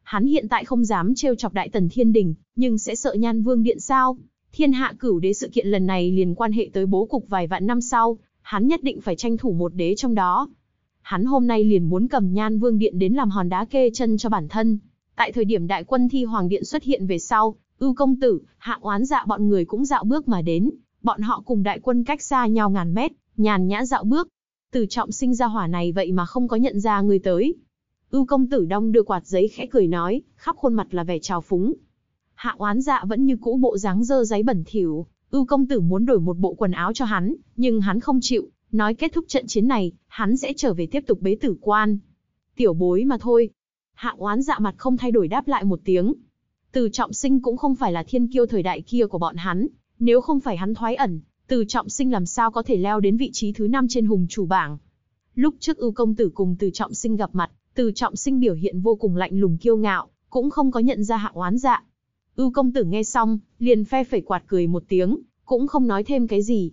A: Hắn hiện tại không dám trêu chọc Đại Tần Thiên Đình, nhưng sẽ sợ Nhan Vương Điện sao? Thiên hạ cửu đế sự kiện lần này liền quan hệ tới bố cục vài vạn năm sau, hắn nhất định phải tranh thủ một đế trong đó hắn hôm nay liền muốn cầm Nhan Vương Điện đến làm hòn đá kê chân cho bản thân. Tại thời điểm đại quân thi Hoàng Điện xuất hiện về sau, ưu công tử, hạ oán dạ bọn người cũng dạo bước mà đến, bọn họ cùng đại quân cách xa nhau ngàn mét, nhàn nhã dạo bước. Từ trọng sinh ra hỏa này vậy mà không có nhận ra người tới. Ưu công tử Đông đưa quạt giấy khẽ cười nói, khắp khuôn mặt là vẻ trào phúng. Hạ oán dạ vẫn như cũ bộ dáng dơ giấy bẩn thỉu, ưu công tử muốn đổi một bộ quần áo cho hắn, nhưng hắn không chịu, Nói kết thúc trận chiến này, hắn sẽ trở về tiếp tục bế tử quan. Tiểu bối mà thôi. Hạ oán dạ mặt không thay đổi đáp lại một tiếng. Từ trọng sinh cũng không phải là thiên kiêu thời đại kia của bọn hắn. Nếu không phải hắn thoái ẩn, từ trọng sinh làm sao có thể leo đến vị trí thứ năm trên hùng chủ bảng. Lúc trước ưu công tử cùng từ trọng sinh gặp mặt, từ trọng sinh biểu hiện vô cùng lạnh lùng kiêu ngạo, cũng không có nhận ra hạ oán dạ. Ưu công tử nghe xong, liền phe phẩy quạt cười một tiếng, cũng không nói thêm cái gì,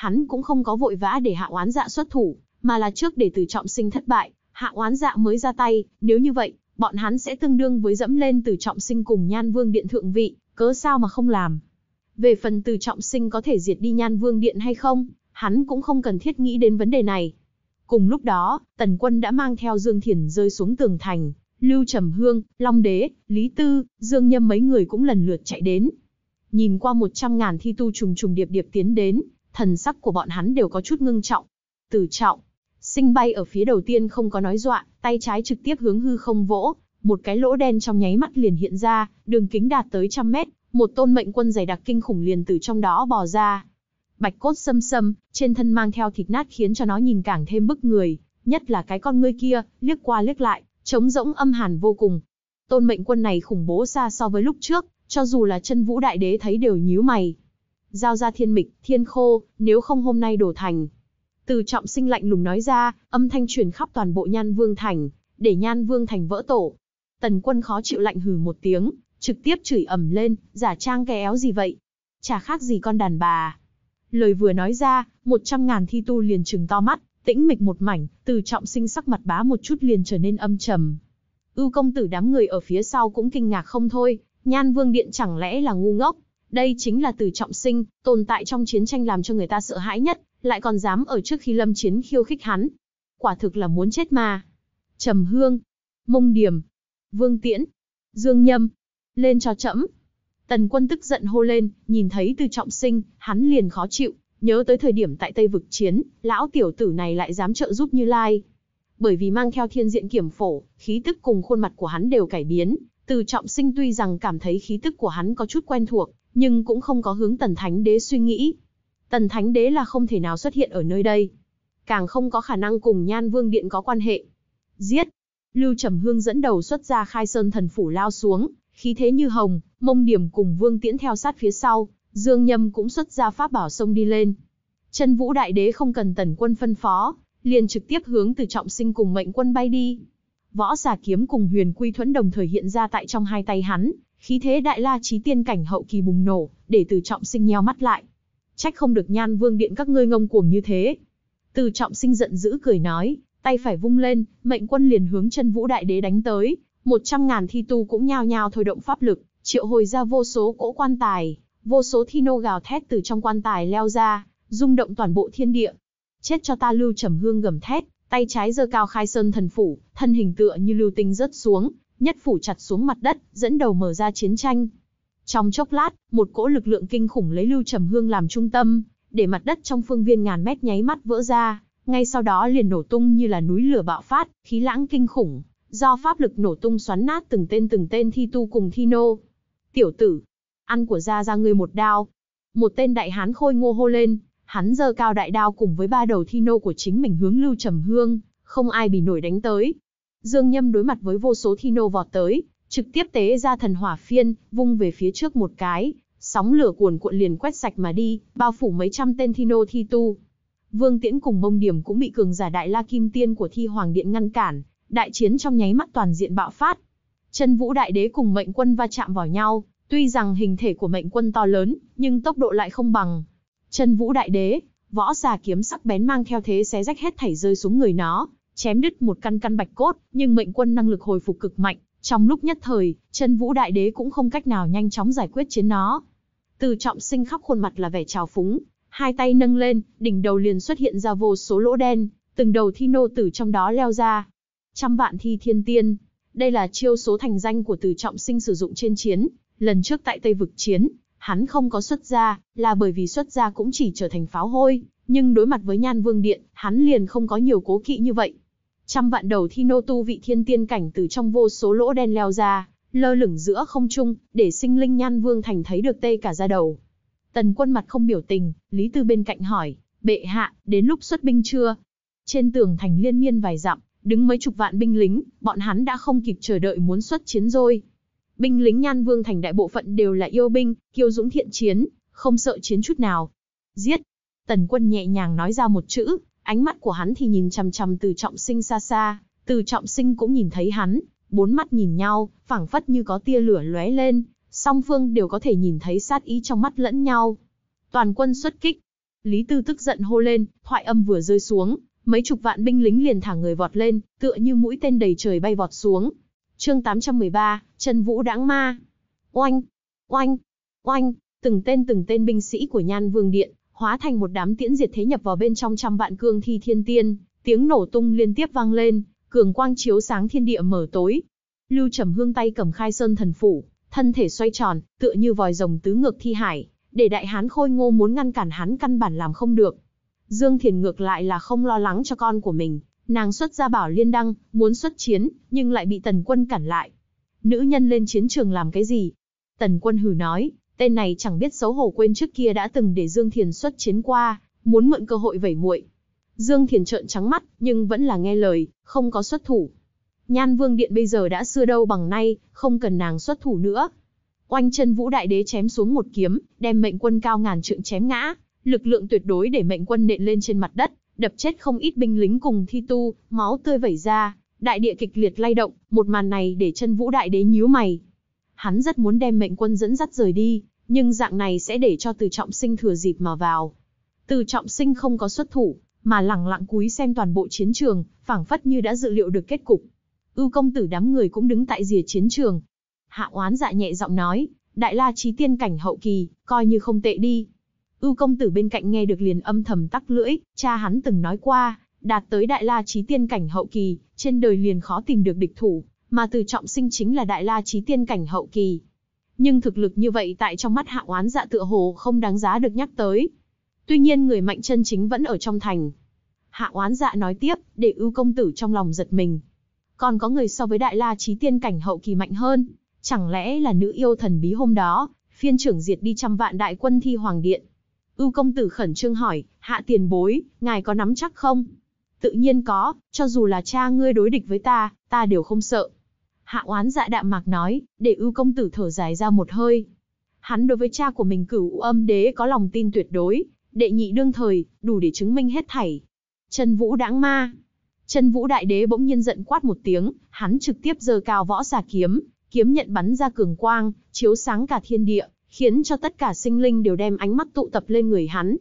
A: hắn cũng không có vội vã để hạ oán dạ xuất thủ, mà là trước để từ trọng sinh thất bại, hạ oán dạ mới ra tay, nếu như vậy, bọn hắn sẽ tương đương với dẫm lên từ trọng sinh cùng nhan vương điện thượng vị, cớ sao mà không làm. Về phần từ trọng sinh có thể diệt đi nhan vương điện hay không, hắn cũng không cần thiết nghĩ đến vấn đề này. Cùng lúc đó, Tần Quân đã mang theo Dương Thiển rơi xuống tường thành, Lưu Trầm Hương, Long Đế, Lý Tư, Dương Nhâm mấy người cũng lần lượt chạy đến. Nhìn qua một trăm ngàn thi tu trùng trùng điệp điệp tiến đến, Thần sắc của bọn hắn đều có chút ngưng trọng. Từ trọng, sinh bay ở phía đầu tiên không có nói dọa, tay trái trực tiếp hướng hư không vỗ, một cái lỗ đen trong nháy mắt liền hiện ra, đường kính đạt tới trăm mét, một tôn mệnh quân dày đặc kinh khủng liền từ trong đó bò ra. Bạch cốt xâm xâm, trên thân mang theo thịt nát khiến cho nó nhìn càng thêm bức người, nhất là cái con ngươi kia, liếc qua liếc lại, trống rỗng âm hàn vô cùng. Tôn mệnh quân này khủng bố xa so với lúc trước, cho dù là chân vũ đại đế thấy đều nhíu mày, giao ra thiên mịch, thiên khô, nếu không hôm nay đổ thành. Từ trọng sinh lạnh lùng nói ra, âm thanh truyền khắp toàn bộ nhan vương thành, để nhan vương thành vỡ tổ. Tần quân khó chịu lạnh hừ một tiếng, trực tiếp chửi ẩm lên, giả trang cái éo gì vậy? Chả khác gì con đàn bà. Lời vừa nói ra, một trăm ngàn thi tu liền trừng to mắt, tĩnh mịch một mảnh, từ trọng sinh sắc mặt bá một chút liền trở nên âm trầm. Ưu công tử đám người ở phía sau cũng kinh ngạc không thôi, nhan vương điện chẳng lẽ là ngu ngốc, đây chính là từ trọng sinh, tồn tại trong chiến tranh làm cho người ta sợ hãi nhất, lại còn dám ở trước khi lâm chiến khiêu khích hắn. Quả thực là muốn chết mà. Trầm Hương, Mông Điểm, Vương Tiễn, Dương Nhâm, lên cho chậm. Tần quân tức giận hô lên, nhìn thấy từ trọng sinh, hắn liền khó chịu, nhớ tới thời điểm tại Tây Vực Chiến, lão tiểu tử này lại dám trợ giúp Như Lai. Bởi vì mang theo thiên diện kiểm phổ, khí tức cùng khuôn mặt của hắn đều cải biến, từ trọng sinh tuy rằng cảm thấy khí tức của hắn có chút quen thuộc, nhưng cũng không có hướng Tần Thánh Đế suy nghĩ. Tần Thánh Đế là không thể nào xuất hiện ở nơi đây, càng không có khả năng cùng Nhan Vương Điện có quan hệ. Giết! Lưu Trầm Hương dẫn đầu xuất ra khai sơn thần phủ lao xuống, khí thế như hồng, mông điểm cùng Vương Tiễn theo sát phía sau, Dương Nhâm cũng xuất ra pháp bảo sông đi lên. Chân Vũ Đại Đế không cần Tần Quân phân phó, liền trực tiếp hướng từ trọng sinh cùng mệnh quân bay đi. Võ giả kiếm cùng huyền quy thuẫn đồng thời hiện ra tại trong hai tay hắn, khí thế đại la trí tiên cảnh hậu kỳ bùng nổ, để Từ Trọng Sinh nheo mắt lại. Trách không được Nhan Vương điện các ngươi ngông cuồng như thế. Từ Trọng Sinh giận dữ cười nói, tay phải vung lên, mệnh quân liền hướng chân Vũ Đại Đế đánh tới, một trăm ngàn thi tu cũng nhao nhao thôi động pháp lực, triệu hồi ra vô số cỗ quan tài, vô số thi nô gào thét từ trong quan tài leo ra, rung động toàn bộ thiên địa. Chết cho ta Lưu Trầm Hương gầm thét, tay trái giơ cao khai sơn thần phủ, thân hình tựa như lưu tinh rớt xuống, nhất phủ chặt xuống mặt đất, dẫn đầu mở ra chiến tranh. Trong chốc lát, một cỗ lực lượng kinh khủng lấy Lưu Trầm Hương làm trung tâm, để mặt đất trong phương viên ngàn mét nháy mắt vỡ ra, ngay sau đó liền nổ tung như là núi lửa bạo phát, khí lãng kinh khủng, do pháp lực nổ tung xoắn nát từng tên từng tên thi tu cùng thi nô. Tiểu tử, ăn của gia ra ngươi một đao. Một tên đại hán khôi ngô hô lên, hắn giơ cao đại đao cùng với ba đầu thi nô của chính mình hướng Lưu Trầm Hương, không ai bị nổi đánh tới, Dương Nhâm đối mặt với vô số thi nô vọt tới, trực tiếp tế ra thần hỏa phiên, vung về phía trước một cái, sóng lửa cuồn cuộn liền quét sạch mà đi, bao phủ mấy trăm tên thi nô thi tu. Vương Tiễn cùng Mông Điểm cũng bị cường giả Đại La Kim Tiên của Thi Hoàng Điện ngăn cản, đại chiến trong nháy mắt toàn diện bạo phát. Chân Vũ Đại Đế cùng Mệnh Quân va chạm vào nhau, tuy rằng hình thể của Mệnh Quân to lớn, nhưng tốc độ lại không bằng. Chân Vũ Đại Đế, võ giả kiếm sắc bén mang theo thế xé rách hết thảy rơi xuống người nó, chém đứt một căn căn bạch cốt, nhưng mệnh quân năng lực hồi phục cực mạnh, trong lúc nhất thời, chân vũ đại đế cũng không cách nào nhanh chóng giải quyết chiến nó. Từ trọng sinh khắp khuôn mặt là vẻ trào phúng, hai tay nâng lên, đỉnh đầu liền xuất hiện ra vô số lỗ đen, từng đầu thi nô tử trong đó leo ra. Trăm vạn thi thiên tiên, đây là chiêu số thành danh của từ trọng sinh sử dụng trên chiến, lần trước tại Tây Vực Chiến, hắn không có xuất ra là bởi vì xuất ra cũng chỉ trở thành pháo hôi, nhưng đối mặt với nhan vương điện, hắn liền không có nhiều cố kỵ như vậy, Trăm vạn đầu thi nô tu vị thiên tiên cảnh từ trong vô số lỗ đen leo ra, lơ lửng giữa không trung, để sinh linh nhan vương thành thấy được tê cả ra đầu. Tần quân mặt không biểu tình, Lý Tư bên cạnh hỏi, bệ hạ, đến lúc xuất binh chưa? Trên tường thành liên miên vài dặm, đứng mấy chục vạn binh lính, bọn hắn đã không kịp chờ đợi muốn xuất chiến rồi. Binh lính nhan vương thành đại bộ phận đều là yêu binh, kiêu dũng thiện chiến, không sợ chiến chút nào. Giết! Tần quân nhẹ nhàng nói ra một chữ, Ánh mắt của hắn thì nhìn chằm chằm từ trọng sinh xa xa, từ trọng sinh cũng nhìn thấy hắn, bốn mắt nhìn nhau, phảng phất như có tia lửa lóe lên, song phương đều có thể nhìn thấy sát ý trong mắt lẫn nhau. Toàn quân xuất kích. Lý Tư tức giận hô lên, thoại âm vừa rơi xuống, mấy chục vạn binh lính liền thả người vọt lên, tựa như mũi tên đầy trời bay vọt xuống. Chương 813, Trần Vũ đãng ma. Oanh, oanh, oanh, từng tên từng tên binh sĩ của Nhan Vương điện hóa thành một đám tiễn diệt thế nhập vào bên trong trăm vạn cương thi thiên tiên, tiếng nổ tung liên tiếp vang lên, cường quang chiếu sáng thiên địa mở tối. Lưu Trầm Hương tay cầm khai sơn thần phủ, thân thể xoay tròn, tựa như vòi rồng tứ ngược thi hải, để đại hán khôi ngô muốn ngăn cản hắn căn bản làm không được. Dương Thiền ngược lại là không lo lắng cho con của mình, nàng xuất ra bảo liên đăng, muốn xuất chiến, nhưng lại bị tần quân cản lại. Nữ nhân lên chiến trường làm cái gì? Tần quân hừ nói, Tên này chẳng biết xấu hổ quên trước kia đã từng để Dương Thiền xuất chiến qua, muốn mượn cơ hội vẩy muội. Dương Thiền trợn trắng mắt, nhưng vẫn là nghe lời, không có xuất thủ. Nhan Vương Điện bây giờ đã xưa đâu bằng nay, không cần nàng xuất thủ nữa. Oanh chân vũ đại đế chém xuống một kiếm, đem mệnh quân cao ngàn trượng chém ngã, lực lượng tuyệt đối để mệnh quân nện lên trên mặt đất, đập chết không ít binh lính cùng thi tu, máu tươi vẩy ra, đại địa kịch liệt lay động, một màn này để chân vũ đại đế nhíu mày. Hắn rất muốn đem mệnh quân dẫn dắt rời đi, nhưng dạng này sẽ để cho từ trọng sinh thừa dịp mà vào. Từ trọng sinh không có xuất thủ, mà lẳng lặng cúi xem toàn bộ chiến trường, phảng phất như đã dự liệu được kết cục. Ưu công tử đám người cũng đứng tại rìa chiến trường. Hạ oán dạ nhẹ giọng nói, đại la trí tiên cảnh hậu kỳ, coi như không tệ đi. Ưu công tử bên cạnh nghe được liền âm thầm tắc lưỡi, cha hắn từng nói qua, đạt tới đại la trí tiên cảnh hậu kỳ, trên đời liền khó tìm được địch thủ, mà từ trọng sinh chính là đại la trí tiên cảnh hậu kỳ, nhưng thực lực như vậy tại trong mắt hạ oán dạ tựa hồ không đáng giá được nhắc tới. Tuy nhiên người mạnh chân chính vẫn ở trong thành. Hạ oán dạ nói tiếp, để ưu công tử trong lòng giật mình. Còn có người so với đại la trí tiên cảnh hậu kỳ mạnh hơn, chẳng lẽ là nữ yêu thần bí hôm đó, phiên trưởng diệt đi trăm vạn đại quân thi hoàng điện. Ưu công tử khẩn trương hỏi, hạ tiền bối, ngài có nắm chắc không? Tự nhiên có, cho dù là cha ngươi đối địch với ta, ta đều không sợ. Hạ oán dạ đạm mạc nói, để ưu công tử thở dài ra một hơi. Hắn đối với cha của mình cửu âm đế có lòng tin tuyệt đối, đệ nhị đương thời, đủ để chứng minh hết thảy. Trần Vũ đãng ma. Trần Vũ đại đế bỗng nhiên giận quát một tiếng, hắn trực tiếp giơ cao võ giả kiếm, kiếm nhận bắn ra cường quang, chiếu sáng cả thiên địa, khiến cho tất cả sinh linh đều đem ánh mắt tụ tập lên người hắn.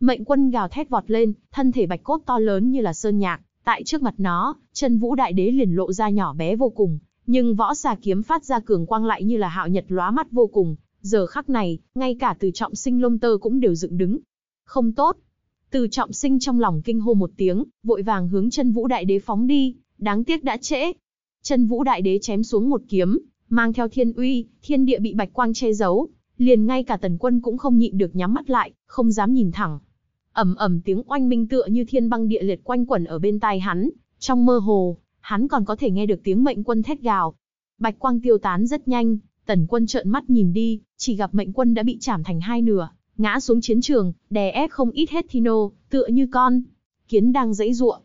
A: Mệnh quân gào thét vọt lên, thân thể bạch cốt to lớn như là sơn nhạc, tại trước mặt nó, Trần vũ đại đế liền lộ ra nhỏ bé vô cùng, nhưng võ xà kiếm phát ra cường quang lại như là hạo nhật lóa mắt vô cùng, giờ khắc này, ngay cả từ trọng sinh lông tơ cũng đều dựng đứng. Không tốt. Từ trọng sinh trong lòng kinh hô một tiếng, vội vàng hướng chân vũ đại đế phóng đi, đáng tiếc đã trễ. Chân vũ đại đế chém xuống một kiếm, mang theo thiên uy, thiên địa bị bạch quang che giấu, liền ngay cả tần quân cũng không nhịn được nhắm mắt lại, không dám nhìn thẳng. Ầm ầm tiếng oanh minh tựa như thiên băng địa liệt quanh quẩn ở bên tai hắn, trong mơ hồ, hắn còn có thể nghe được tiếng mệnh quân thét gào. Bạch quang tiêu tán rất nhanh, tần quân trợn mắt nhìn đi, chỉ gặp mệnh quân đã bị chảm thành hai nửa, ngã xuống chiến trường, đè ép không ít hết Thino, tựa như con. Kiến đang dãy ruộng.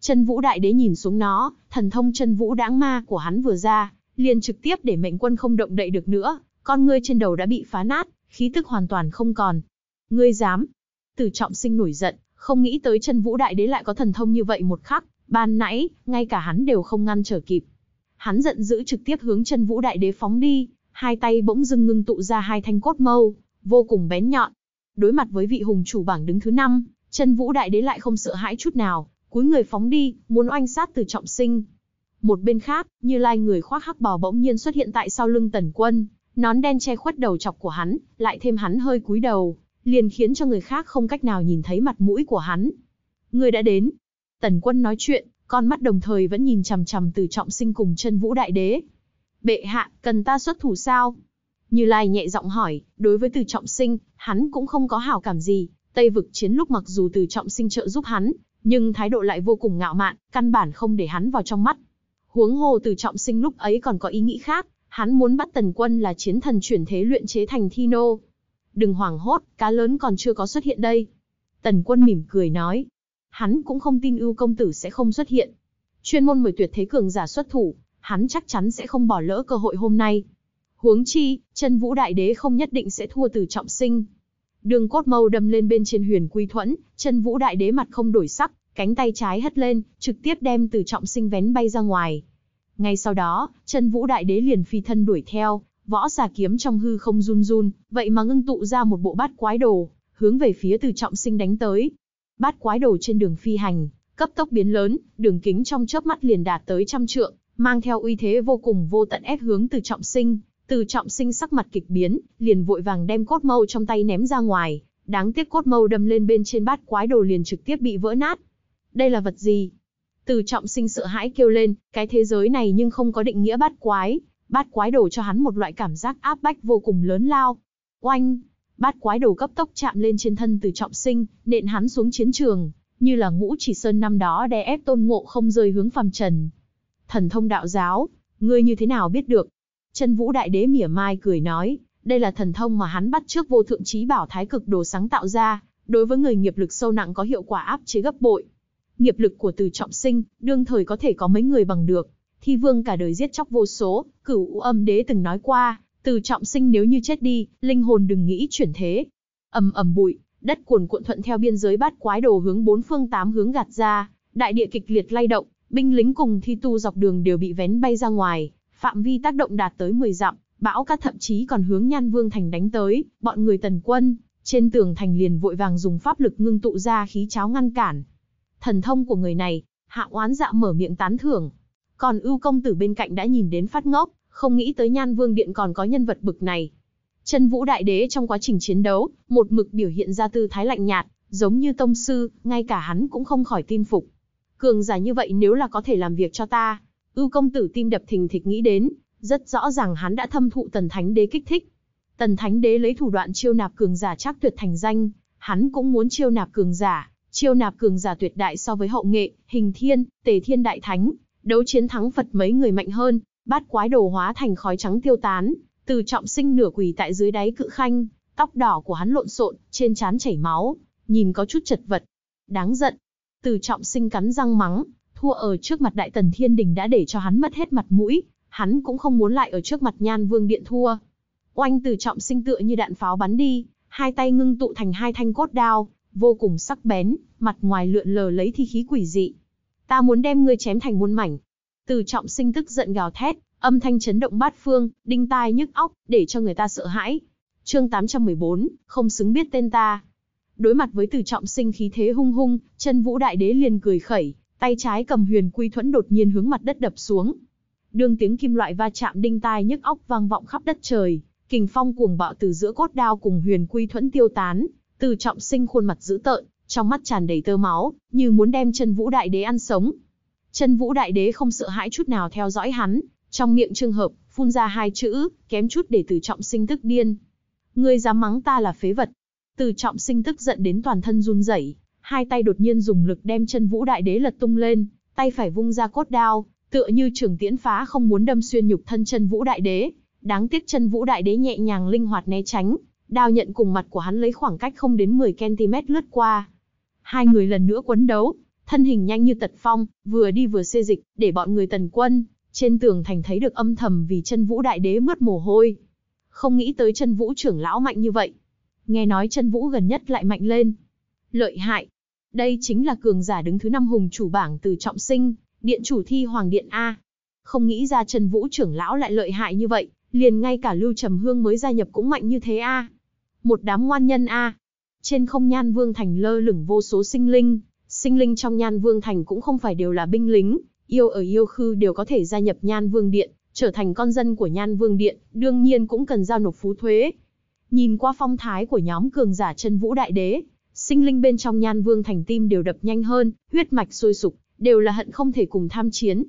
A: Chân vũ đại đế nhìn xuống nó, thần thông chân vũ đáng ma của hắn vừa ra, liền trực tiếp để mệnh quân không động đậy được nữa, con ngươi trên đầu đã bị phá nát, khí tức hoàn toàn không còn. Ngươi dám? Từ trọng sinh nổi giận, không nghĩ tới chân vũ đại đế lại có thần thông như vậy một khắc, Ban nãy, ngay cả hắn đều không ngăn trở kịp. Hắn giận dữ trực tiếp hướng chân vũ đại đế phóng đi, hai tay bỗng dưng ngưng tụ ra hai thanh cốt mâu, vô cùng bén nhọn. Đối mặt với vị hùng chủ bảng đứng thứ năm, chân vũ đại đế lại không sợ hãi chút nào, cúi người phóng đi, muốn oanh sát từ trọng sinh. Một bên khác, như lai người khoác hắc bò bỗng nhiên xuất hiện tại sau lưng tần quân, nón đen che khuất đầu chọc của hắn, lại thêm hắn hơi cúi đầu, liền khiến cho người khác không cách nào nhìn thấy mặt mũi của hắn. Người đã đến, Tần quân nói chuyện, con mắt đồng thời vẫn nhìn chằm chằm từ trọng sinh cùng chân vũ đại đế. Bệ hạ, cần ta xuất thủ sao? Như Lai nhẹ giọng hỏi, đối với từ trọng sinh, hắn cũng không có hảo cảm gì. Tây vực chiến lúc mặc dù từ trọng sinh trợ giúp hắn, nhưng thái độ lại vô cùng ngạo mạn, căn bản không để hắn vào trong mắt. Huống hồ từ trọng sinh lúc ấy còn có ý nghĩ khác, hắn muốn bắt tần quân là chiến thần chuyển thế luyện chế thành thi nô. Đừng hoảng hốt, cá lớn còn chưa có xuất hiện đây. Tần quân mỉm cười nói, hắn cũng không tin ưu công tử sẽ không xuất hiện. Chuyên môn mười tuyệt thế cường giả xuất thủ, hắn chắc chắn sẽ không bỏ lỡ cơ hội hôm nay. Huống chi, chân vũ đại đế không nhất định sẽ thua từ trọng sinh. Đường cốt mâu đâm lên bên trên huyền quy thuẫn, chân vũ đại đế mặt không đổi sắc, cánh tay trái hất lên, trực tiếp đem từ trọng sinh vén bay ra ngoài. Ngay sau đó, chân vũ đại đế liền phi thân đuổi theo, võ xà kiếm trong hư không run run, vậy mà ngưng tụ ra một bộ bát quái đồ, hướng về phía từ trọng sinh đánh tới, Bát quái đồ trên đường phi hành, cấp tốc biến lớn, đường kính trong chớp mắt liền đạt tới trăm trượng, mang theo uy thế vô cùng vô tận ép hướng từ trọng sinh. Từ trọng sinh sắc mặt kịch biến, liền vội vàng đem cốt mâu trong tay ném ra ngoài, đáng tiếc cốt mâu đâm lên bên trên bát quái đồ liền trực tiếp bị vỡ nát. Đây là vật gì? Từ trọng sinh sợ hãi kêu lên, cái thế giới này nhưng không có định nghĩa bát quái, bát quái đổ cho hắn một loại cảm giác áp bách vô cùng lớn lao. Oanh, bát quái đầu cấp tốc chạm lên trên thân từ trọng sinh, nện hắn xuống chiến trường, như là ngũ chỉ sơn năm đó đè ép tôn ngộ không rơi hướng phàm trần. Thần thông đạo giáo, ngươi như thế nào biết được? Chân vũ đại đế mỉa mai cười nói, đây là thần thông mà hắn bắt trước vô thượng trí bảo thái cực đồ sáng tạo ra, đối với người nghiệp lực sâu nặng có hiệu quả áp chế gấp bội. Nghiệp lực của từ trọng sinh, đương thời có thể có mấy người bằng được. Thi vương cả đời giết chóc vô số, cửu âm đế từng nói qua, từ trọng sinh nếu như chết đi, linh hồn đừng nghĩ chuyển thế. Ầm ầm bụi, đất cuồn cuộn thuận theo biên giới bát quái đồ hướng bốn phương tám hướng gạt ra, đại địa kịch liệt lay động, binh lính cùng thi tu dọc đường đều bị vén bay ra ngoài, phạm vi tác động đạt tới 10 dặm, bão cát thậm chí còn hướng Nhan Vương thành đánh tới, bọn người Tần Quân trên tường thành liền vội vàng dùng pháp lực ngưng tụ ra khí cháo ngăn cản. Thần thông của người này, Hạ Oán Dạ mở miệng tán thưởng. Còn Ưu công tử bên cạnh đã nhìn đến phát ngốc, không nghĩ tới Nhan Vương Điện còn có nhân vật bực này. Chân Vũ Đại Đế trong quá trình chiến đấu, một mực biểu hiện ra tư thái lạnh nhạt, giống như tông sư, ngay cả hắn cũng không khỏi tin phục. Cường giả như vậy nếu là có thể làm việc cho ta, ưu công tử tim đập thình thịch nghĩ đến, rất rõ ràng hắn đã thâm thụ Tần Thánh Đế kích thích. Tần Thánh Đế lấy thủ đoạn chiêu nạp cường giả chắc tuyệt thành danh, hắn cũng muốn chiêu nạp cường giả, chiêu nạp cường giả tuyệt đại so với hậu nghệ, hình thiên, tề thiên đại thánh, đấu chiến thắng Phật mấy người mạnh hơn, bát quái đồ hóa thành khói trắng tiêu tán, từ trọng sinh nửa quỳ tại dưới đáy cự khanh, tóc đỏ của hắn lộn xộn, trên trán chảy máu, nhìn có chút chật vật. Đáng giận. Từ trọng sinh cắn răng mắng, thua ở trước mặt đại tần thiên đình đã để cho hắn mất hết mặt mũi, hắn cũng không muốn lại ở trước mặt nhan vương điện thua. Oanh từ trọng sinh tựa như đạn pháo bắn đi, hai tay ngưng tụ thành hai thanh cốt đao, vô cùng sắc bén, mặt ngoài lượn lờ lấy thi khí quỷ dị. Ta muốn đem ngươi chém thành muôn mảnh, từ trọng sinh tức giận gào thét, âm thanh chấn động bát phương, đinh tai nhức óc, để cho người ta sợ hãi. Chương 814, không xứng biết tên ta. Đối mặt với từ trọng sinh khí thế hung hung, chân vũ đại đế liền cười khẩy, tay trái cầm huyền quy thuẫn đột nhiên hướng mặt đất đập xuống. Đường tiếng kim loại va chạm đinh tai nhức óc vang vọng khắp đất trời, kình phong cuồng bạo từ giữa cốt đao cùng huyền quy thuẫn tiêu tán, từ trọng sinh khuôn mặt dữ tợn, trong mắt tràn đầy tơ máu, như muốn đem chân vũ đại đế ăn sống. Chân vũ đại đế không sợ hãi chút nào theo dõi hắn, trong miệng trường hợp, phun ra hai chữ, kém chút để từ trọng sinh tức điên. Ngươi dám mắng ta là phế vật. Từ trọng sinh tức giận đến toàn thân run rẩy, hai tay đột nhiên dùng lực đem chân vũ đại đế lật tung lên, tay phải vung ra cốt đao, tựa như trường tiễn phá không muốn đâm xuyên nhục thân chân vũ đại đế. Đáng tiếc chân vũ đại đế nhẹ nhàng linh hoạt né tránh, đao nhận cùng mặt của hắn lấy khoảng cách không đến 10 cm lướt qua. Hai người lần nữa quấn đấu, thân hình nhanh như tật phong, vừa đi vừa xê dịch, để bọn người tần quân, trên tường thành thấy được âm thầm vì chân vũ đại đế mất mồ hôi. Không nghĩ tới chân vũ trưởng lão mạnh như vậy. Nghe nói chân vũ gần nhất lại mạnh lên. Lợi hại. Đây chính là cường giả đứng thứ năm hùng chủ bảng từ trọng sinh, điện chủ thi hoàng điện A. Không nghĩ ra chân vũ trưởng lão lại lợi hại như vậy, liền ngay cả lưu trầm hương mới gia nhập cũng mạnh như thế A. Một đám ngoan nhân A. Trên không nhan vương thành lơ lửng vô số sinh linh, sinh linh trong Nhan Vương Thành cũng không phải đều là binh lính, yêu ở yêu khư đều có thể gia nhập Nhan Vương Điện, trở thành con dân của Nhan Vương Điện, đương nhiên cũng cần giao nộp phú thuế. Nhìn qua phong thái của nhóm cường giả chân vũ đại đế, sinh linh bên trong Nhan Vương Thành tim đều đập nhanh hơn, huyết mạch sôi sục, đều là hận không thể cùng tham chiến.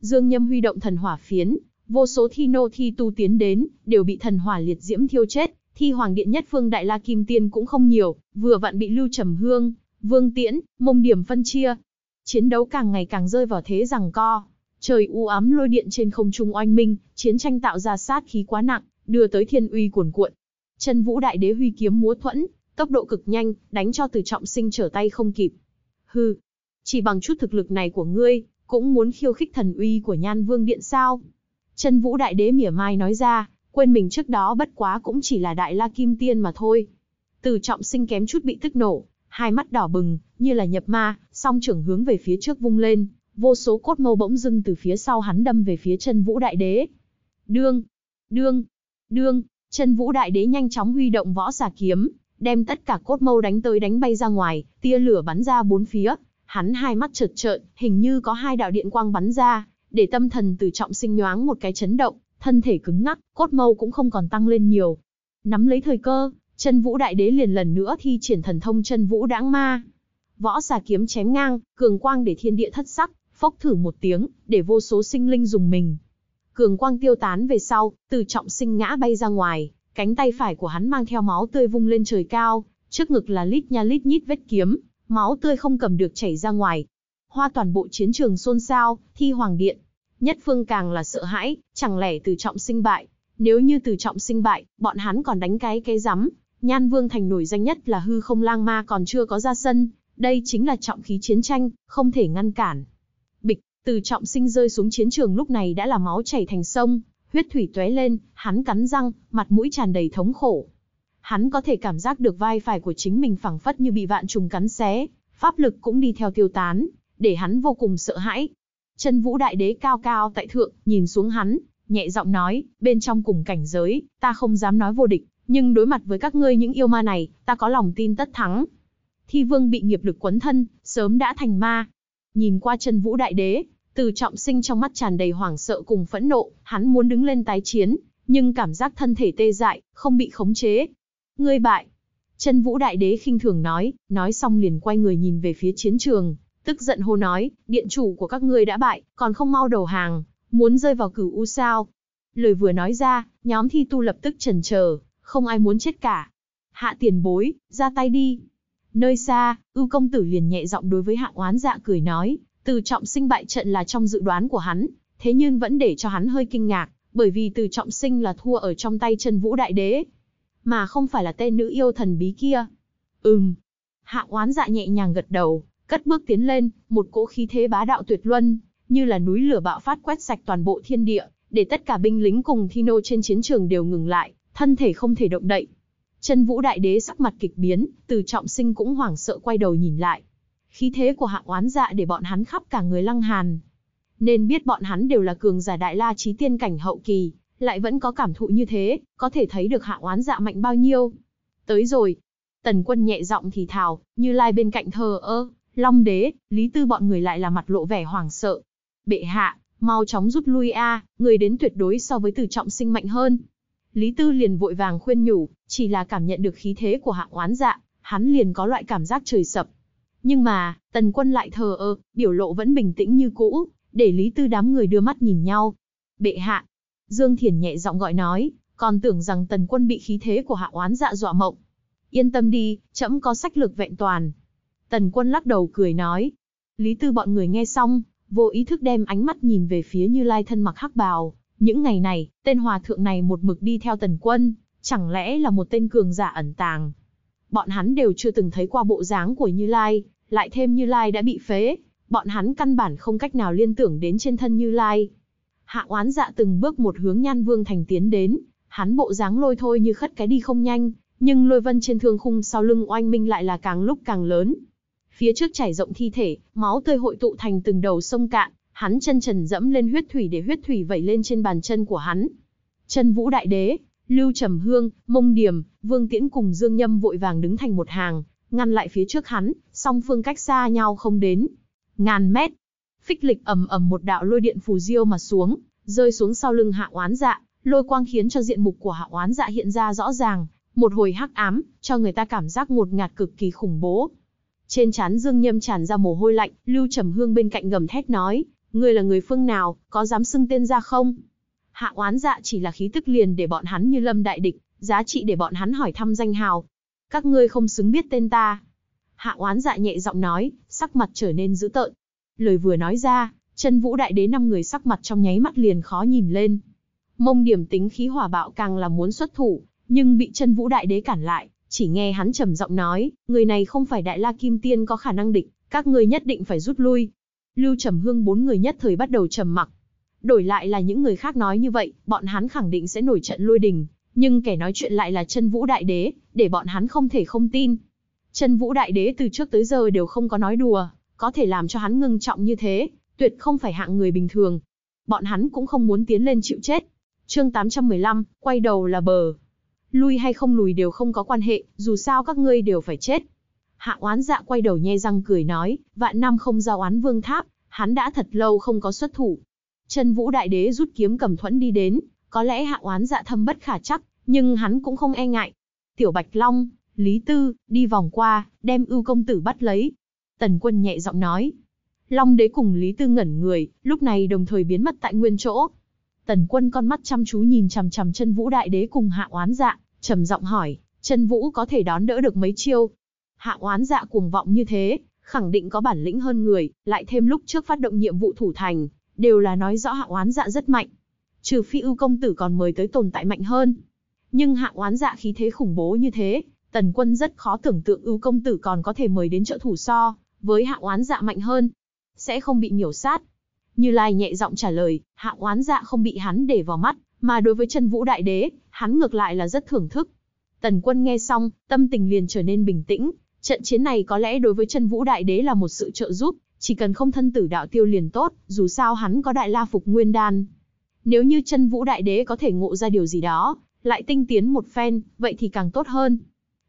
A: Dương Nhâm huy động thần hỏa phiến, vô số thi nô thi tu tiến đến, đều bị thần hỏa liệt diễm thiêu chết, thi hoàng điện nhất phương đại la kim tiên cũng không nhiều, vừa vặn bị Lưu Trầm Hương, Vương Tiễn, mông điểm phân chia. Chiến đấu càng ngày càng rơi vào thế rằng co. Trời u ám lôi điện trên không trung oanh minh, chiến tranh tạo ra sát khí quá nặng, đưa tới thiên uy cuồn cuộn. Chân vũ đại đế huy kiếm múa thuẫn, tốc độ cực nhanh, đánh cho từ trọng sinh trở tay không kịp. Hừ, chỉ bằng chút thực lực này của ngươi, cũng muốn khiêu khích thần uy của nhan vương điện sao. Chân vũ đại đế mỉa mai nói ra, quên mình trước đó bất quá cũng chỉ là đại la kim tiên mà thôi. Từ trọng sinh kém chút bị tức nổ, hai mắt đỏ bừng, như là nhập ma, song trưởng hướng về phía trước vung lên, vô số cốt mâu bỗng dưng từ phía sau hắn đâm về phía chân vũ đại đế. Đương, đương, đương, chân vũ đại đế nhanh chóng huy động võ giả kiếm, đem tất cả cốt mâu đánh tới đánh bay ra ngoài, tia lửa bắn ra bốn phía, hắn hai mắt trợt trợn, hình như có hai đạo điện quang bắn ra, để tâm thần từ trọng sinh nhoáng một cái chấn động, thân thể cứng ngắc, cốt mâu cũng không còn tăng lên nhiều. Nắm lấy thời cơ, Chân Vũ Đại Đế liền lần nữa thi triển thần thông Chân Vũ Đãng Ma. Võ xà kiếm chém ngang, cường quang để thiên địa thất sắc, phốc thử một tiếng, để vô số sinh linh dùng mình. Cường quang tiêu tán về sau, từ trọng sinh ngã bay ra ngoài, cánh tay phải của hắn mang theo máu tươi vung lên trời cao, trước ngực là lít nha lít nhít vết kiếm, máu tươi không cầm được chảy ra ngoài. Hoa toàn bộ chiến trường xôn xao, thi hoàng điện. Nhất phương càng là sợ hãi, chẳng lẽ từ trọng sinh bại. Nếu như từ trọng sinh bại, bọn hắn còn đánh cái cái rắm, Nhan Vương Thành nổi danh nhất là hư không lang ma còn chưa có ra sân, đây chính là trọng khí chiến tranh, không thể ngăn cản. Bịch, từ trọng sinh rơi xuống chiến trường lúc này đã là máu chảy thành sông, huyết thủy tóe lên, hắn cắn răng, mặt mũi tràn đầy thống khổ. Hắn có thể cảm giác được vai phải của chính mình phẳng phất như bị vạn trùng cắn xé, pháp lực cũng đi theo tiêu tán, để hắn vô cùng sợ hãi. Chân vũ đại đế cao cao tại thượng, nhìn xuống hắn, nhẹ giọng nói, bên trong cùng cảnh giới, ta không dám nói vô địch, nhưng đối mặt với các ngươi những yêu ma này, ta có lòng tin tất thắng. Thi vương bị nghiệp lực quấn thân, sớm đã thành ma. Nhìn qua chân vũ đại đế, từ trọng sinh trong mắt tràn đầy hoảng sợ cùng phẫn nộ, hắn muốn đứng lên tái chiến, nhưng cảm giác thân thể tê dại, không bị khống chế. Ngươi bại. Chân vũ đại đế khinh thường nói, nói xong liền quay người nhìn về phía chiến trường, tức giận hô nói, điện chủ của các ngươi đã bại, còn không mau đầu hàng, muốn rơi vào cửu u sao. Lời vừa nói ra, nhóm thi tu lập tức trần chờ không ai muốn chết cả. Hạ tiền bối, ra tay đi. Nơi xa, ưu công tử liền nhẹ giọng đối với hạ oán dạ cười nói, từ trọng sinh bại trận là trong dự đoán của hắn, thế nhưng vẫn để cho hắn hơi kinh ngạc, bởi vì từ trọng sinh là thua ở trong tay chân vũ đại đế, mà không phải là tên nữ yêu thần bí kia. Ừm. Hạ oán dạ nhẹ nhàng gật đầu, cất bước tiến lên, một cỗ khí thế bá đạo tuyệt luân, như là núi lửa bạo phát quét sạch toàn bộ thiên địa, để tất cả binh lính cùng thi nô trên chiến trường đều ngừng lại, thân thể không thể động đậy. Chân vũ đại đế sắc mặt kịch biến, từ trọng sinh cũng hoảng sợ quay đầu nhìn lại. Khí thế của hạ oán dạ để bọn hắn khắp cả người lăng hàn. Nên biết bọn hắn đều là cường giả đại la trí tiên cảnh hậu kỳ, lại vẫn có cảm thụ như thế, có thể thấy được hạ oán dạ mạnh bao nhiêu. Tới rồi, tần quân nhẹ giọng thì thào, như lai bên cạnh thờ ơ, long đế, lý tư bọn người lại là mặt lộ vẻ hoảng sợ. Bệ hạ, mau chóng rút lui a, người đến tuyệt đối so với từ trọng sinh mạnh hơn. Lý Tư liền vội vàng khuyên nhủ, chỉ là cảm nhận được khí thế của hạng oán dạ, hắn liền có loại cảm giác trời sập. Nhưng mà, tần quân lại thờ ơ, biểu lộ vẫn bình tĩnh như cũ, để Lý Tư đám người đưa mắt nhìn nhau. Bệ hạ, Dương Thiển nhẹ giọng gọi nói, còn tưởng rằng tần quân bị khí thế của hạ oán dạ dọa mộng. Yên tâm đi, trẫm có sách lược vẹn toàn. Tần quân lắc đầu cười nói. Lý Tư bọn người nghe xong, vô ý thức đem ánh mắt nhìn về phía Như Lai thân mặc hắc bào, những ngày này, tên hòa thượng này một mực đi theo tần quân, chẳng lẽ là một tên cường giả ẩn tàng. Bọn hắn đều chưa từng thấy qua bộ dáng của Như Lai, lại thêm Như Lai đã bị phế, bọn hắn căn bản không cách nào liên tưởng đến trên thân Như Lai. Hạ oán dạ từng bước một hướng nhan vương thành tiến đến, hắn bộ dáng lôi thôi như khất cái đi không nhanh, nhưng lôi vân trên thương khung sau lưng oanh minh lại là càng lúc càng lớn. Phía trước chảy rộng thi thể, máu tươi hội tụ thành từng đầu sông cạn, hắn chân trần dẫm lên huyết thủy để huyết thủy vẩy lên trên bàn chân của hắn. Chân Vũ Đại Đế, Lưu Trầm Hương, Mông Điềm, Vương Tiễn cùng Dương Nhâm vội vàng đứng thành một hàng, ngăn lại phía trước hắn, song phương cách xa nhau không đến ngàn mét. Phích lịch ầm ầm một đạo lôi điện phù diêu mà xuống, rơi xuống sau lưng Hạ Oán Dạ, lôi quang khiến cho diện mục của Hạ Oán Dạ hiện ra rõ ràng, một hồi hắc ám, cho người ta cảm giác ngột ngạt cực kỳ khủng bố. Trên trán Dương Nhâm tràn ra mồ hôi lạnh, Lưu Trầm Hương bên cạnh gầm thét nói, Ngươi là người phương nào, có dám xưng tên ra không? Hạ oán dạ chỉ là khí tức liền để bọn hắn như lâm đại địch, giá trị để bọn hắn hỏi thăm danh hào. Các ngươi không xứng biết tên ta. Hạ oán dạ nhẹ giọng nói, sắc mặt trở nên dữ tợn. Lời vừa nói ra, chân vũ đại đế năm người sắc mặt trong nháy mắt liền khó nhìn lên. Mông điểm tính khí hỏa bạo càng là muốn xuất thủ, nhưng bị chân vũ đại đế cản lại, chỉ nghe hắn trầm giọng nói, người này không phải đại la kim tiên có khả năng địch, các ngươi nhất định phải rút lui, Lưu Trầm Hương bốn người nhất thời bắt đầu trầm mặc. Đổi lại là những người khác nói như vậy, bọn hắn khẳng định sẽ nổi trận lôi đình, nhưng kẻ nói chuyện lại là chân vũ đại đế, để bọn hắn không thể không tin. Chân vũ đại đế từ trước tới giờ đều không có nói đùa, có thể làm cho hắn ngưng trọng như thế, tuyệt không phải hạng người bình thường. Bọn hắn cũng không muốn tiến lên chịu chết. chương 815, quay đầu là bờ. Lui hay không lùi đều không có quan hệ, dù sao các ngươi đều phải chết. Hạ oán dạ quay đầu nhe răng cười nói, vạn năm không giao oán vương tháp, hắn đã thật lâu không có xuất thủ. Chân vũ đại đế rút kiếm cầm thuẫn đi đến, có lẽ hạ oán dạ thâm bất khả chắc, nhưng hắn cũng không e ngại. Tiểu Bạch Long, Lý Tư, đi vòng qua, đem ưu công tử bắt lấy. Tần quân nhẹ giọng nói. Long đế cùng Lý Tư ngẩn người, lúc này đồng thời biến mất tại nguyên chỗ. Tần quân con mắt chăm chú nhìn chằm chằm chân vũ đại đế cùng hạ oán dạ, trầm giọng hỏi, chân vũ có thể đón đỡ được mấy chiêu, hạ oán dạ cuồng vọng như thế, khẳng định có bản lĩnh hơn người, lại thêm lúc trước phát động nhiệm vụ thủ thành, đều là nói rõ hạ oán dạ rất mạnh. Trừ phi ưu công tử còn mời tới tồn tại mạnh hơn. Nhưng hạ oán dạ khí thế khủng bố như thế, tần quân rất khó tưởng tượng ưu công tử còn có thể mời đến trợ thủ so, với hạ oán dạ mạnh hơn. Sẽ không bị nhiều sát. Như Lai nhẹ giọng trả lời, hạ oán dạ không bị hắn để vào mắt, mà đối với chân vũ đại đế, hắn ngược lại là rất thưởng thức. Tần quân nghe xong, tâm tình liền trở nên bình tĩnh, Trận chiến này có lẽ đối với chân vũ đại đế là một sự trợ giúp, chỉ cần không thân tử đạo tiêu liền tốt, dù sao hắn có đại la phục nguyên đan. Nếu như chân vũ đại đế có thể ngộ ra điều gì đó, lại tinh tiến một phen, vậy thì càng tốt hơn.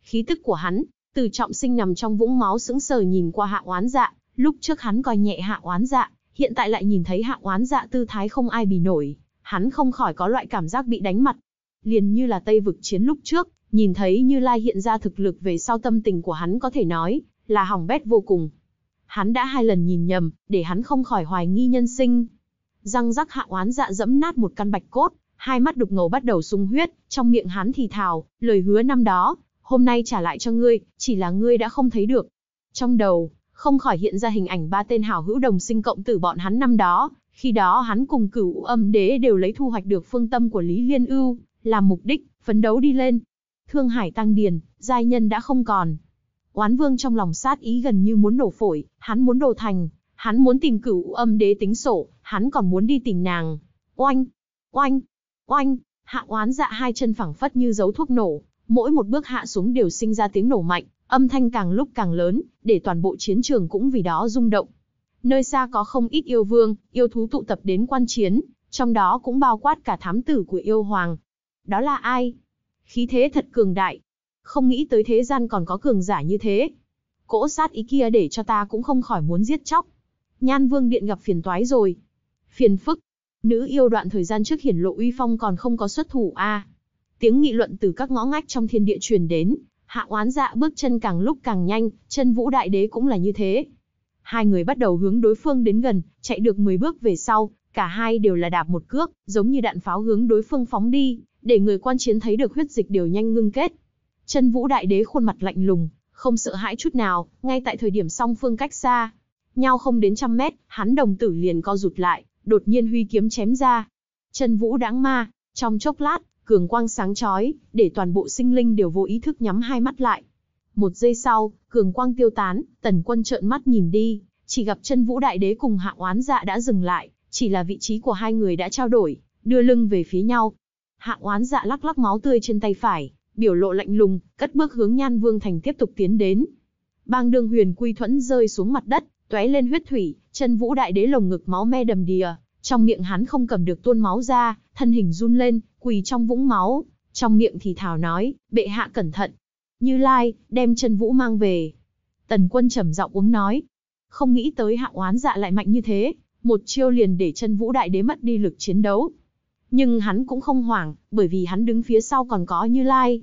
A: Khí tức của hắn, từ trọng sinh nằm trong vũng máu sững sờ nhìn qua hạ oán dạ, lúc trước hắn coi nhẹ hạ oán dạ, hiện tại lại nhìn thấy hạ oán dạ tư thái không ai bì nổi, hắn không khỏi có loại cảm giác bị đánh mặt. Liền như là Tây vực chiến lúc trước, Nhìn thấy Như Lai hiện ra thực lực về sau tâm tình của hắn có thể nói là hỏng bét vô cùng. Hắn đã hai lần nhìn nhầm, để hắn không khỏi hoài nghi nhân sinh. Răng rắc hạ oán dạ dẫm nát một căn bạch cốt, hai mắt đục ngầu bắt đầu sung huyết, trong miệng hắn thì thào, lời hứa năm đó, hôm nay trả lại cho ngươi, chỉ là ngươi đã không thấy được. Trong đầu, không khỏi hiện ra hình ảnh ba tên hảo hữu đồng sinh cộng tử bọn hắn năm đó, khi đó hắn cùng cửu âm đế đều lấy thu hoạch được phương tâm của Lý Liên Ưu, làm mục đích, phấn đấu đi lên, Thương Hải tăng điền, giai nhân đã không còn. Oán Vương trong lòng sát ý gần như muốn nổ phổi, hắn muốn đồ thành, hắn muốn tìm cửu âm đế tính sổ, hắn còn muốn đi tìm nàng. Oanh, oanh, oanh, hạ oán dạ hai chân phẳng phất như dấu thuốc nổ, mỗi một bước hạ xuống đều sinh ra tiếng nổ mạnh, âm thanh càng lúc càng lớn, để toàn bộ chiến trường cũng vì đó rung động. Nơi xa có không ít yêu vương, yêu thú tụ tập đến quan chiến, trong đó cũng bao quát cả thám tử của yêu hoàng. Đó là ai? khí thế thật cường đại. Không nghĩ tới thế gian còn có cường giả như thế. Cỗ sát ý kia để cho ta cũng không khỏi muốn giết chóc. Nhan Vương Điện gặp phiền toái rồi. Phiền phức. Nữ yêu đoạn thời gian trước hiển lộ uy phong còn không có xuất thủ a. Tiếng nghị luận từ các ngõ ngách trong thiên địa truyền đến, hạ oán dạ bước chân càng lúc càng nhanh, chân vũ đại đế cũng là như thế. Hai người bắt đầu hướng đối phương đến gần, chạy được 10 bước về sau, cả hai đều là đạp một cước, giống như đạn pháo hướng đối phương phóng đi để người quan chiến thấy được huyết dịch đều nhanh ngưng kết. Chân vũ đại đế khuôn mặt lạnh lùng, không sợ hãi chút nào, ngay tại thời điểm song phương cách xa. Nhau không đến trăm mét, hắn đồng tử liền co rụt lại, đột nhiên huy kiếm chém ra. Chân vũ đáng ma, trong chốc lát, cường quang sáng chói, để toàn bộ sinh linh đều vô ý thức nhắm hai mắt lại. Một giây sau, cường quang tiêu tán, tần quân trợn mắt nhìn đi, chỉ gặp chân vũ đại đế cùng hạ oán dạ đã dừng lại, chỉ là vị trí của hai người đã trao đổi, đưa lưng về phía nhau, Hạ oán dạ lắc lắc máu tươi trên tay phải, biểu lộ lạnh lùng, cất bước hướng Nhan Vương Thành tiếp tục tiến đến. Bang đường huyền quy thuẫn rơi xuống mặt đất, tóe lên huyết thủy, chân vũ đại đế lồng ngực máu me đầm đìa, trong miệng hắn không cầm được tuôn máu ra, thân hình run lên, quỳ trong vũng máu, trong miệng thì thào nói, bệ hạ cẩn thận. Như Lai, đem chân vũ mang về. Tần quân trầm giọng uống nói, không nghĩ tới hạ oán dạ lại mạnh như thế, một chiêu liền để chân vũ đại đế mất đi lực chiến đấu. Nhưng hắn cũng không hoảng, bởi vì hắn đứng phía sau còn có Như Lai.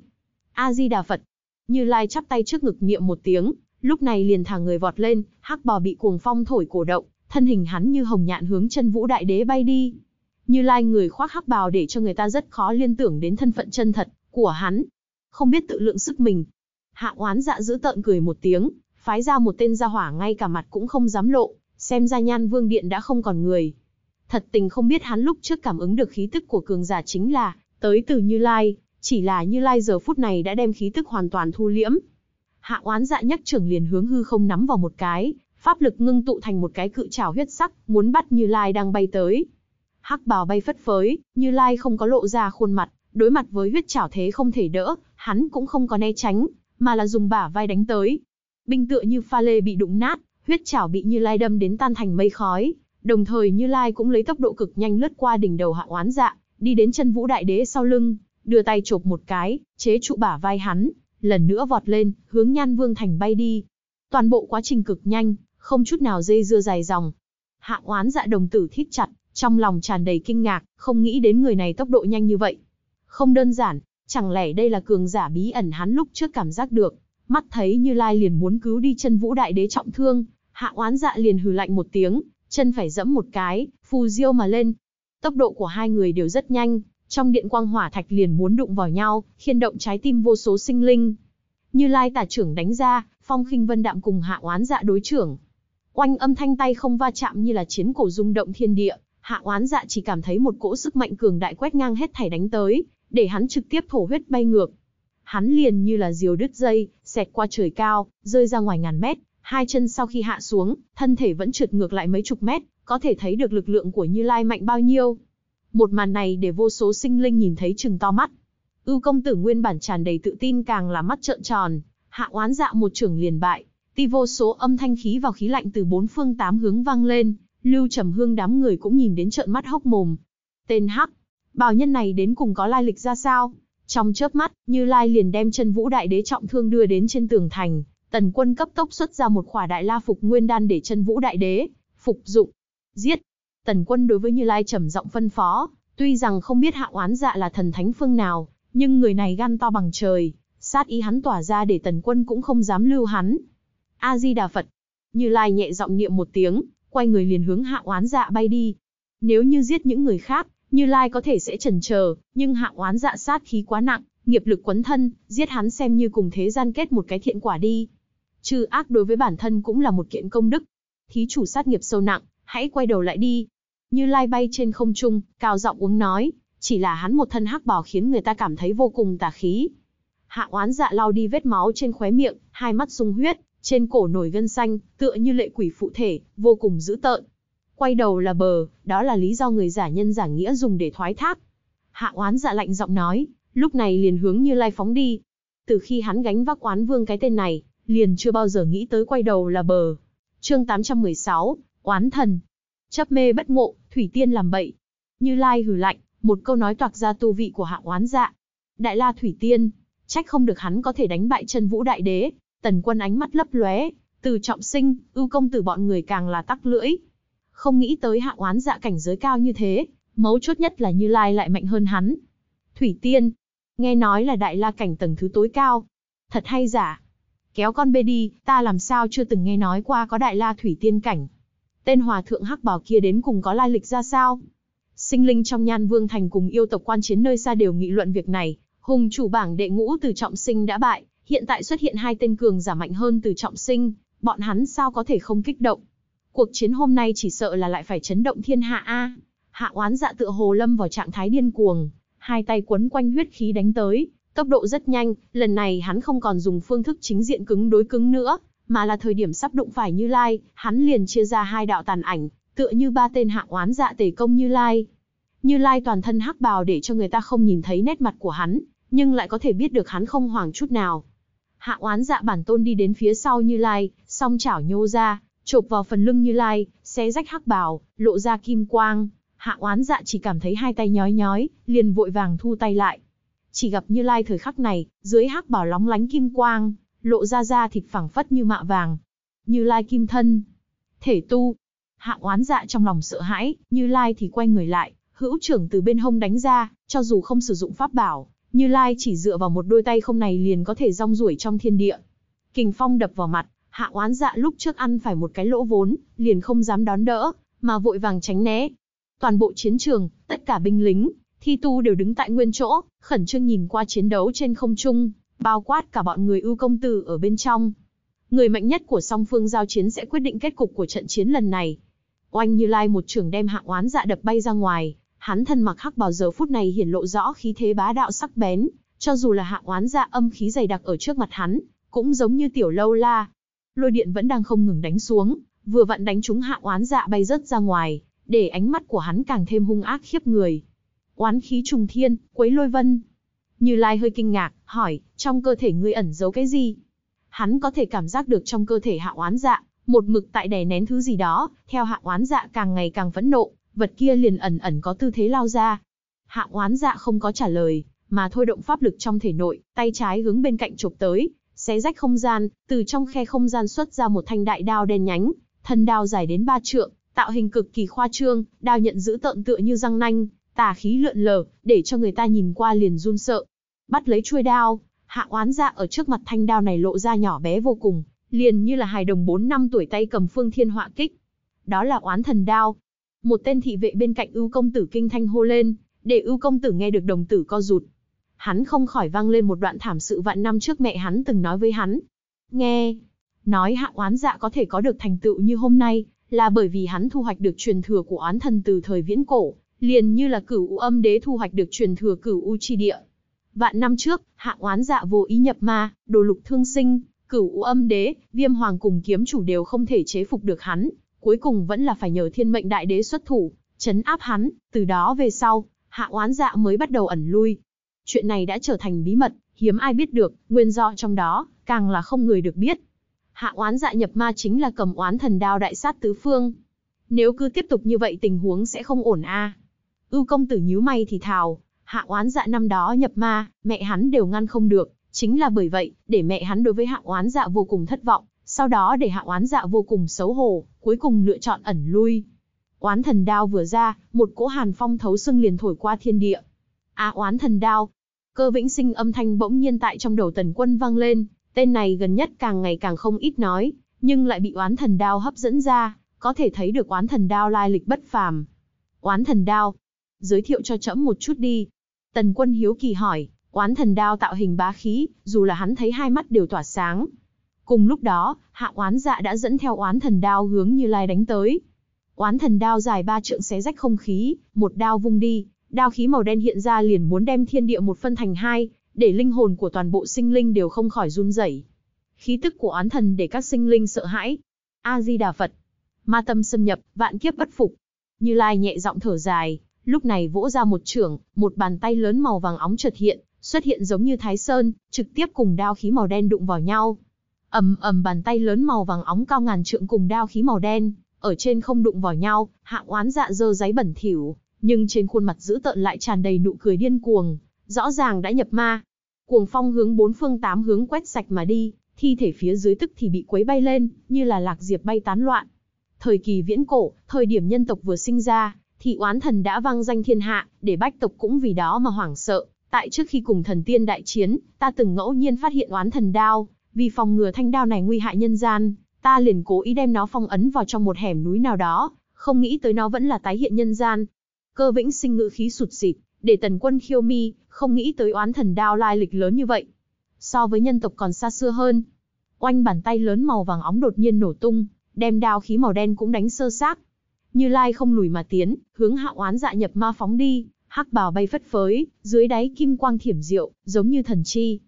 A: A-di-đà Phật. Như Lai chắp tay trước ngực niệm một tiếng, lúc này liền thả người vọt lên, hắc bò bị cuồng phong thổi cổ động, thân hình hắn như hồng nhạn hướng chân vũ đại đế bay đi. Như Lai người khoác hắc bào để cho người ta rất khó liên tưởng đến thân phận chân thật của hắn. Không biết tự lượng sức mình. Hạ oán dạ giữ tợn cười một tiếng, phái ra một tên gia hỏa ngay cả mặt cũng không dám lộ, xem ra nhan vương điện đã không còn người, Thật tình không biết hắn lúc trước cảm ứng được khí tức của cường giả chính là, tới từ Như Lai, chỉ là Như Lai giờ phút này đã đem khí tức hoàn toàn thu liễm. Hạ oán dạ nhấc trưởng liền hướng hư không nắm vào một cái, pháp lực ngưng tụ thành một cái cự trảo huyết sắc, muốn bắt Như Lai đang bay tới. Hắc bào bay phất phới, Như Lai không có lộ ra khuôn mặt, đối mặt với huyết trảo thế không thể đỡ, hắn cũng không có né tránh, mà là dùng bả vai đánh tới. Binh tựa như pha lê bị đụng nát, huyết trảo bị Như Lai đâm đến tan thành mây khói, Đồng thời Như Lai cũng lấy tốc độ cực nhanh lướt qua đỉnh đầu hạ oán dạ, đi đến chân vũ đại đế sau lưng, đưa tay chộp một cái, chế trụ bả vai hắn, lần nữa vọt lên, hướng nhan vương thành bay đi. Toàn bộ quá trình cực nhanh, không chút nào dây dưa dài dòng. Hạ oán dạ đồng tử thít chặt, trong lòng tràn đầy kinh ngạc, không nghĩ đến người này tốc độ nhanh như vậy. Không đơn giản, chẳng lẽ đây là cường giả bí ẩn hắn lúc trước cảm giác được, mắt thấy Như Lai liền muốn cứu đi chân vũ đại đế trọng thương, hạ oán dạ liền hừ lạnh một tiếng, chân phải dẫm một cái, phù diêu mà lên. Tốc độ của hai người đều rất nhanh, trong điện quang hỏa thạch liền muốn đụng vào nhau, khiên động trái tim vô số sinh linh. Như Lai tả trưởng đánh ra, Phong khinh Vân Đạm cùng Hạ Oán Dạ đối trưởng. Oanh âm thanh tay không va chạm như là chiến cổ rung động thiên địa, Hạ Oán Dạ chỉ cảm thấy một cỗ sức mạnh cường đại quét ngang hết thảy đánh tới, để hắn trực tiếp thổ huyết bay ngược. Hắn liền như là diều đứt dây, xẹt qua trời cao, rơi ra ngoài ngàn mét, hai chân sau khi hạ xuống, thân thể vẫn trượt ngược lại mấy chục mét, có thể thấy được lực lượng của Như Lai mạnh bao nhiêu. Một màn này để vô số sinh linh nhìn thấy chừng to mắt. Ưu công tử nguyên bản tràn đầy tự tin càng là mắt trợn tròn, hạ oán dạ một trưởng liền bại, ti vô số âm thanh khí vào khí lạnh từ bốn phương tám hướng vang lên, Lưu Trầm Hương đám người cũng nhìn đến trợn mắt hốc mồm. Tên hắc, bào nhân này đến cùng có lai lịch ra sao? Trong chớp mắt, Như Lai liền đem chân Vũ Đại Đế trọng thương đưa đến trên tường thành, Tần quân cấp tốc xuất ra một khỏa đại la phục nguyên đan để chân vũ đại đế, phục dụng, giết. Tần quân đối với Như Lai trầm giọng phân phó, tuy rằng không biết hạ oán dạ là thần thánh phương nào, nhưng người này gan to bằng trời, sát ý hắn tỏa ra để tần quân cũng không dám lưu hắn. A-di-đà Phật, Như Lai nhẹ giọng niệm một tiếng, quay người liền hướng hạ oán dạ bay đi. Nếu như giết những người khác, Như Lai có thể sẽ chần chờ, nhưng hạ oán dạ sát khí quá nặng, nghiệp lực quấn thân, giết hắn xem như cùng thế gian kết một cái thiện quả đi trừ ác đối với bản thân cũng là một kiện công đức. Thí chủ sát nghiệp sâu nặng, hãy quay đầu lại đi. Như Lai bay trên không trung, cao giọng uống nói, chỉ là hắn một thân hắc bào khiến người ta cảm thấy vô cùng tà khí. Hạ oán dạ lau đi vết máu trên khóe miệng, hai mắt sung huyết, trên cổ nổi gân xanh, tựa như lệ quỷ phụ thể, vô cùng dữ tợn. Quay đầu là bờ, đó là lý do người giả nhân giả nghĩa dùng để thoái thác. Hạ oán dạ lạnh giọng nói, lúc này liền hướng Như Lai phóng đi. Từ khi hắn gánh vác oán vương cái tên này, liền chưa bao giờ nghĩ tới quay đầu là bờ. Chương 816, oán thần. Chấp mê bất ngộ, thủy tiên làm bậy. Như Lai hừ lạnh, một câu nói toạc ra tu vị của hạ oán dạ. Đại La thủy tiên, trách không được hắn có thể đánh bại chân Vũ đại đế. Tần Quân ánh mắt lấp lóe, từ trọng sinh, ưu công tử bọn người càng là tắc lưỡi. Không nghĩ tới hạ oán dạ cảnh giới cao như thế, mấu chốt nhất là Như Lai lại mạnh hơn hắn. Thủy Tiên, nghe nói là đại la cảnh tầng thứ tối cao. Thật hay giả? Kéo con bê đi, ta làm sao chưa từng nghe nói qua có đại la thủy tiên cảnh. Tên hòa thượng hắc bảo kia đến cùng có lai lịch ra sao? Sinh linh trong nhan vương thành cùng yêu tộc quan chiến nơi xa đều nghị luận việc này. Hùng chủ bảng đệ ngũ từ trọng sinh đã bại, hiện tại xuất hiện hai tên cường giả mạnh hơn từ trọng sinh, bọn hắn sao có thể không kích động. Cuộc chiến hôm nay chỉ sợ là lại phải chấn động thiên hạ A. Hạ oán dạ tựa hồ lâm vào trạng thái điên cuồng, hai tay quấn quanh huyết khí đánh tới, Tốc độ rất nhanh, lần này hắn không còn dùng phương thức chính diện cứng đối cứng nữa, mà là thời điểm sắp đụng phải Như Lai, hắn liền chia ra hai đạo tàn ảnh, tựa như ba tên hạng oán dạ tề công Như Lai. Như Lai toàn thân hắc bào để cho người ta không nhìn thấy nét mặt của hắn, nhưng lại có thể biết được hắn không hoảng chút nào. Hạ oán dạ bản tôn đi đến phía sau Như Lai, song chảo nhô ra, chộp vào phần lưng Như Lai, xé rách hắc bào, lộ ra kim quang. Hạ oán dạ chỉ cảm thấy hai tay nhói nhói, liền vội vàng thu tay lại. Chỉ gặp Như Lai thời khắc này, dưới hắc bảo lóng lánh kim quang, lộ ra da thịt phẳng phất như mạ vàng. Như Lai kim thân, thể tu. Hạ oán dạ trong lòng sợ hãi, Như Lai thì quay người lại, hữu trưởng từ bên hông đánh ra, cho dù không sử dụng pháp bảo, Như Lai chỉ dựa vào một đôi tay không này liền có thể rong ruổi trong thiên địa. Kình phong đập vào mặt, hạ oán dạ lúc trước ăn phải một cái lỗ vốn, liền không dám đón đỡ, mà vội vàng tránh né. Toàn bộ chiến trường, tất cả binh lính, Thi Tu đều đứng tại nguyên chỗ, khẩn trương nhìn qua chiến đấu trên không trung, bao quát cả bọn người ưu công tử ở bên trong. Người mạnh nhất của song phương giao chiến sẽ quyết định kết cục của trận chiến lần này. Oanh Như Lai một trường đem hạng oán dạ đập bay ra ngoài, hắn thân mặc hắc bào giờ phút này hiển lộ rõ khí thế bá đạo sắc bén, cho dù là hạng oán dạ âm khí dày đặc ở trước mặt hắn, cũng giống như tiểu lâu la. Lôi điện vẫn đang không ngừng đánh xuống, vừa vặn đánh trúng hạng oán dạ bay rớt ra ngoài, để ánh mắt của hắn càng thêm hung ác khiếp người. Oán khí trùng thiên, quấy lôi vân. Như Lai hơi kinh ngạc, hỏi, trong cơ thể ngươi ẩn giấu cái gì? Hắn có thể cảm giác được trong cơ thể hạ oán dạ, một mực tại đè nén thứ gì đó, theo hạ oán dạ càng ngày càng phẫn nộ, vật kia liền ẩn ẩn có tư thế lao ra. Hạ oán dạ không có trả lời, mà thôi động pháp lực trong thể nội, tay trái hướng bên cạnh chụp tới, xé rách không gian, từ trong khe không gian xuất ra một thanh đại đao đen nhánh, thân đao dài đến ba trượng, tạo hình cực kỳ khoa trương, đao nhận giữ tợn tựa như răng nanh, tà khí lượn lờ, để cho người ta nhìn qua liền run sợ. Bắt lấy chuôi đao, hạ oán dạ ở trước mặt thanh đao này lộ ra nhỏ bé vô cùng, liền như là hài đồng 4 năm tuổi tay cầm phương thiên họa kích. Đó là oán thần đao. Một tên thị vệ bên cạnh ưu công tử kinh thanh hô lên, để ưu công tử nghe được đồng tử co rụt. Hắn không khỏi vang lên một đoạn thảm sự vạn năm trước mẹ hắn từng nói với hắn. Nghe, nói hạ oán dạ có thể có được thành tựu như hôm nay, là bởi vì hắn thu hoạch được truyền thừa của oán thần từ thời viễn cổ, liền như là cửu u âm đế thu hoạch được truyền thừa cửu u chi địa. Vạn năm trước, hạ oán dạ vô ý nhập ma, đồ lục thương sinh, cửu u âm đế, viêm hoàng cùng kiếm chủ đều không thể chế phục được hắn, cuối cùng vẫn là phải nhờ thiên mệnh đại đế xuất thủ, chấn áp hắn, từ đó về sau, hạ oán dạ mới bắt đầu ẩn lui. Chuyện này đã trở thành bí mật, hiếm ai biết được, nguyên do trong đó, càng là không người được biết. Hạ oán dạ nhập ma chính là cầm oán thần đao đại sát tứ phương. Nếu cứ tiếp tục như vậy tình huống sẽ không ổn a. À. Ưu công tử nhíu mày thì thào, hạ oán dạ năm đó nhập ma, mẹ hắn đều ngăn không được, chính là bởi vậy, để mẹ hắn đối với hạ oán dạ vô cùng thất vọng, sau đó để hạ oán dạ vô cùng xấu hổ, cuối cùng lựa chọn ẩn lui. Oán thần đao vừa ra, một cỗ hàn phong thấu xương liền thổi qua thiên địa. a oán thần đao. Cơ vĩnh sinh âm thanh bỗng nhiên tại trong đầu tần quân vang lên, tên này gần nhất càng ngày càng không ít nói, nhưng lại bị oán thần đao hấp dẫn ra, có thể thấy được oán thần đao lai lịch bất phàm. Oán thần đao, giới thiệu cho trẫm một chút đi. Tần quân hiếu kỳ hỏi, Quán thần đao tạo hình bá khí, dù là hắn thấy hai mắt đều tỏa sáng. Cùng lúc đó, hạ oán dạ đã dẫn theo oán thần đao hướng như lai đánh tới. Oán thần đao dài ba trượng xé rách không khí, một đao vung đi, đao khí màu đen hiện ra liền muốn đem thiên địa một phân thành hai, để linh hồn của toàn bộ sinh linh đều không khỏi run rẩy. Khí tức của oán thần để các sinh linh sợ hãi. A Di Đà Phật. Ma tâm xâm nhập, vạn kiếp bất phục. Như Lai nhẹ giọng thở dài, lúc này vỗ ra một trưởng, một bàn tay lớn màu vàng óng chợt hiện, xuất hiện giống như Thái Sơn, trực tiếp cùng đao khí màu đen đụng vào nhau. Ầm ầm bàn tay lớn màu vàng óng cao ngàn trượng cùng đao khí màu đen, ở trên không đụng vào nhau, hạ oán dạ dơ giấy bẩn thỉu, nhưng trên khuôn mặt dữ tợn lại tràn đầy nụ cười điên cuồng, rõ ràng đã nhập ma. Cuồng phong hướng bốn phương tám hướng quét sạch mà đi, thi thể phía dưới tức thì bị quấy bay lên, như là lạc diệp bay tán loạn. Thời kỳ viễn cổ, thời điểm nhân tộc vừa sinh ra, thì oán thần đã vang danh thiên hạ, để bách tộc cũng vì đó mà hoảng sợ. Tại trước khi cùng thần tiên đại chiến, ta từng ngẫu nhiên phát hiện oán thần đao, vì phòng ngừa thanh đao này nguy hại nhân gian, ta liền cố ý đem nó phong ấn vào trong một hẻm núi nào đó, không nghĩ tới nó vẫn là tái hiện nhân gian. Cơ vĩnh sinh ngữ khí sụt sịt, để tần quân khiêu mi, không nghĩ tới oán thần đao lai lịch lớn như vậy. So với nhân tộc còn xa xưa hơn. Oanh bàn tay lớn màu vàng óng đột nhiên nổ tung, đem đao khí màu đen cũng đánh sơ xác, như Lai không lùi mà tiến, hướng Hạo Oán Dạ nhập ma phóng đi, hắc bào bay phất phới, dưới đáy kim quang thiểm diệu, giống như thần chi.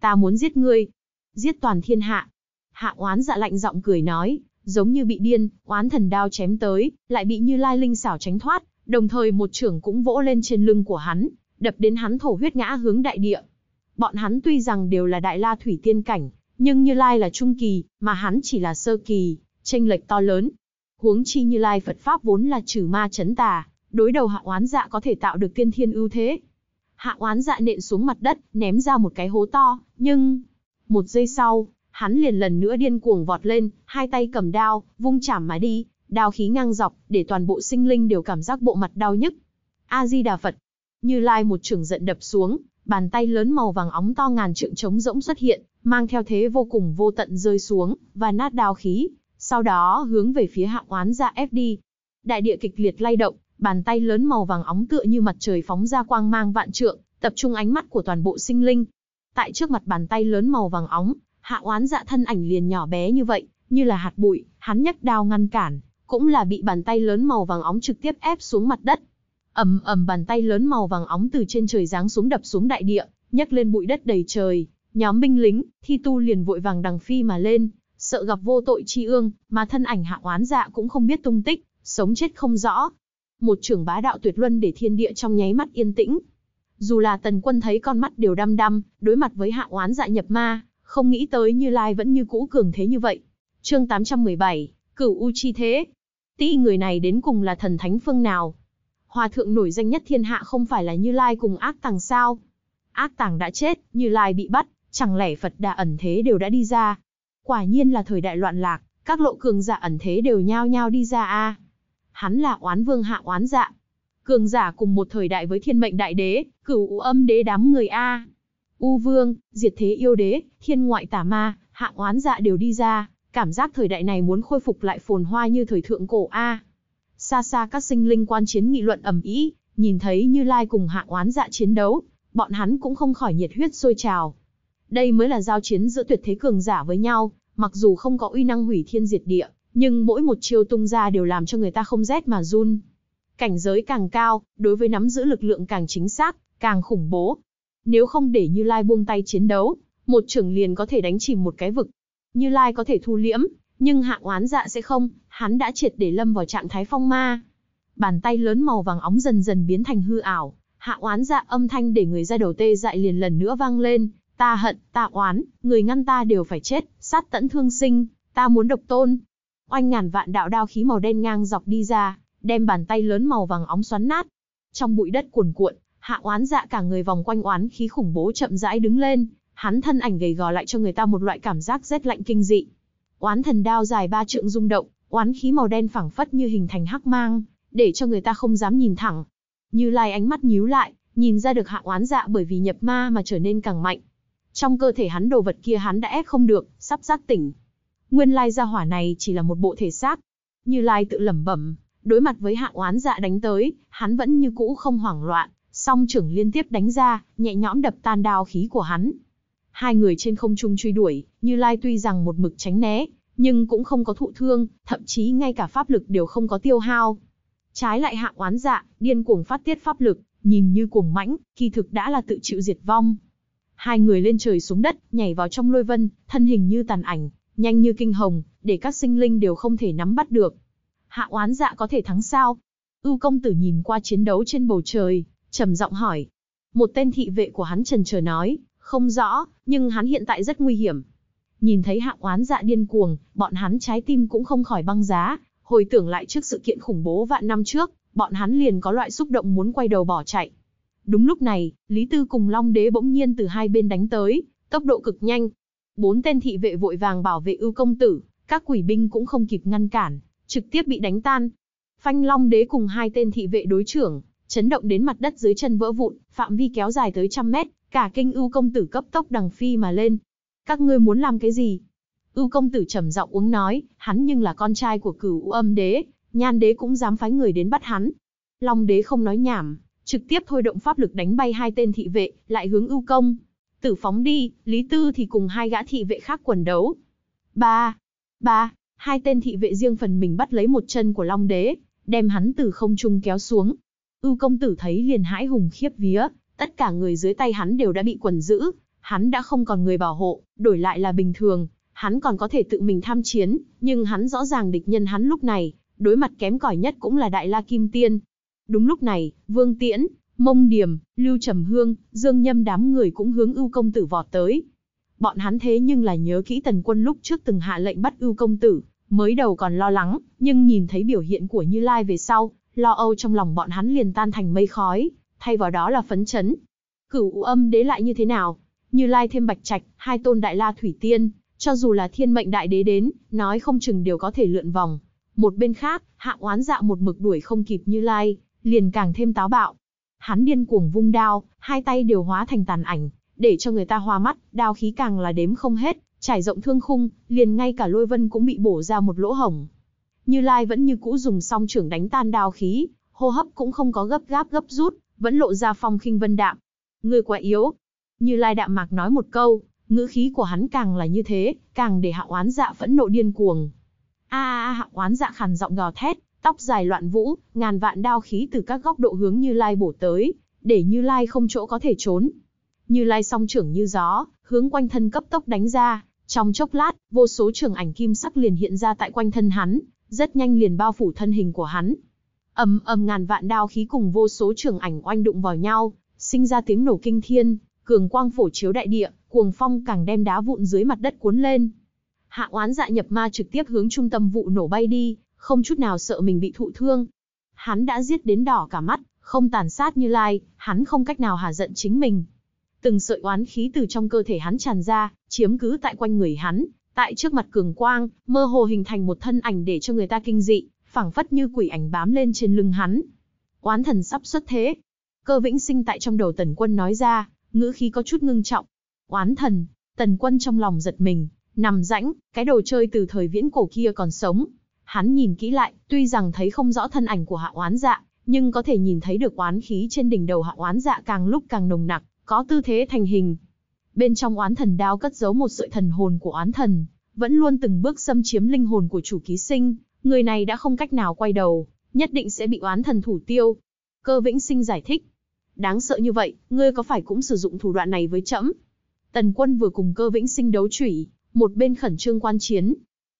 A: Ta muốn giết ngươi, giết toàn thiên hạ. Hạ Oán Dạ lạnh giọng cười nói, giống như bị điên, oán thần đao chém tới, lại bị Như Lai linh xảo tránh thoát, đồng thời một trưởng cũng vỗ lên trên lưng của hắn, đập đến hắn thổ huyết ngã hướng đại địa. Bọn hắn tuy rằng đều là đại la thủy tiên cảnh, nhưng Như Lai là trung kỳ, mà hắn chỉ là sơ kỳ, chênh lệch to lớn, Huống chi như lai Phật Pháp vốn là trừ ma chấn tà, đối đầu hạ oán dạ có thể tạo được tiên thiên ưu thế. Hạ oán dạ nện xuống mặt đất, ném ra một cái hố to, nhưng... Một giây sau, hắn liền lần nữa điên cuồng vọt lên, hai tay cầm đao, vung chảm mà đi, đao khí ngang dọc, để toàn bộ sinh linh đều cảm giác bộ mặt đau nhức. A-di-đà Phật, như lai một trưởng giận đập xuống, bàn tay lớn màu vàng óng to ngàn trượng trống rỗng xuất hiện, mang theo thế vô cùng vô tận rơi xuống, và nát đao khí, sau đó hướng về phía hạ oán ra ép đi. Đại địa kịch liệt lay động, bàn tay lớn màu vàng óng tựa như mặt trời phóng ra quang mang vạn trượng, tập trung ánh mắt của toàn bộ sinh linh. Tại trước mặt bàn tay lớn màu vàng óng, hạ oán dạ thân ảnh liền nhỏ bé như vậy, như là hạt bụi, hắn nhấc đao ngăn cản, cũng là bị bàn tay lớn màu vàng óng trực tiếp ép xuống mặt đất. Ầm ầm bàn tay lớn màu vàng óng từ trên trời giáng xuống đập xuống đại địa, nhấc lên bụi đất đầy trời, nhóm binh lính, thi tu liền vội vàng đằng phi mà lên, sợ gặp vô tội chi ương, mà thân ảnh hạ oán dạ cũng không biết tung tích, sống chết không rõ. Một trưởng bá đạo tuyệt luân để thiên địa trong nháy mắt yên tĩnh. Dù là tần quân thấy con mắt đều đăm đăm, đối mặt với hạ oán dạ nhập ma, không nghĩ tới Như Lai vẫn như cũ cường thế như vậy. Chương 817, Cửu U chi thế. Tí người này đến cùng là thần thánh phương nào? Hòa thượng nổi danh nhất thiên hạ không phải là Như Lai cùng ác tàng sao? Ác tàng đã chết, Như Lai bị bắt, chẳng lẽ Phật đà ẩn thế đều đã đi ra, Quả nhiên là thời đại loạn lạc, các lộ cường giả ẩn thế đều nhao nhao đi ra a. Hắn là oán vương hạ oán dạ. Cường giả cùng một thời đại với thiên mệnh đại đế, cửu u âm đế đám người a. U vương, diệt thế yêu đế, thiên ngoại tả ma, hạ oán dạ đều đi ra, cảm giác thời đại này muốn khôi phục lại phồn hoa như thời thượng cổ a. Xa xa các sinh linh quan chiến nghị luận ầm ĩ, nhìn thấy Như Lai cùng hạ oán dạ chiến đấu, bọn hắn cũng không khỏi nhiệt huyết sôi trào, đây mới là giao chiến giữa tuyệt thế cường giả với nhau, mặc dù không có uy năng hủy thiên diệt địa, nhưng mỗi một chiêu tung ra đều làm cho người ta không rét mà run. Cảnh giới càng cao, đối với nắm giữ lực lượng càng chính xác, càng khủng bố. Nếu không để Như Lai buông tay chiến đấu, một trưởng liền có thể đánh chìm một cái vực. Như Lai có thể thu liễm, nhưng hạng oán dạ sẽ không, hắn đã triệt để lâm vào trạng thái phong ma. Bàn tay lớn màu vàng óng dần dần biến thành hư ảo, hạ oán dạ âm thanh để người ra đầu tê dại liền lần nữa vang lên, Ta hận, ta oán, người ngăn ta đều phải chết, sát tẫn thương sinh, ta muốn độc tôn. Oanh ngàn vạn đạo đao khí màu đen ngang dọc đi ra, đem bàn tay lớn màu vàng óng xoắn nát. Trong bụi đất cuồn cuộn, hạ oán dạ cả người vòng quanh oán khí khủng bố chậm rãi đứng lên, hắn thân ảnh gầy gò lại cho người ta một loại cảm giác rét lạnh kinh dị. Oán thần đao dài ba trượng rung động, oán khí màu đen phẳng phất như hình thành hắc mang, để cho người ta không dám nhìn thẳng. Như Lai ánh mắt nhíu lại, nhìn ra được hạ oán dạ bởi vì nhập ma mà trở nên càng mạnh, trong cơ thể hắn đồ vật kia hắn đã ép không được, sắp giác tỉnh. Nguyên lai gia hỏa này chỉ là một bộ thể xác. Như Lai tự lẩm bẩm, đối mặt với hạng oán dạ đánh tới, hắn vẫn như cũ không hoảng loạn, song trưởng liên tiếp đánh ra, nhẹ nhõm đập tan đao khí của hắn. Hai người trên không trung truy đuổi, Như Lai tuy rằng một mực tránh né, nhưng cũng không có thụ thương, thậm chí ngay cả pháp lực đều không có tiêu hao. Trái lại hạng oán dạ, điên cuồng phát tiết pháp lực, nhìn như cuồng mãnh, kỳ thực đã là tự chịu diệt vong. Hai người lên trời xuống đất, nhảy vào trong lôi vân, thân hình như tàn ảnh, nhanh như kinh hồng, để các sinh linh đều không thể nắm bắt được. Hạ oán dạ có thể thắng sao? Ưu công tử nhìn qua chiến đấu trên bầu trời, trầm giọng hỏi. Một tên thị vệ của hắn trần chờ nói, không rõ, nhưng hắn hiện tại rất nguy hiểm. Nhìn thấy hạ oán dạ điên cuồng, bọn hắn trái tim cũng không khỏi băng giá, hồi tưởng lại trước sự kiện khủng bố vạn năm trước, bọn hắn liền có loại xúc động muốn quay đầu bỏ chạy. Đúng lúc này, Lý Tư cùng Long Đế bỗng nhiên từ hai bên đánh tới, tốc độ cực nhanh. Bốn tên thị vệ vội vàng bảo vệ ưu công tử, các quỷ binh cũng không kịp ngăn cản, trực tiếp bị đánh tan. Phanh Long Đế cùng hai tên thị vệ đối trưởng, chấn động đến mặt đất dưới chân vỡ vụn, phạm vi kéo dài tới trăm mét, cả kinh ưu công tử cấp tốc đằng phi mà lên. Các ngươi muốn làm cái gì? Ưu công tử trầm giọng uống nói, hắn nhưng là con trai của cửu âm đế, nhan đế cũng dám phái người đến bắt hắn. Long đế không nói nhảm, trực tiếp thôi động pháp lực đánh bay hai tên thị vệ, lại hướng ưu công. Tử phóng đi, Lý Tư thì cùng hai gã thị vệ khác quần đấu. Ba, ba, hai tên thị vệ riêng phần mình bắt lấy một chân của Long Đế, đem hắn từ không trung kéo xuống. Ưu công tử thấy liền hãi hùng khiếp vía, tất cả người dưới tay hắn đều đã bị quần giữ, hắn đã không còn người bảo hộ, đổi lại là bình thường, hắn còn có thể tự mình tham chiến, nhưng hắn rõ ràng địch nhân hắn lúc này, đối mặt kém cỏi nhất cũng là Đại La Kim Tiên, Đúng lúc này, Vương Tiễn, Mông Điềm, Lưu Trầm Hương, Dương Nhâm đám người cũng hướng ưu công tử vọt tới. Bọn hắn thế nhưng là nhớ kỹ tần quân lúc trước từng hạ lệnh bắt ưu công tử, mới đầu còn lo lắng, nhưng nhìn thấy biểu hiện của Như Lai về sau, lo âu trong lòng bọn hắn liền tan thành mây khói, thay vào đó là phấn chấn. Cửu âm đế lại như thế nào? Như Lai thêm bạch trạch, hai tôn đại la thủy tiên, cho dù là thiên mệnh đại đế đến, nói không chừng đều có thể lượn vòng. Một bên khác, hạ oán dạ một mực đuổi không kịp Như Lai, liền càng thêm táo bạo. Hắn điên cuồng vung đao, hai tay đều hóa thành tàn ảnh, để cho người ta hoa mắt, đao khí càng là đếm không hết, trải rộng thương khung, liền ngay cả lôi vân cũng bị bổ ra một lỗ hổng. Như Lai vẫn như cũ dùng song trưởng đánh tan đao khí, hô hấp cũng không có gấp gáp gấp rút, vẫn lộ ra phong khinh vân đạm. Người quá yếu. Như Lai đạm mạc nói một câu, ngữ khí của hắn càng là như thế, càng để hạ oán dạ phẫn nộ điên cuồng. A à, hạ oán dạ khàn giọng gào thét, tóc dài loạn vũ, ngàn vạn đao khí từ các góc độ hướng Như Lai bổ tới, để Như Lai không chỗ có thể trốn. Như Lai song trưởng như gió, hướng quanh thân cấp tốc đánh ra, trong chốc lát, vô số trường ảnh kim sắc liền hiện ra tại quanh thân hắn, rất nhanh liền bao phủ thân hình của hắn. Ầm ầm ngàn vạn đao khí cùng vô số trường ảnh oanh đụng vào nhau, sinh ra tiếng nổ kinh thiên, cường quang phổ chiếu đại địa, cuồng phong càng đem đá vụn dưới mặt đất cuốn lên. Hạ oán dạ nhập ma trực tiếp hướng trung tâm vụ nổ bay đi, không chút nào sợ mình bị thụ thương. Hắn đã giết đến đỏ cả mắt, không tàn sát như lai, hắn không cách nào hà giận chính mình. Từng sợi oán khí từ trong cơ thể hắn tràn ra, chiếm cứ tại quanh người hắn, tại trước mặt cường quang, mơ hồ hình thành một thân ảnh để cho người ta kinh dị, phảng phất như quỷ ảnh bám lên trên lưng hắn. Oán thần sắp xuất thế. Cơ vĩnh sinh tại trong đầu tần quân nói ra, ngữ khí có chút ngưng trọng. Oán thần, tần quân trong lòng giật mình, nằm rãnh, cái đồ chơi từ thời viễn cổ kia còn sống, Hắn nhìn kỹ lại, tuy rằng thấy không rõ thân ảnh của hạ oán dạ, nhưng có thể nhìn thấy được oán khí trên đỉnh đầu hạ oán dạ càng lúc càng nồng nặc, có tư thế thành hình. Bên trong oán thần đao cất giấu một sợi thần hồn của oán thần, vẫn luôn từng bước xâm chiếm linh hồn của chủ ký sinh, người này đã không cách nào quay đầu, nhất định sẽ bị oán thần thủ tiêu. Cơ vĩnh sinh giải thích. Đáng sợ như vậy, ngươi có phải cũng sử dụng thủ đoạn này với trẫm? Tần quân vừa cùng cơ vĩnh sinh đấu chủy, một bên khẩn trương quan chiến.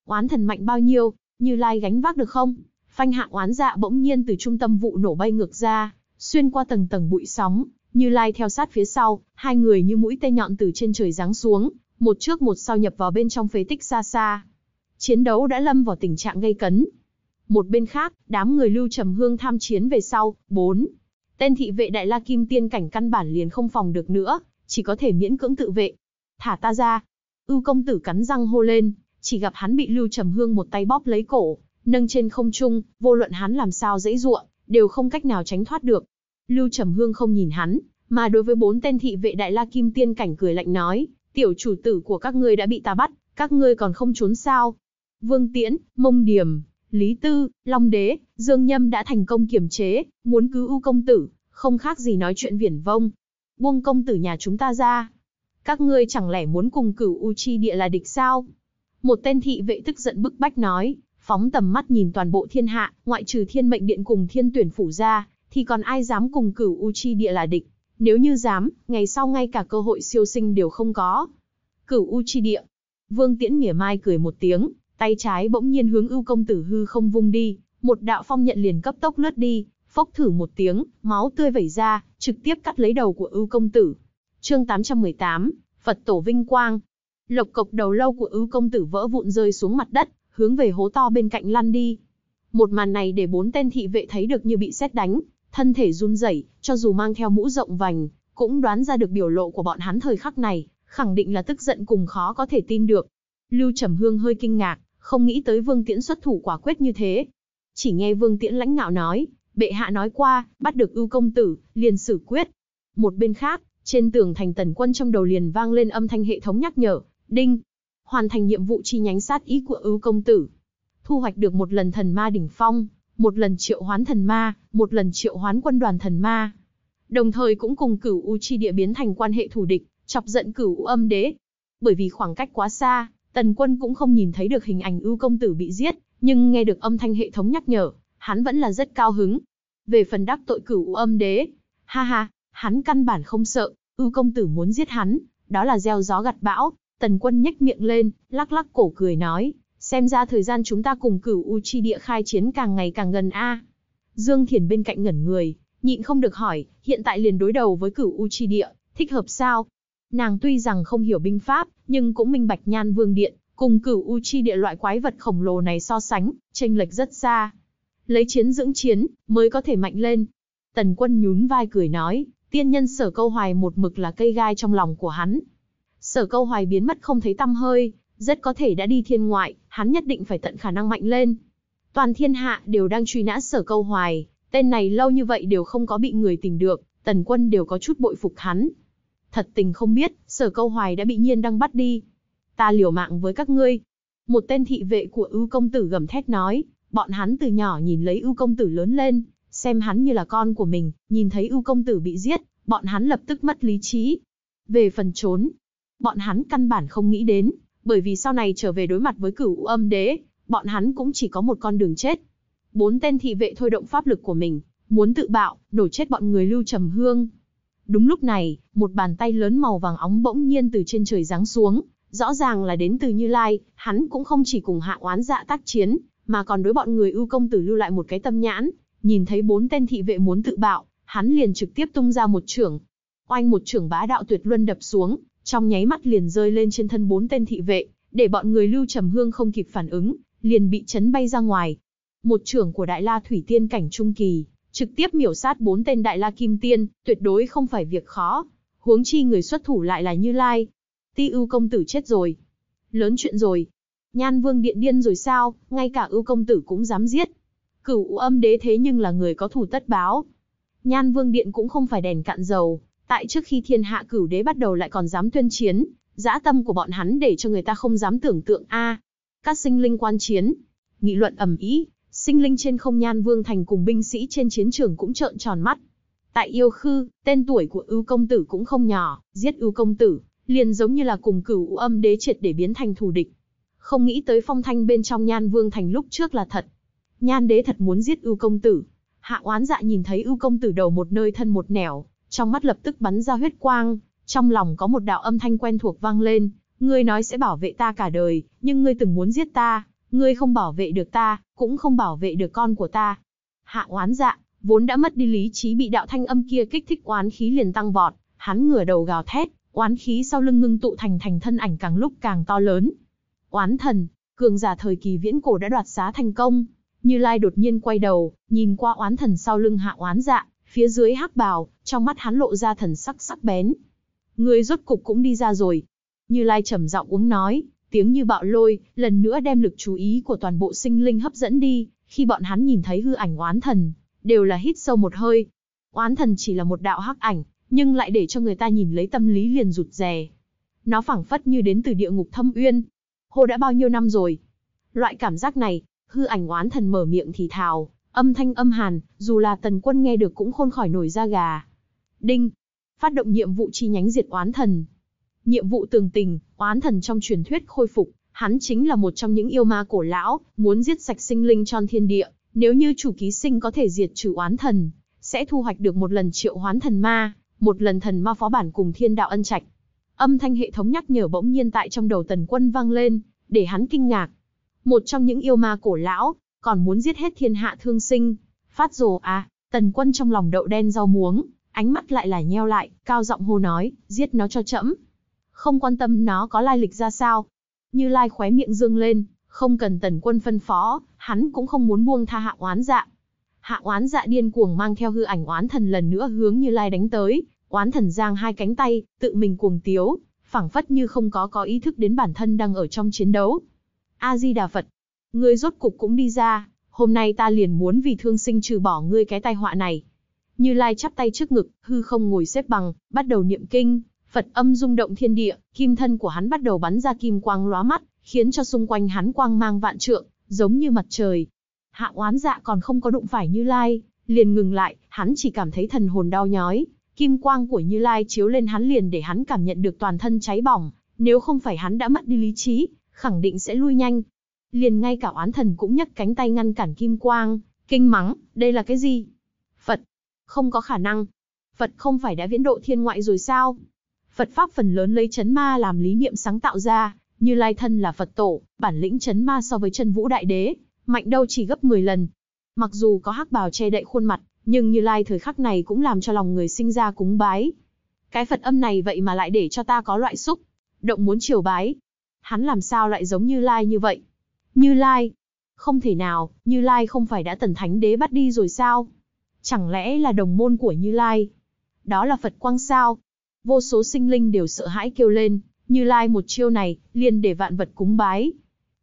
A: Oán thần mạnh bao nhiêu, như Lai gánh vác được không? Phanh hạng oán dạ bỗng nhiên từ trung tâm vụ nổ bay ngược ra, xuyên qua tầng tầng bụi sóng, Như Lai theo sát phía sau, hai người như mũi tên nhọn từ trên trời giáng xuống, một trước một sau nhập vào bên trong phế tích xa xa. Chiến đấu đã lâm vào tình trạng gây cấn. Một bên khác, đám người Lưu Trầm Hương tham chiến về sau, bốn Tên thị vệ Đại La Kim tiên cảnh căn bản liền không phòng được nữa, chỉ có thể miễn cưỡng tự vệ. Thả ta ra. Ưu công tử cắn răng hô lên, chỉ gặp hắn bị Lưu Trầm Hương một tay bóp lấy cổ, nâng trên không trung, vô luận hắn làm sao dễ dụa, đều không cách nào tránh thoát được. Lưu Trầm Hương không nhìn hắn, mà đối với bốn tên thị vệ Đại La Kim Tiên cảnh cười lạnh nói, tiểu chủ tử của các ngươi đã bị ta bắt, các ngươi còn không trốn sao? Vương Tiễn, Mông Điềm, Lý Tư, Long Đế, Dương Nhâm đã thành công kiềm chế, muốn cứu U công tử, không khác gì nói chuyện viển vông. Buông công tử nhà chúng ta ra. Các ngươi chẳng lẽ muốn cùng cửu U Chi địa là địch sao? Một tên thị vệ tức giận bức bách nói, phóng tầm mắt nhìn toàn bộ thiên hạ, ngoại trừ thiên mệnh điện cùng thiên tuyển phủ ra, thì còn ai dám cùng cửu U Chi Địa là địch. Nếu như dám, ngày sau ngay cả cơ hội siêu sinh đều không có. Cửu U Chi Địa. Vương Tiễn mỉa mai cười một tiếng, tay trái bỗng nhiên hướng ưu công tử hư không vung đi, một đạo phong nhận liền cấp tốc lướt đi, phốc thử một tiếng, máu tươi vẩy ra, trực tiếp cắt lấy đầu của ưu công tử. Chương 818, Phật tổ vinh quang, lộc cộc đầu lâu của ưu công tử vỡ vụn rơi xuống mặt đất, hướng về hố to bên cạnh lăn đi. Một màn này để bốn tên thị vệ thấy được như bị xét đánh, thân thể run rẩy, cho dù mang theo mũ rộng vành, cũng đoán ra được biểu lộ của bọn hắn thời khắc này, khẳng định là tức giận cùng khó có thể tin được. Lưu Trầm Hương hơi kinh ngạc, không nghĩ tới Vương Tiễn xuất thủ quả quyết như thế. Chỉ nghe Vương Tiễn lãnh ngạo nói, bệ hạ nói qua, bắt được ưu công tử, liền xử quyết. Một bên khác, trên tường thành tần quân trong đầu liền vang lên âm thanh hệ thống nhắc nhở, Đinh. Hoàn thành nhiệm vụ chi nhánh sát ý của ưu công tử. Thu hoạch được một lần thần ma đỉnh phong, một lần triệu hoán thần ma, một lần triệu hoán quân đoàn thần ma. Đồng thời cũng cùng cửu u chi địa biến thành quan hệ thù địch, chọc giận cửu u âm đế. Bởi vì khoảng cách quá xa, tần quân cũng không nhìn thấy được hình ảnh ưu công tử bị giết, nhưng nghe được âm thanh hệ thống nhắc nhở, hắn vẫn là rất cao hứng. Về phần đắc tội cửu u âm đế, ha ha, hắn căn bản không sợ, ưu công tử muốn giết hắn, đó là gieo gió gặt bão, Tần quân nhếch miệng lên, lắc lắc cổ cười nói, xem ra thời gian chúng ta cùng cửu U địa khai chiến càng ngày càng gần a. Dương Thiển bên cạnh ngẩn người, nhịn không được hỏi, hiện tại liền đối đầu với cửu U địa, thích hợp sao? Nàng tuy rằng không hiểu binh pháp, nhưng cũng minh bạch nhan vương điện, cùng cửu U địa loại quái vật khổng lồ này so sánh, chênh lệch rất xa. Lấy chiến dưỡng chiến, mới có thể mạnh lên. Tần quân nhún vai cười nói, tiên nhân sở câu hoài một mực là cây gai trong lòng của hắn, Sở câu hoài biến mất không thấy tăm hơi, rất có thể đã đi thiên ngoại, hắn nhất định phải tận khả năng mạnh lên. Toàn thiên hạ đều đang truy nã sở câu hoài, tên này lâu như vậy đều không có bị người tìm được, tần quân đều có chút bội phục hắn. Thật tình không biết, sở câu hoài đã bị nhiên đang bắt đi. Ta liều mạng với các ngươi. Một tên thị vệ của ưu công tử gầm thét nói, bọn hắn từ nhỏ nhìn lấy ưu công tử lớn lên, xem hắn như là con của mình, nhìn thấy ưu công tử bị giết, bọn hắn lập tức mất lý trí. Về phần trốn, bọn hắn căn bản không nghĩ đến, bởi vì sau này trở về đối mặt với cửu âm đế, bọn hắn cũng chỉ có một con đường chết. Bốn tên thị vệ thôi động pháp lực của mình, muốn tự bạo, đổ chết bọn người lưu trầm hương. Đúng lúc này, một bàn tay lớn màu vàng óng bỗng nhiên từ trên trời giáng xuống, rõ ràng là đến từ Như Lai, hắn cũng không chỉ cùng hạ oán dạ tác chiến, mà còn đối bọn người ưu công tử lưu lại một cái tâm nhãn, nhìn thấy bốn tên thị vệ muốn tự bạo, hắn liền trực tiếp tung ra một trưởng. Oanh một trưởng bá đạo tuyệt luân đập xuống, trong nháy mắt liền rơi lên trên thân bốn tên thị vệ, để bọn người Lưu Trầm Hương không kịp phản ứng, liền bị chấn bay ra ngoài. Một trưởng của Đại La Thủy Tiên cảnh trung kỳ, trực tiếp miểu sát bốn tên Đại La Kim Tiên, tuyệt đối không phải việc khó. Huống chi người xuất thủ lại là Như Lai. Ti ưu công tử chết rồi. Lớn chuyện rồi. Nhan Vương Điện điên rồi sao, ngay cả ưu công tử cũng dám giết. Cửu âm đế thế nhưng là người có thủ tất báo. Nhan Vương Điện cũng không phải đèn cạn dầu, Tại trước khi thiên hạ cửu đế bắt đầu lại còn dám tuyên chiến, dã tâm của bọn hắn để cho người ta không dám tưởng tượng a. các sinh linh quan chiến, nghị luận ầm ĩ, sinh linh trên không nhan vương thành cùng binh sĩ trên chiến trường cũng trợn tròn mắt. Tại yêu khư, tên tuổi của ưu công tử cũng không nhỏ, giết ưu công tử, liền giống như là cùng cửu âm đế triệt để biến thành thù địch. Không nghĩ tới phong thanh bên trong nhan vương thành lúc trước là thật. Nhan đế thật muốn giết ưu công tử. Hạ oán dạ nhìn thấy ưu công tử đầu một nơi thân một nẻo, trong mắt lập tức bắn ra huyết quang, trong lòng có một đạo âm thanh quen thuộc vang lên, ngươi nói sẽ bảo vệ ta cả đời, nhưng ngươi từng muốn giết ta, ngươi không bảo vệ được ta, cũng không bảo vệ được con của ta. Hạ oán dạ, vốn đã mất đi lý trí bị đạo thanh âm kia kích thích oán khí liền tăng vọt, hắn ngửa đầu gào thét, oán khí sau lưng ngưng tụ thành thành thân ảnh càng lúc càng to lớn. Oán thần, cường giả thời kỳ viễn cổ đã đoạt xá thành công, Như Lai đột nhiên quay đầu, nhìn qua oán thần sau lưng hạ oán dạ, Phía dưới hắc bào, trong mắt hắn lộ ra thần sắc sắc bén. Người rốt cục cũng đi ra rồi. Như Lai trầm giọng uống nói, tiếng như bạo lôi, lần nữa đem lực chú ý của toàn bộ sinh linh hấp dẫn đi, khi bọn hắn nhìn thấy hư ảnh oán thần, đều là hít sâu một hơi. Oán thần chỉ là một đạo hắc ảnh, nhưng lại để cho người ta nhìn lấy tâm lý liền rụt rè. Nó phảng phất như đến từ địa ngục thâm uyên. Hồ đã bao nhiêu năm rồi? Loại cảm giác này, hư ảnh oán thần mở miệng thì thào, Âm thanh âm hàn, dù là tần quân nghe được cũng khôn khỏi nổi da gà. Đinh. Phát động nhiệm vụ chi nhánh diệt oán thần. Nhiệm vụ tường tình, oán thần trong truyền thuyết khôi phục, hắn chính là một trong những yêu ma cổ lão, muốn giết sạch sinh linh tròn thiên địa, nếu như chủ ký sinh có thể diệt trừ oán thần, sẽ thu hoạch được một lần triệu hoán thần ma, một lần thần ma phó bản cùng thiên đạo ân trạch. Âm thanh hệ thống nhắc nhở bỗng nhiên tại trong đầu tần quân vang lên, để hắn kinh ngạc. Một trong những yêu ma cổ lão, còn muốn giết hết thiên hạ thương sinh. Phát rồ à, tần quân trong lòng đậu đen rau muống, ánh mắt lại là nheo lại, cao giọng hô nói, giết nó cho chậm. Không quan tâm nó có lai lịch ra sao. Như lai khóe miệng dương lên, không cần tần quân phân phó, hắn cũng không muốn buông tha hạ oán dạ. Hạ oán dạ điên cuồng mang theo hư ảnh oán thần lần nữa hướng như lai đánh tới, oán thần giang hai cánh tay, tự mình cuồng tiếu, phảng phất như không có có ý thức đến bản thân đang ở trong chiến đấu. A-di-đà Phật, Ngươi rốt cục cũng đi ra, hôm nay ta liền muốn vì thương sinh trừ bỏ ngươi cái tai họa này. Như Lai chắp tay trước ngực, hư không ngồi xếp bằng, bắt đầu niệm kinh, Phật âm rung động thiên địa, kim thân của hắn bắt đầu bắn ra kim quang lóa mắt, khiến cho xung quanh hắn quang mang vạn trượng, giống như mặt trời. Hạ oán dạ còn không có đụng phải Như Lai, liền ngừng lại, hắn chỉ cảm thấy thần hồn đau nhói, kim quang của Như Lai chiếu lên hắn liền để hắn cảm nhận được toàn thân cháy bỏng, nếu không phải hắn đã mất đi lý trí, khẳng định sẽ lui nhanh, Liền ngay cả oán thần cũng nhấc cánh tay ngăn cản kim quang, kinh mắng, đây là cái gì? Phật, không có khả năng. Phật không phải đã viễn độ thiên ngoại rồi sao? Phật pháp phần lớn lấy chấn ma làm lý niệm sáng tạo ra, như lai thân là Phật tổ, bản lĩnh chấn ma so với chân vũ đại đế, mạnh đâu chỉ gấp 10 lần. Mặc dù có hắc bào che đậy khuôn mặt, nhưng như lai thời khắc này cũng làm cho lòng người sinh ra cúng bái. Cái Phật âm này vậy mà lại để cho ta có loại xúc, động muốn chiều bái. Hắn làm sao lại giống như lai như vậy? Như Lai. Không thể nào, Như Lai không phải đã tần thánh đế bắt đi rồi sao? Chẳng lẽ là đồng môn của Như Lai? Đó là Phật Quang sao? Vô số sinh linh đều sợ hãi kêu lên, Như Lai một chiêu này, liền để vạn vật cúng bái.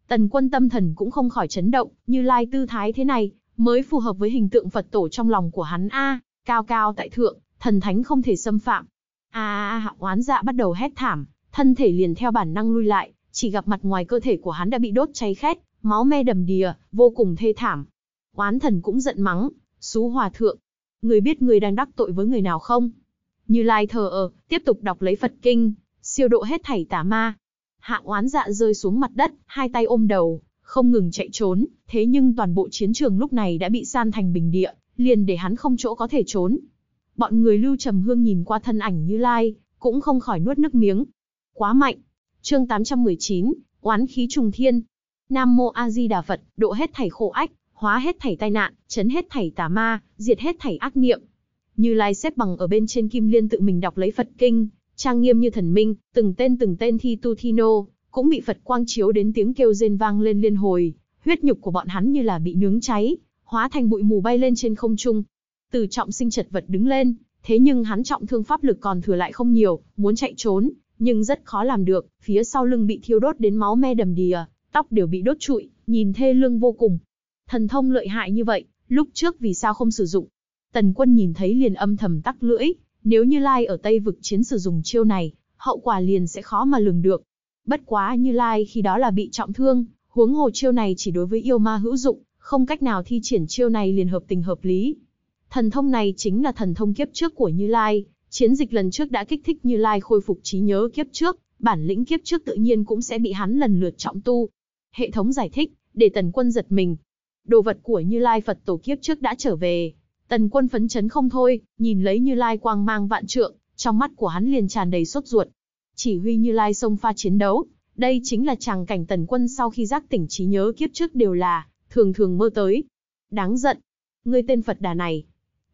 A: Tần quân tâm thần cũng không khỏi chấn động, Như Lai tư thái thế này, mới phù hợp với hình tượng Phật tổ trong lòng của hắn a, cao cao tại thượng, thần thánh không thể xâm phạm. A a à, oán dạ bắt đầu hét thảm, thân thể liền theo bản năng lui lại, chỉ gặp mặt ngoài cơ thể của hắn đã bị đốt cháy khét, máu me đầm đìa, vô cùng thê thảm. Oán thần cũng giận mắng, xú hòa thượng, người biết người đang đắc tội với người nào không? Như Lai thờ ở, tiếp tục đọc lấy Phật Kinh, siêu độ hết thảy tà ma. Hạ oán dạ rơi xuống mặt đất, hai tay ôm đầu, không ngừng chạy trốn, thế nhưng toàn bộ chiến trường lúc này đã bị san thành bình địa, liền để hắn không chỗ có thể trốn. Bọn người lưu trầm hương nhìn qua thân ảnh Như Lai, cũng không khỏi nuốt nước miếng. Quá mạnh, Chương 819, oán khí trùng thiên. Nam mô A Di Đà Phật, độ hết thảy khổ ách, hóa hết thảy tai nạn, chấn hết thảy tà ma, diệt hết thảy ác niệm. Như Lai xếp bằng ở bên trên kim liên tự mình đọc lấy Phật kinh, trang nghiêm như thần minh, từng tên từng tên thi tu thi nô, cũng bị Phật quang chiếu đến tiếng kêu rên vang lên liên hồi, huyết nhục của bọn hắn như là bị nướng cháy, hóa thành bụi mù bay lên trên không trung. Từ trọng sinh chật vật đứng lên, thế nhưng hắn trọng thương pháp lực còn thừa lại không nhiều, muốn chạy trốn, nhưng rất khó làm được, phía sau lưng bị thiêu đốt đến máu me đầm đìa, tóc đều bị đốt trụi, nhìn thê lương vô cùng. Thần thông lợi hại như vậy, lúc trước vì sao không sử dụng? Tần quân nhìn thấy liền âm thầm tắc lưỡi, nếu như Lai ở Tây vực chiến sử dụng chiêu này, hậu quả liền sẽ khó mà lường được. Bất quá như Lai khi đó là bị trọng thương, huống hồ chiêu này chỉ đối với yêu ma hữu dụng, không cách nào thi triển chiêu này liền hợp tình hợp lý. Thần thông này chính là thần thông kiếp trước của Như Lai, Chiến dịch lần trước đã kích thích Như Lai khôi phục trí nhớ kiếp trước, bản lĩnh kiếp trước tự nhiên cũng sẽ bị hắn lần lượt trọng tu. Hệ thống giải thích, để Tần Quân giật mình. Đồ vật của Như Lai Phật tổ kiếp trước đã trở về. Tần Quân phấn chấn không thôi, nhìn lấy Như Lai quang mang vạn trượng, trong mắt của hắn liền tràn đầy sốt ruột. Chỉ huy Như Lai xông pha chiến đấu, đây chính là chàng cảnh Tần Quân sau khi giác tỉnh trí nhớ kiếp trước đều là thường thường mơ tới. Đáng giận, ngươi tên Phật đà này,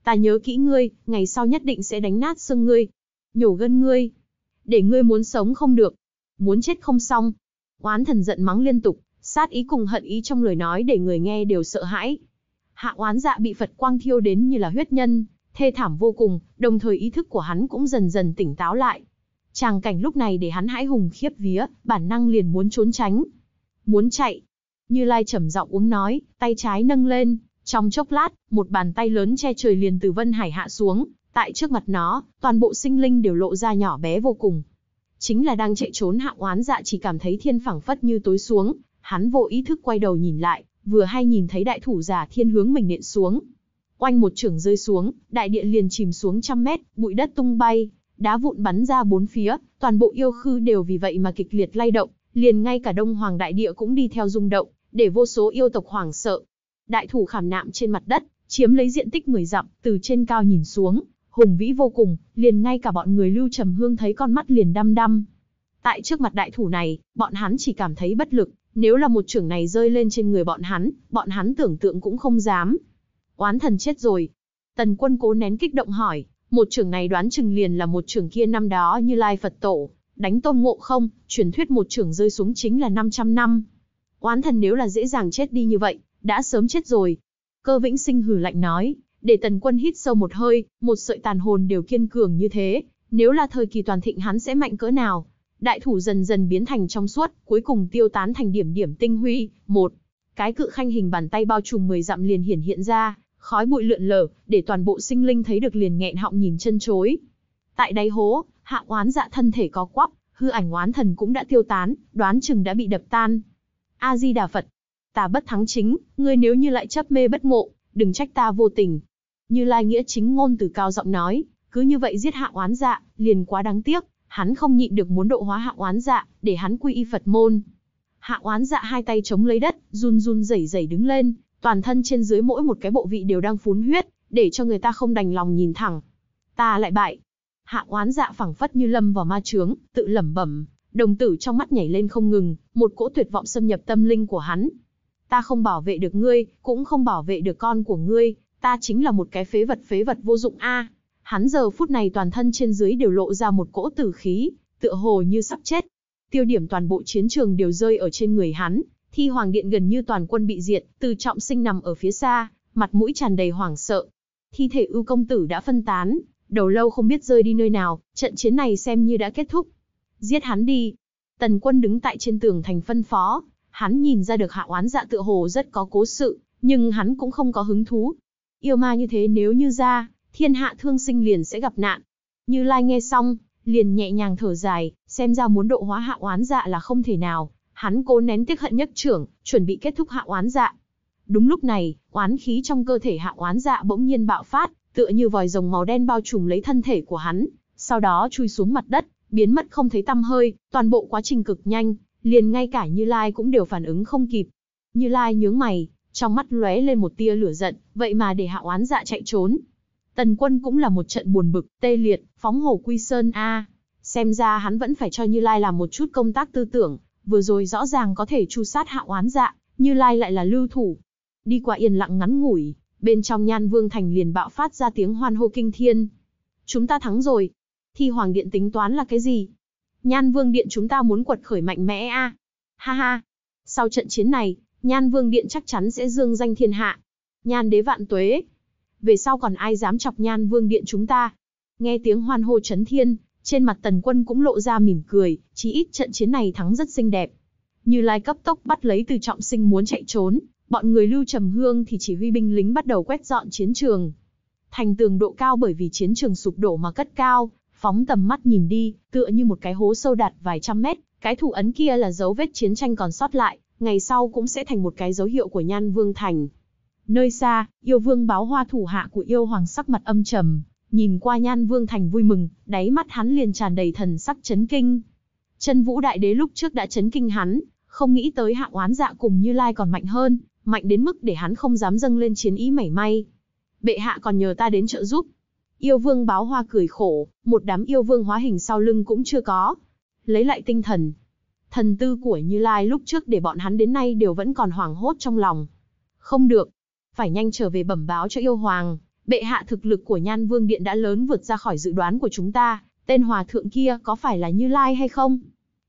A: Ta nhớ kỹ ngươi, ngày sau nhất định sẽ đánh nát xương ngươi, nhổ gân ngươi, để ngươi muốn sống không được, muốn chết không xong. Oán thần giận mắng liên tục, sát ý cùng hận ý trong lời nói để người nghe đều sợ hãi. Hạ oán dạ bị Phật quang thiêu đến như là huyết nhân, thê thảm vô cùng, đồng thời ý thức của hắn cũng dần dần tỉnh táo lại. Tràng cảnh lúc này để hắn hãi hùng khiếp vía, bản năng liền muốn trốn tránh. Muốn chạy. Như Lai trầm giọng uống nói, tay trái nâng lên, trong chốc lát, một bàn tay lớn che trời liền từ Vân Hải hạ xuống, tại trước mặt nó, toàn bộ sinh linh đều lộ ra nhỏ bé vô cùng. Chính là đang chạy trốn hạ oán dạ chỉ cảm thấy thiên phẳng phất như tối xuống, hắn vô ý thức quay đầu nhìn lại, vừa hay nhìn thấy đại thủ giả thiên hướng mình nện xuống. quanh một trưởng rơi xuống, đại địa liền chìm xuống trăm mét, bụi đất tung bay, đá vụn bắn ra bốn phía, toàn bộ yêu khư đều vì vậy mà kịch liệt lay động, liền ngay cả đông hoàng đại địa cũng đi theo rung động, để vô số yêu tộc hoảng sợ, đại thủ khảm nạm trên mặt đất, chiếm lấy diện tích 10 dặm, từ trên cao nhìn xuống, hùng vĩ vô cùng, liền ngay cả bọn người Lưu Trầm Hương thấy con mắt liền đăm đăm. Tại trước mặt đại thủ này, bọn hắn chỉ cảm thấy bất lực, nếu là một trưởng này rơi lên trên người bọn hắn, bọn hắn tưởng tượng cũng không dám. Oán thần chết rồi. Tần quân cố nén kích động hỏi, một trưởng này đoán chừng liền là một trưởng kia năm đó như Lai Phật Tổ, đánh tôm ngộ không, truyền thuyết một trưởng rơi xuống chính là 500 năm. Oán thần nếu là dễ dàng chết đi như vậy, đã sớm chết rồi. Cơ vĩnh sinh hử lạnh nói, để tần quân hít sâu một hơi, một sợi tàn hồn đều kiên cường như thế, nếu là thời kỳ toàn thịnh hắn sẽ mạnh cỡ nào. Đại thủ dần dần biến thành trong suốt, cuối cùng tiêu tán thành điểm điểm tinh huy, một. Cái cự khanh hình bàn tay bao trùm 10 dặm liền hiển hiện ra, khói bụi lượn lờ, để toàn bộ sinh linh thấy được liền nghẹn họng nhìn chân chối. Tại đáy hố, hạ oán dạ thân thể có quắp, hư ảnh oán thần cũng đã tiêu tán, đoán chừng đã bị đập tan. A Di Đà Phật, Ta bất thắng chính, ngươi nếu như lại chấp mê bất ngộ, đừng trách ta vô tình. Như Lai Nghĩa chính ngôn từ cao giọng nói, cứ như vậy giết hạ oán dạ, liền quá đáng tiếc, hắn không nhịn được muốn độ hóa hạ oán dạ, để hắn quy y Phật môn. Hạ oán dạ hai tay chống lấy đất, run run rẩy rẩy đứng lên, toàn thân trên dưới mỗi một cái bộ vị đều đang phún huyết, để cho người ta không đành lòng nhìn thẳng. Ta lại bại. Hạ oán dạ phẳng phất như lâm vào ma trướng, tự lẩm bẩm, đồng tử trong mắt nhảy lên không ngừng, một cỗ tuyệt vọng xâm nhập tâm linh của hắn, ta không bảo vệ được ngươi, cũng không bảo vệ được con của ngươi, ta chính là một cái phế vật phế vật vô dụng a. Hắn giờ phút này toàn thân trên dưới đều lộ ra một cỗ tử khí, tựa hồ như sắp chết. Tiêu điểm toàn bộ chiến trường đều rơi ở trên người hắn, thi hoàng điện gần như toàn quân bị diệt, từ trọng sinh nằm ở phía xa, mặt mũi tràn đầy hoảng sợ. Thi thể ưu công tử đã phân tán, đầu lâu không biết rơi đi nơi nào, trận chiến này xem như đã kết thúc. Giết hắn đi. Tần quân đứng tại trên tường thành phân phó, Hắn nhìn ra được hạ oán dạ tựa hồ rất có cố sự, nhưng hắn cũng không có hứng thú. Yêu ma như thế nếu như ra, thiên hạ thương sinh liền sẽ gặp nạn. Như Lai nghe xong, liền nhẹ nhàng thở dài, xem ra muốn độ hóa hạ oán dạ là không thể nào. Hắn cố nén tiếc hận nhất trưởng, chuẩn bị kết thúc hạ oán dạ. Đúng lúc này, oán khí trong cơ thể hạ oán dạ bỗng nhiên bạo phát, tựa như vòi rồng màu đen bao trùm lấy thân thể của hắn, sau đó chui xuống mặt đất, biến mất không thấy tăm hơi, toàn bộ quá trình cực nhanh, liền ngay cả Như Lai cũng đều phản ứng không kịp. Như Lai nhướng mày, trong mắt lóe lên một tia lửa giận, vậy mà để hạ oán dạ chạy trốn. Tần quân cũng là một trận buồn bực, tê liệt, phóng hồ quy sơn a. Xem ra hắn vẫn phải cho Như Lai làm một chút công tác tư tưởng, vừa rồi rõ ràng có thể tru sát hạ oán dạ, Như Lai lại là lưu thủ. Đi qua yên lặng ngắn ngủi, bên trong nhan vương thành liền bạo phát ra tiếng hoan hô kinh thiên. Chúng ta thắng rồi. Thi hoàng điện tính toán là cái gì? Nhan Vương Điện chúng ta muốn quật khởi mạnh mẽ a. À? Ha ha. Sau trận chiến này, Nhan Vương Điện chắc chắn sẽ dương danh thiên hạ. Nhan đế vạn tuế. Về sau còn ai dám chọc Nhan Vương Điện chúng ta? Nghe tiếng hoan hô chấn thiên, trên mặt Tần Quân cũng lộ ra mỉm cười, chí ít trận chiến này thắng rất xinh đẹp. Như Lai cấp tốc bắt lấy Từ Trọng Sinh muốn chạy trốn, bọn người Lưu Trầm Hương thì chỉ huy binh lính bắt đầu quét dọn chiến trường. Thành tường độ cao bởi vì chiến trường sụp đổ mà cất cao, Phóng tầm mắt nhìn đi, tựa như một cái hố sâu đạt vài trăm mét, cái thủ ấn kia là dấu vết chiến tranh còn sót lại, ngày sau cũng sẽ thành một cái dấu hiệu của nhan vương thành. Nơi xa, yêu vương báo hoa thủ hạ của yêu hoàng sắc mặt âm trầm, nhìn qua nhan vương thành vui mừng, đáy mắt hắn liền tràn đầy thần sắc chấn kinh. Chân vũ đại đế lúc trước đã chấn kinh hắn, không nghĩ tới hạ oán dạ cùng như lai còn mạnh hơn, mạnh đến mức để hắn không dám dâng lên chiến ý mảy may. Bệ hạ còn nhờ ta đến trợ giúp, Yêu vương báo hoa cười khổ, một đám yêu vương hóa hình sau lưng cũng chưa có. Lấy lại tinh thần. Thần tư của Như Lai lúc trước để bọn hắn đến nay đều vẫn còn hoảng hốt trong lòng. Không được. Phải nhanh trở về bẩm báo cho yêu hoàng. Bệ hạ thực lực của nhan vương điện đã lớn vượt ra khỏi dự đoán của chúng ta. Tên hòa thượng kia có phải là Như Lai hay không?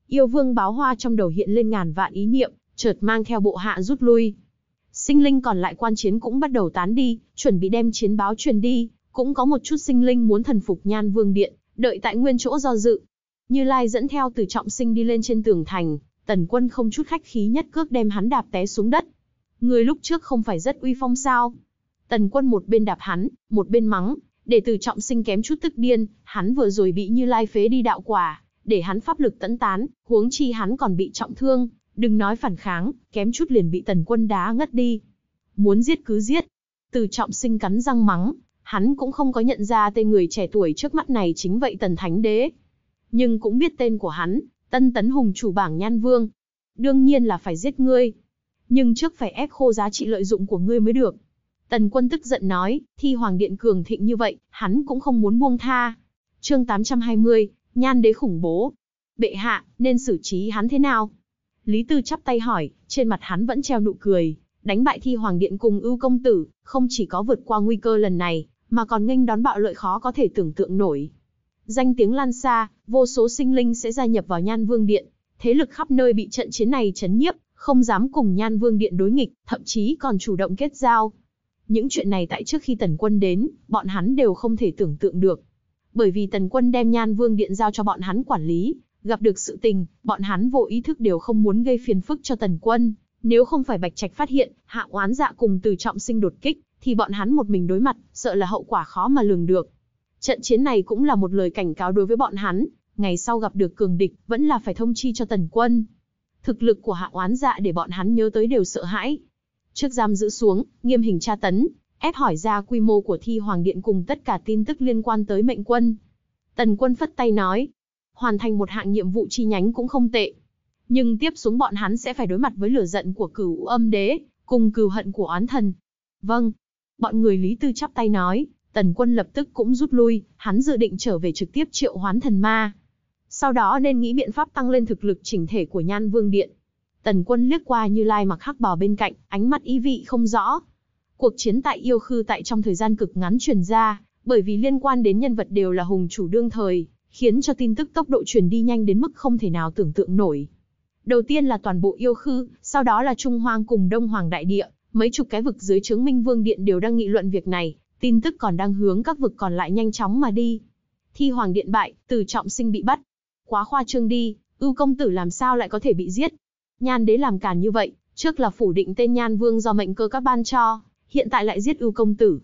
A: Yêu vương báo hoa trong đầu hiện lên ngàn vạn ý niệm, chợt mang theo bộ hạ rút lui. Sinh linh còn lại quan chiến cũng bắt đầu tán đi, chuẩn bị đem chiến báo truyền đi, cũng có một chút sinh linh muốn thần phục Nhan Vương Điện, đợi tại nguyên chỗ do dự. Như Lai dẫn theo từ trọng sinh đi lên trên tường thành, tần quân không chút khách khí nhất cước đem hắn đạp té xuống đất. Người lúc trước không phải rất uy phong sao. Tần quân một bên đạp hắn, một bên mắng, để từ trọng sinh kém chút tức điên, hắn vừa rồi bị Như Lai phế đi đạo quả, để hắn pháp lực tẫn tán, huống chi hắn còn bị trọng thương, đừng nói phản kháng, kém chút liền bị tần quân đá ngất đi. Muốn giết cứ giết. Từ trọng sinh cắn răng mắng, hắn cũng không có nhận ra tên người trẻ tuổi trước mắt này chính vậy Tần Thánh Đế. Nhưng cũng biết tên của hắn, Tân Tấn Hùng chủ bảng Nhan Vương. Đương nhiên là phải giết ngươi. Nhưng trước phải ép khô giá trị lợi dụng của ngươi mới được. Tần quân tức giận nói, thi hoàng điện cường thịnh như vậy, hắn cũng không muốn buông tha. chương 820, nhan đế khủng bố. Bệ hạ, nên xử trí hắn thế nào? Lý Tư chắp tay hỏi, trên mặt hắn vẫn treo nụ cười, đánh bại thi hoàng điện cùng ưu công tử, không chỉ có vượt qua nguy cơ lần này, mà còn nghênh đón bạo lợi khó có thể tưởng tượng nổi. Danh tiếng lan xa, vô số sinh linh sẽ gia nhập vào Nhan Vương Điện, thế lực khắp nơi bị trận chiến này chấn nhiếp, không dám cùng Nhan Vương Điện đối nghịch, thậm chí còn chủ động kết giao. Những chuyện này tại trước khi Tần Quân đến, bọn hắn đều không thể tưởng tượng được. Bởi vì Tần Quân đem Nhan Vương Điện giao cho bọn hắn quản lý, gặp được sự tình, bọn hắn vô ý thức đều không muốn gây phiền phức cho Tần Quân. Nếu không phải Bạch Trạch phát hiện, hạ oán dạ cùng từ trọng sinh đột kích, thì bọn hắn một mình đối mặt, sợ là hậu quả khó mà lường được. Trận chiến này cũng là một lời cảnh cáo đối với bọn hắn, ngày sau gặp được cường địch, vẫn là phải thông chi cho tần quân. Thực lực của hạ oán dạ để bọn hắn nhớ tới đều sợ hãi. Trước giam giữ xuống, nghiêm hình tra tấn, ép hỏi ra quy mô của thi hoàng điện cùng tất cả tin tức liên quan tới mệnh quân. Tần quân phất tay nói, hoàn thành một hạng nhiệm vụ chi nhánh cũng không tệ. Nhưng tiếp xuống bọn hắn sẽ phải đối mặt với lửa giận của cửu âm đế, cùng cừu hận của oán thần. Vâng, Bọn người Lý Tư chắp tay nói, Tần Quân lập tức cũng rút lui, hắn dự định trở về trực tiếp triệu hoán thần ma. Sau đó nên nghĩ biện pháp tăng lên thực lực chỉnh thể của Nhan Vương Điện. Tần Quân liếc qua Như Lai mặc hắc bào bên cạnh, ánh mắt ý vị không rõ. Cuộc chiến tại Yêu Khư tại trong thời gian cực ngắn truyền ra, bởi vì liên quan đến nhân vật đều là hùng chủ đương thời, khiến cho tin tức tốc độ truyền đi nhanh đến mức không thể nào tưởng tượng nổi. Đầu tiên là toàn bộ yêu khư, sau đó là Trung Hoang cùng Đông Hoàng đại địa, Mấy chục cái vực dưới chứng minh vương điện đều đang nghị luận việc này, tin tức còn đang hướng các vực còn lại nhanh chóng mà đi. Thi hoàng điện bại, từ trọng sinh bị bắt. Quá khoa trương đi, ưu công tử làm sao lại có thể bị giết. Nhan đế làm càn như vậy, trước là phủ định tên nhan vương do mệnh cơ các ban cho, hiện tại lại giết ưu công tử.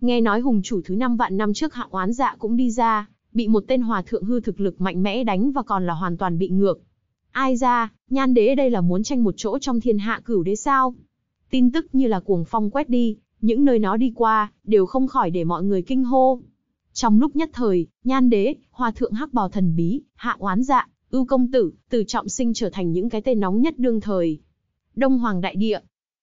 A: Nghe nói hùng chủ thứ năm vạn năm trước hạ oán dạ cũng đi ra, bị một tên hòa thượng hư thực lực mạnh mẽ đánh và còn là hoàn toàn bị ngược. Ai ra, nhan đế đây là muốn tranh một chỗ trong thiên hạ cửu đế sao? tin tức như là cuồng phong quét đi, những nơi nó đi qua, đều không khỏi để mọi người kinh hô. Trong lúc nhất thời, nhan đế, hòa thượng hắc bào thần bí, hạ oán dạ, ưu công tử, từ trọng sinh trở thành những cái tên nóng nhất đương thời. Đông Hoàng đại địa,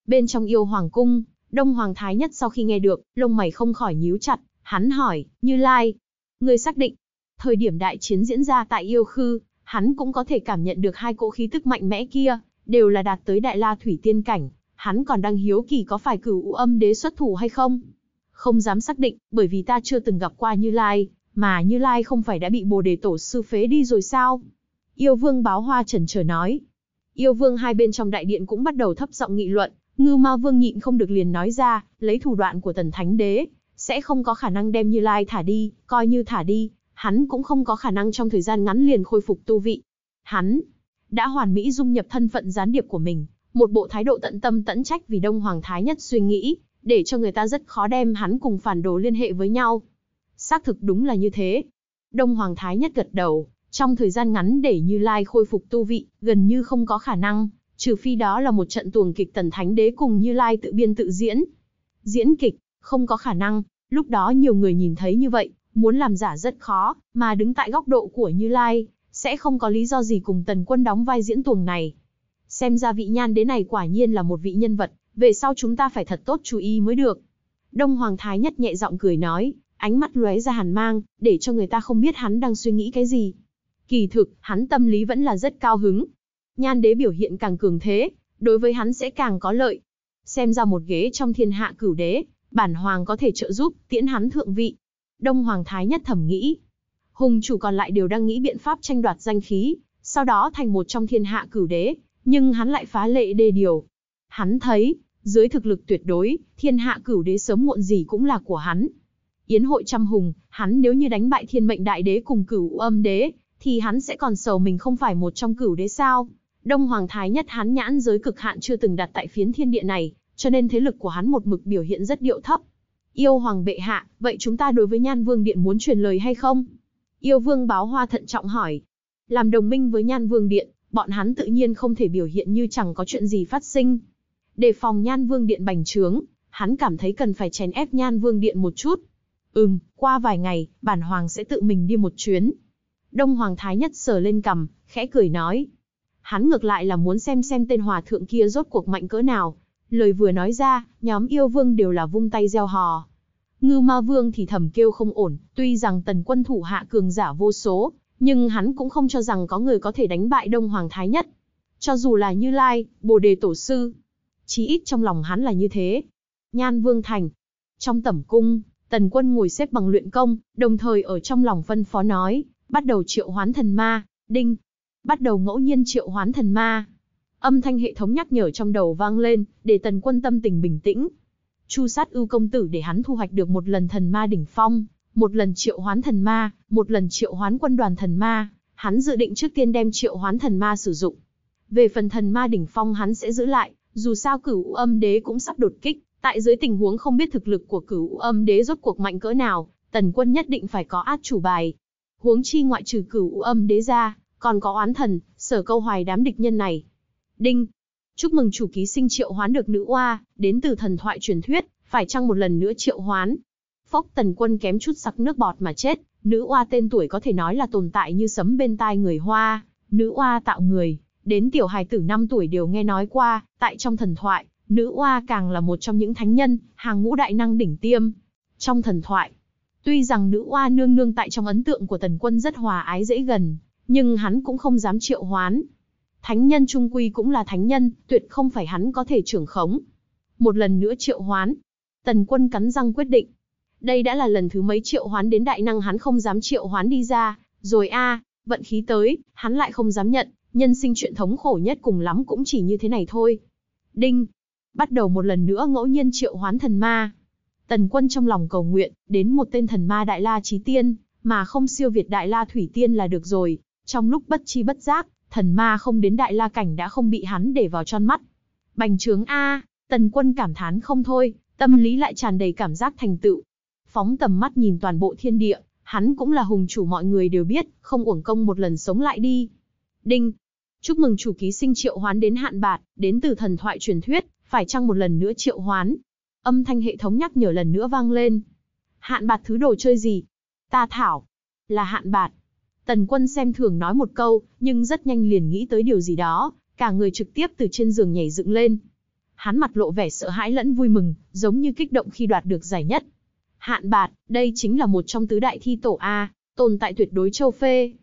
A: bên trong yêu hoàng cung, Đông Hoàng thái nhất sau khi nghe được, lông mày không khỏi nhíu chặt, hắn hỏi, Như Lai, người xác định, thời điểm đại chiến diễn ra tại yêu khư, hắn cũng có thể cảm nhận được hai cỗ khí tức mạnh mẽ kia, đều là đạt tới đại la thủy tiên cảnh hắn còn đang hiếu kỳ có phải cửu u âm đế xuất thủ hay không. Không dám xác định, bởi vì ta chưa từng gặp qua Như Lai, mà Như Lai không phải đã bị bồ đề tổ sư phế đi rồi sao? Yêu vương báo hoa trần chờ nói. Yêu vương hai bên trong đại điện cũng bắt đầu thấp giọng nghị luận, ngư ma vương nhịn không được liền nói ra, lấy thủ đoạn của tần thánh đế, sẽ không có khả năng đem Như Lai thả đi, coi như thả đi, hắn cũng không có khả năng trong thời gian ngắn liền khôi phục tu vị. Hắn đã hoàn mỹ dung nhập thân phận gián điệp của mình, một bộ thái độ tận tâm tận trách vì Đông Hoàng Thái Nhất suy nghĩ, để cho người ta rất khó đem hắn cùng phản đồ liên hệ với nhau. Xác thực đúng là như thế. Đông Hoàng Thái Nhất gật đầu, trong thời gian ngắn để Như Lai khôi phục tu vị, gần như không có khả năng, trừ phi đó là một trận tuồng kịch tần thánh đế cùng Như Lai tự biên tự diễn. Diễn kịch, không có khả năng, lúc đó nhiều người nhìn thấy như vậy, muốn làm giả rất khó, mà đứng tại góc độ của Như Lai, sẽ không có lý do gì cùng tần quân đóng vai diễn tuồng này xem ra vị nhan đế này quả nhiên là một vị nhân vật, về sau chúng ta phải thật tốt chú ý mới được. Đông Hoàng Thái Nhất nhẹ giọng cười nói, ánh mắt lóe ra hàn mang, để cho người ta không biết hắn đang suy nghĩ cái gì. Kỳ thực, hắn tâm lý vẫn là rất cao hứng. Nhan đế biểu hiện càng cường thế, đối với hắn sẽ càng có lợi. Xem ra một ghế trong thiên hạ cửu đế, bản hoàng có thể trợ giúp, tiễn hắn thượng vị. Đông Hoàng Thái Nhất thầm nghĩ. Hùng chủ còn lại đều đang nghĩ biện pháp tranh đoạt danh khí, sau đó thành một trong thiên hạ cửu đế, nhưng hắn lại phá lệ đê điều. Hắn thấy, dưới thực lực tuyệt đối, thiên hạ cửu đế sớm muộn gì cũng là của hắn. Yến hội trăm hùng, hắn nếu như đánh bại thiên mệnh đại đế cùng cửu âm đế, thì hắn sẽ còn sầu mình không phải một trong cửu đế sao. Đông Hoàng Thái nhất hắn nhãn giới cực hạn chưa từng đặt tại phiến thiên địa này, cho nên thế lực của hắn một mực biểu hiện rất điệu thấp. Yêu Hoàng bệ hạ, vậy chúng ta đối với Nhan Vương Điện muốn truyền lời hay không? Yêu Vương báo hoa thận trọng hỏi. Làm đồng minh với Nhan Vương Điện, bọn hắn tự nhiên không thể biểu hiện như chẳng có chuyện gì phát sinh. Để phòng Nhan Vương Điện bành trướng, hắn cảm thấy cần phải chèn ép Nhan Vương Điện một chút. Ừm, qua vài ngày, bản hoàng sẽ tự mình đi một chuyến. Đông Hoàng Thái Nhất sờ lên cầm, khẽ cười nói. Hắn ngược lại là muốn xem xem tên hòa thượng kia rốt cuộc mạnh cỡ nào. Lời vừa nói ra, nhóm yêu vương đều là vung tay gieo hò. Ngư ma vương thì thầm kêu không ổn, tuy rằng tần quân thủ hạ cường giả vô số, nhưng hắn cũng không cho rằng có người có thể đánh bại Đông Hoàng Thái Nhất. Cho dù là Như Lai, Bồ Đề Tổ Sư, chí ít trong lòng hắn là như thế. Nhan Vương Thành, trong tẩm cung, Tần Quân ngồi xếp bằng luyện công, đồng thời ở trong lòng phân phó nói, bắt đầu triệu hoán thần ma, đinh, bắt đầu ngẫu nhiên triệu hoán thần ma. Âm thanh hệ thống nhắc nhở trong đầu vang lên, để Tần Quân tâm tình bình tĩnh. Chu sát ưu công tử để hắn thu hoạch được một lần thần ma đỉnh phong, một lần triệu hoán thần ma, một lần triệu hoán quân đoàn thần ma, hắn dự định trước tiên đem triệu hoán thần ma sử dụng. Về phần thần ma đỉnh phong hắn sẽ giữ lại, dù sao cửu âm đế cũng sắp đột kích, tại dưới tình huống không biết thực lực của cửu âm đế rốt cuộc mạnh cỡ nào, tần quân nhất định phải có át chủ bài. Huống chi ngoại trừ cửu âm đế ra, còn có oán thần, sở câu hoài đám địch nhân này. Đinh! Chúc mừng chủ ký sinh triệu hoán được nữ oa, đến từ thần thoại truyền thuyết, phải chăng một lần nữa triệu hoán, Phốc tần quân kém chút sặc nước bọt mà chết, nữ oa tên tuổi có thể nói là tồn tại như sấm bên tai người Hoa, nữ oa tạo người, đến tiểu hài tử 5 tuổi đều nghe nói qua, tại trong thần thoại, nữ oa càng là một trong những thánh nhân, hàng ngũ đại năng đỉnh tiêm. Trong thần thoại, tuy rằng nữ oa nương nương tại trong ấn tượng của tần quân rất hòa ái dễ gần, nhưng hắn cũng không dám triệu hoán. Thánh nhân trung quy cũng là thánh nhân, tuyệt không phải hắn có thể trưởng khống. Một lần nữa triệu hoán, tần quân cắn răng quyết định, đây đã là lần thứ mấy triệu hoán đến đại năng hắn không dám triệu hoán đi ra, rồi a, vận khí tới, hắn lại không dám nhận, nhân sinh chuyện thống khổ nhất cùng lắm cũng chỉ như thế này thôi. Đinh, bắt đầu một lần nữa ngẫu nhiên triệu hoán thần ma. Tần quân trong lòng cầu nguyện, đến một tên thần ma đại la chí tiên, mà không siêu việt đại la thủy tiên là được rồi. Trong lúc bất chi bất giác, thần ma không đến đại la cảnh đã không bị hắn để vào tròn mắt. Bành trướng A, tần quân cảm thán không thôi, tâm lý lại tràn đầy cảm giác thành tựu, phóng tầm mắt nhìn toàn bộ thiên địa, hắn cũng là hùng chủ mọi người đều biết, không uổng công một lần sống lại đi. Đinh, chúc mừng chủ ký sinh triệu hoán đến hạn bạt, đến từ thần thoại truyền thuyết, phải chăng một lần nữa triệu hoán. Âm thanh hệ thống nhắc nhở lần nữa vang lên. Hạn bạt thứ đồ chơi gì? Ta thảo. Là hạn bạt. Tần quân xem thường nói một câu, nhưng rất nhanh liền nghĩ tới điều gì đó, cả người trực tiếp từ trên giường nhảy dựng lên. Hắn mặt lộ vẻ sợ hãi lẫn vui mừng, giống như kích động khi đoạt được giải nhất. Hạn bạt, đây chính là một trong tứ đại thi tổ A, tồn tại tuyệt đối châu phê.